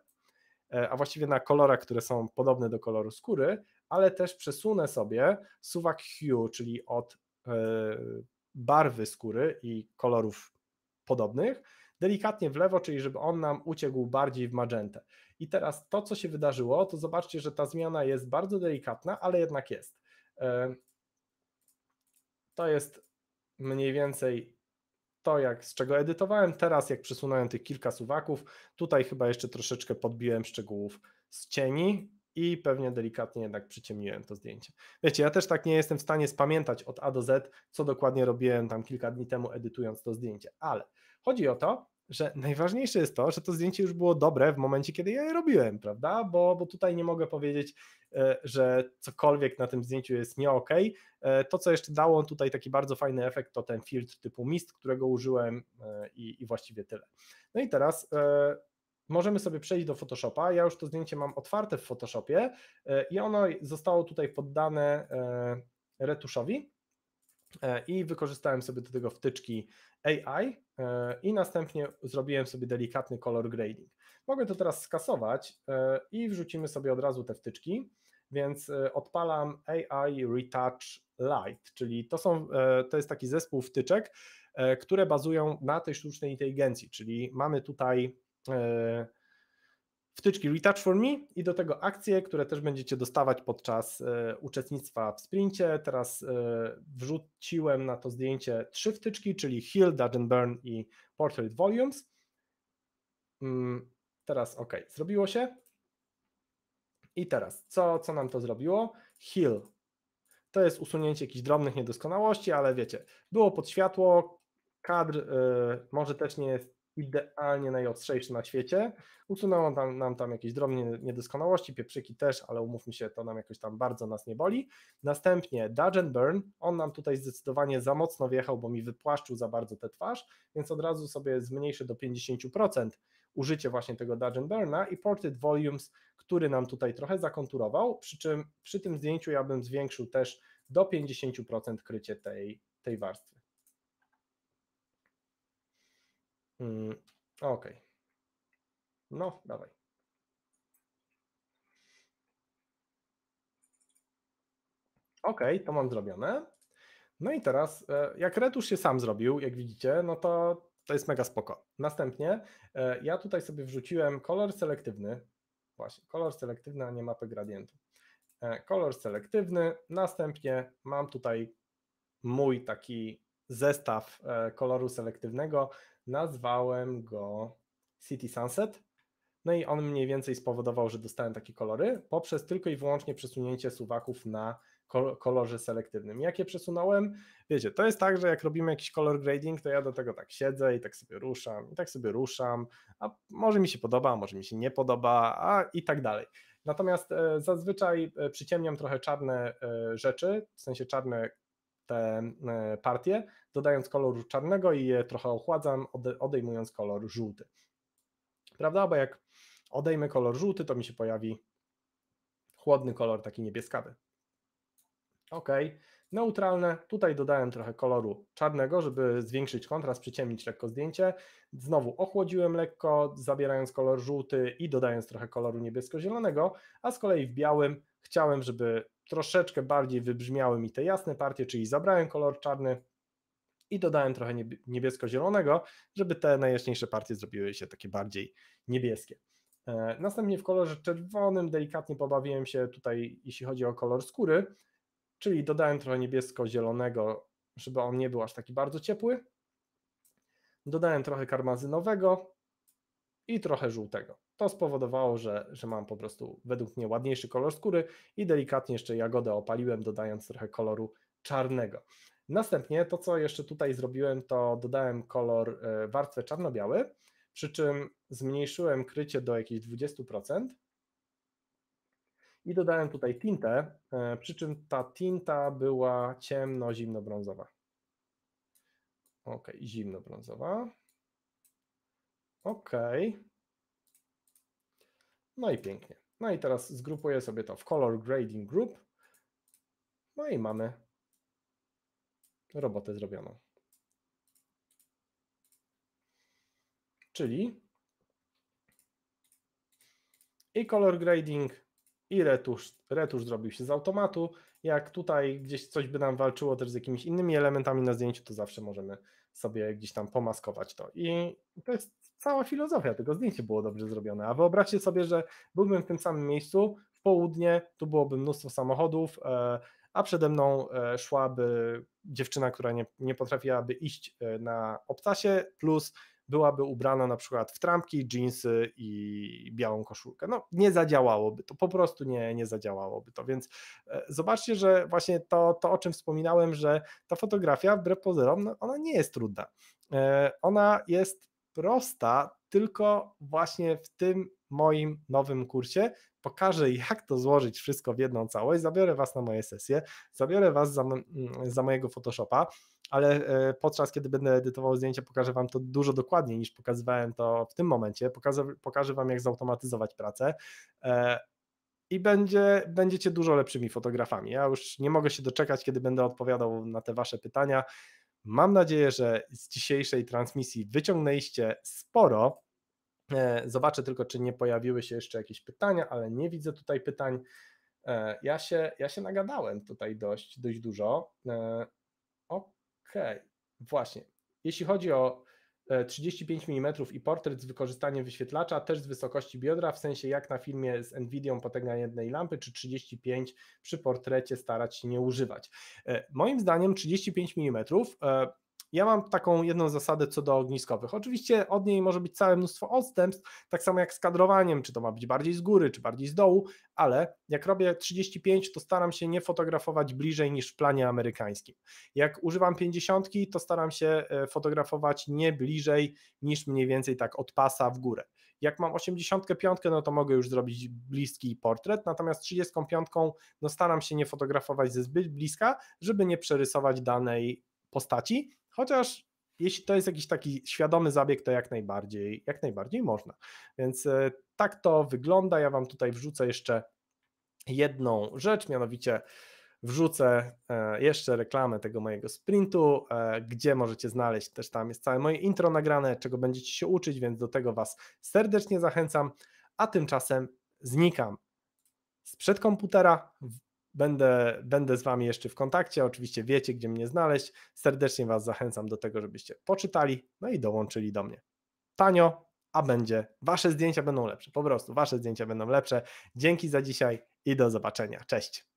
e, a właściwie na kolorach, które są podobne do koloru skóry, ale też przesunę sobie suwak hue, czyli od e, barwy skóry i kolorów podobnych, delikatnie w lewo, czyli żeby on nam uciekł bardziej w magentę. I teraz to, co się wydarzyło, to zobaczcie, że ta zmiana jest bardzo delikatna, ale jednak jest. E, to jest mniej więcej to, jak, z czego edytowałem. Teraz, jak przesunąłem tych kilka suwaków, tutaj chyba jeszcze troszeczkę podbiłem szczegółów z cieni i pewnie delikatnie jednak przyciemniłem to zdjęcie. Wiecie, ja też tak nie jestem w stanie spamiętać od A do Z, co dokładnie robiłem tam kilka dni temu, edytując to zdjęcie, ale chodzi o to, że najważniejsze jest to, że to zdjęcie już było dobre w momencie, kiedy ja je robiłem, prawda? Bo, bo tutaj nie mogę powiedzieć, E, że cokolwiek na tym zdjęciu jest nie ok. E, to, co jeszcze dało tutaj taki bardzo fajny efekt, to ten filtr typu mist, którego użyłem e, i, i właściwie tyle. No i teraz możemy sobie przejść do Photoshopa. Ja już to zdjęcie mam otwarte w Photoshopie i ono zostało tutaj poddane retuszowi i wykorzystałem sobie do tego wtyczki AI i następnie zrobiłem sobie delikatny color grading. Mogę to teraz skasować i wrzucimy sobie od razu te wtyczki więc e, odpalam AI Retouch Lite, czyli to, są, e, to jest taki zespół wtyczek, e, które bazują na tej sztucznej inteligencji, czyli mamy tutaj wtyczki Retouch for Me i do tego akcje, które też będziecie dostawać podczas uczestnictwa w sprincie. Teraz wrzuciłem na to zdjęcie trzy wtyczki, czyli Heal, Dungeon Burn i Portrait Volumes. Mm, teraz ok, zrobiło się. I teraz, co, co nam to zrobiło? Heal. To jest usunięcie jakichś drobnych niedoskonałości, ale wiecie, było pod światło, kadr y, może też nie jest idealnie najostrzejszy na świecie. Usunęło tam, nam tam jakieś drobne niedoskonałości, pieprzyki też, ale umówmy się, to nam jakoś tam bardzo nas nie boli. Następnie Dodge Burn, on nam tutaj zdecydowanie za mocno wjechał, bo mi wypłaszczył za bardzo tę twarz, więc od razu sobie zmniejszę do 50% użycie właśnie tego Dudgeon Burna i ported Volumes, który nam tutaj trochę zakonturował, przy czym przy tym zdjęciu ja bym zwiększył też do 50% krycie tej, tej warstwy. Hmm, ok. No, dawaj. Ok, to mam zrobione. No i teraz, e, jak retusz się sam zrobił, jak widzicie, no to to jest mega spoko. Następnie e, ja tutaj sobie wrzuciłem kolor selektywny, właśnie kolor selektywny, a nie mapę gradientu. E, kolor selektywny, następnie mam tutaj mój taki zestaw e, koloru selektywnego, nazwałem go City Sunset. No i on mniej więcej spowodował, że dostałem takie kolory poprzez tylko i wyłącznie przesunięcie suwaków na kolorze selektywnym. Jak je przesunąłem, wiecie, to jest tak, że jak robimy jakiś color grading, to ja do tego tak siedzę i tak sobie ruszam, i tak sobie ruszam, a może mi się podoba, może mi się nie podoba, a i tak dalej. Natomiast e, zazwyczaj e, przyciemniam trochę czarne e, rzeczy, w sensie czarne te partie, dodając koloru czarnego i je trochę ochładzam, odejmując kolor żółty. Prawda? Bo jak odejmę kolor żółty, to mi się pojawi chłodny kolor taki niebieskawy. Ok, neutralne. Tutaj dodałem trochę koloru czarnego, żeby zwiększyć kontrast, przyciemnić lekko zdjęcie. Znowu ochłodziłem lekko, zabierając kolor żółty i dodając trochę koloru niebiesko-zielonego, a z kolei w białym chciałem, żeby troszeczkę bardziej wybrzmiały mi te jasne partie, czyli zabrałem kolor czarny i dodałem trochę niebiesko-zielonego, żeby te najjaśniejsze partie zrobiły się takie bardziej niebieskie. E, następnie w kolorze czerwonym delikatnie pobawiłem się tutaj, jeśli chodzi o kolor skóry, czyli dodałem trochę niebiesko-zielonego, żeby on nie był aż taki bardzo ciepły. Dodałem trochę karmazynowego i trochę żółtego. To spowodowało, że, że mam po prostu według mnie ładniejszy kolor skóry i delikatnie jeszcze jagodę opaliłem, dodając trochę koloru czarnego. Następnie to, co jeszcze tutaj zrobiłem, to dodałem kolor e, warstwę czarno-biały, przy czym zmniejszyłem krycie do jakieś 20% i dodałem tutaj tintę, e, przy czym ta tinta była ciemno zimno brązowa Ok, brązowa Ok. No i pięknie. No i teraz zgrupuję sobie to w Color Grading Group. No i mamy robotę zrobioną. Czyli i color grading i retusz, retusz zrobił się z automatu. Jak tutaj gdzieś coś by nam walczyło też z jakimiś innymi elementami na zdjęciu, to zawsze możemy sobie gdzieś tam pomaskować to. I to jest cała filozofia tego zdjęcia było dobrze zrobione. A wyobraźcie sobie, że byłbym w tym samym miejscu w południe, tu byłoby mnóstwo samochodów, e, a przede mną e, szłaby dziewczyna, która nie, nie potrafiłaby iść e, na obcasie, plus byłaby ubrana na przykład w trampki, jeansy i białą koszulkę. No nie zadziałałoby to, po prostu nie, nie zadziałałoby to, więc e, zobaczcie, że właśnie to, to o czym wspominałem, że ta fotografia wbrew pozorom, no, ona nie jest trudna. E, ona jest prosta, tylko właśnie w tym moim nowym kursie. Pokażę, jak to złożyć wszystko w jedną całość. Zabiorę Was na moje sesje, zabiorę Was za, za mojego Photoshopa, ale e, podczas kiedy będę edytował zdjęcia, pokażę Wam to dużo dokładniej niż pokazywałem to w tym momencie. Pokażę, pokażę Wam, jak zautomatyzować pracę e, i będzie, będziecie dużo lepszymi fotografami. Ja już nie mogę się doczekać, kiedy będę odpowiadał na te Wasze pytania. Mam nadzieję, że z dzisiejszej transmisji wyciągnęliście sporo. E, zobaczę tylko, czy nie pojawiły się jeszcze jakieś pytania, ale nie widzę tutaj pytań. Ja się, ja się nagadałem tutaj dość, dość dużo okay. właśnie. Jeśli chodzi o 35 e, mm i portret z wykorzystaniem wyświetlacza, też z wysokości biodra, w sensie jak na filmie z Nvidią potęga jednej lampy, czy 35 przy portrecie starać się nie używać. E, moim zdaniem 35 mm ja mam taką jedną zasadę co do ogniskowych. Oczywiście od niej może być całe mnóstwo odstępstw, tak samo jak z kadrowaniem, czy to ma być bardziej z góry, czy bardziej z dołu, ale jak robię 35, to staram się nie fotografować bliżej niż w planie amerykańskim. Jak używam 50, to staram się e, fotografować nie bliżej niż mniej więcej tak od pasa w górę. Jak mam 85, no to mogę już zrobić bliski portret, natomiast 35, no staram się nie fotografować ze zbyt bliska, żeby nie przerysować danej postaci, Chociaż jeśli to jest jakiś taki świadomy zabieg, to jak najbardziej, jak najbardziej można. Więc e, tak to wygląda. Ja Wam tutaj wrzucę jeszcze jedną rzecz, mianowicie wrzucę e, jeszcze reklamę tego mojego sprintu, e, gdzie możecie znaleźć też tam jest całe moje intro nagrane, czego będziecie się uczyć, więc do tego Was serdecznie zachęcam, a tymczasem znikam sprzed komputera, Będę, będę z Wami jeszcze w kontakcie. Oczywiście wiecie, gdzie mnie znaleźć. Serdecznie Was zachęcam do tego, żebyście poczytali, no i dołączyli do mnie. Tanio, a będzie. Wasze zdjęcia będą lepsze. Po prostu Wasze zdjęcia będą lepsze. Dzięki za dzisiaj i do zobaczenia. Cześć.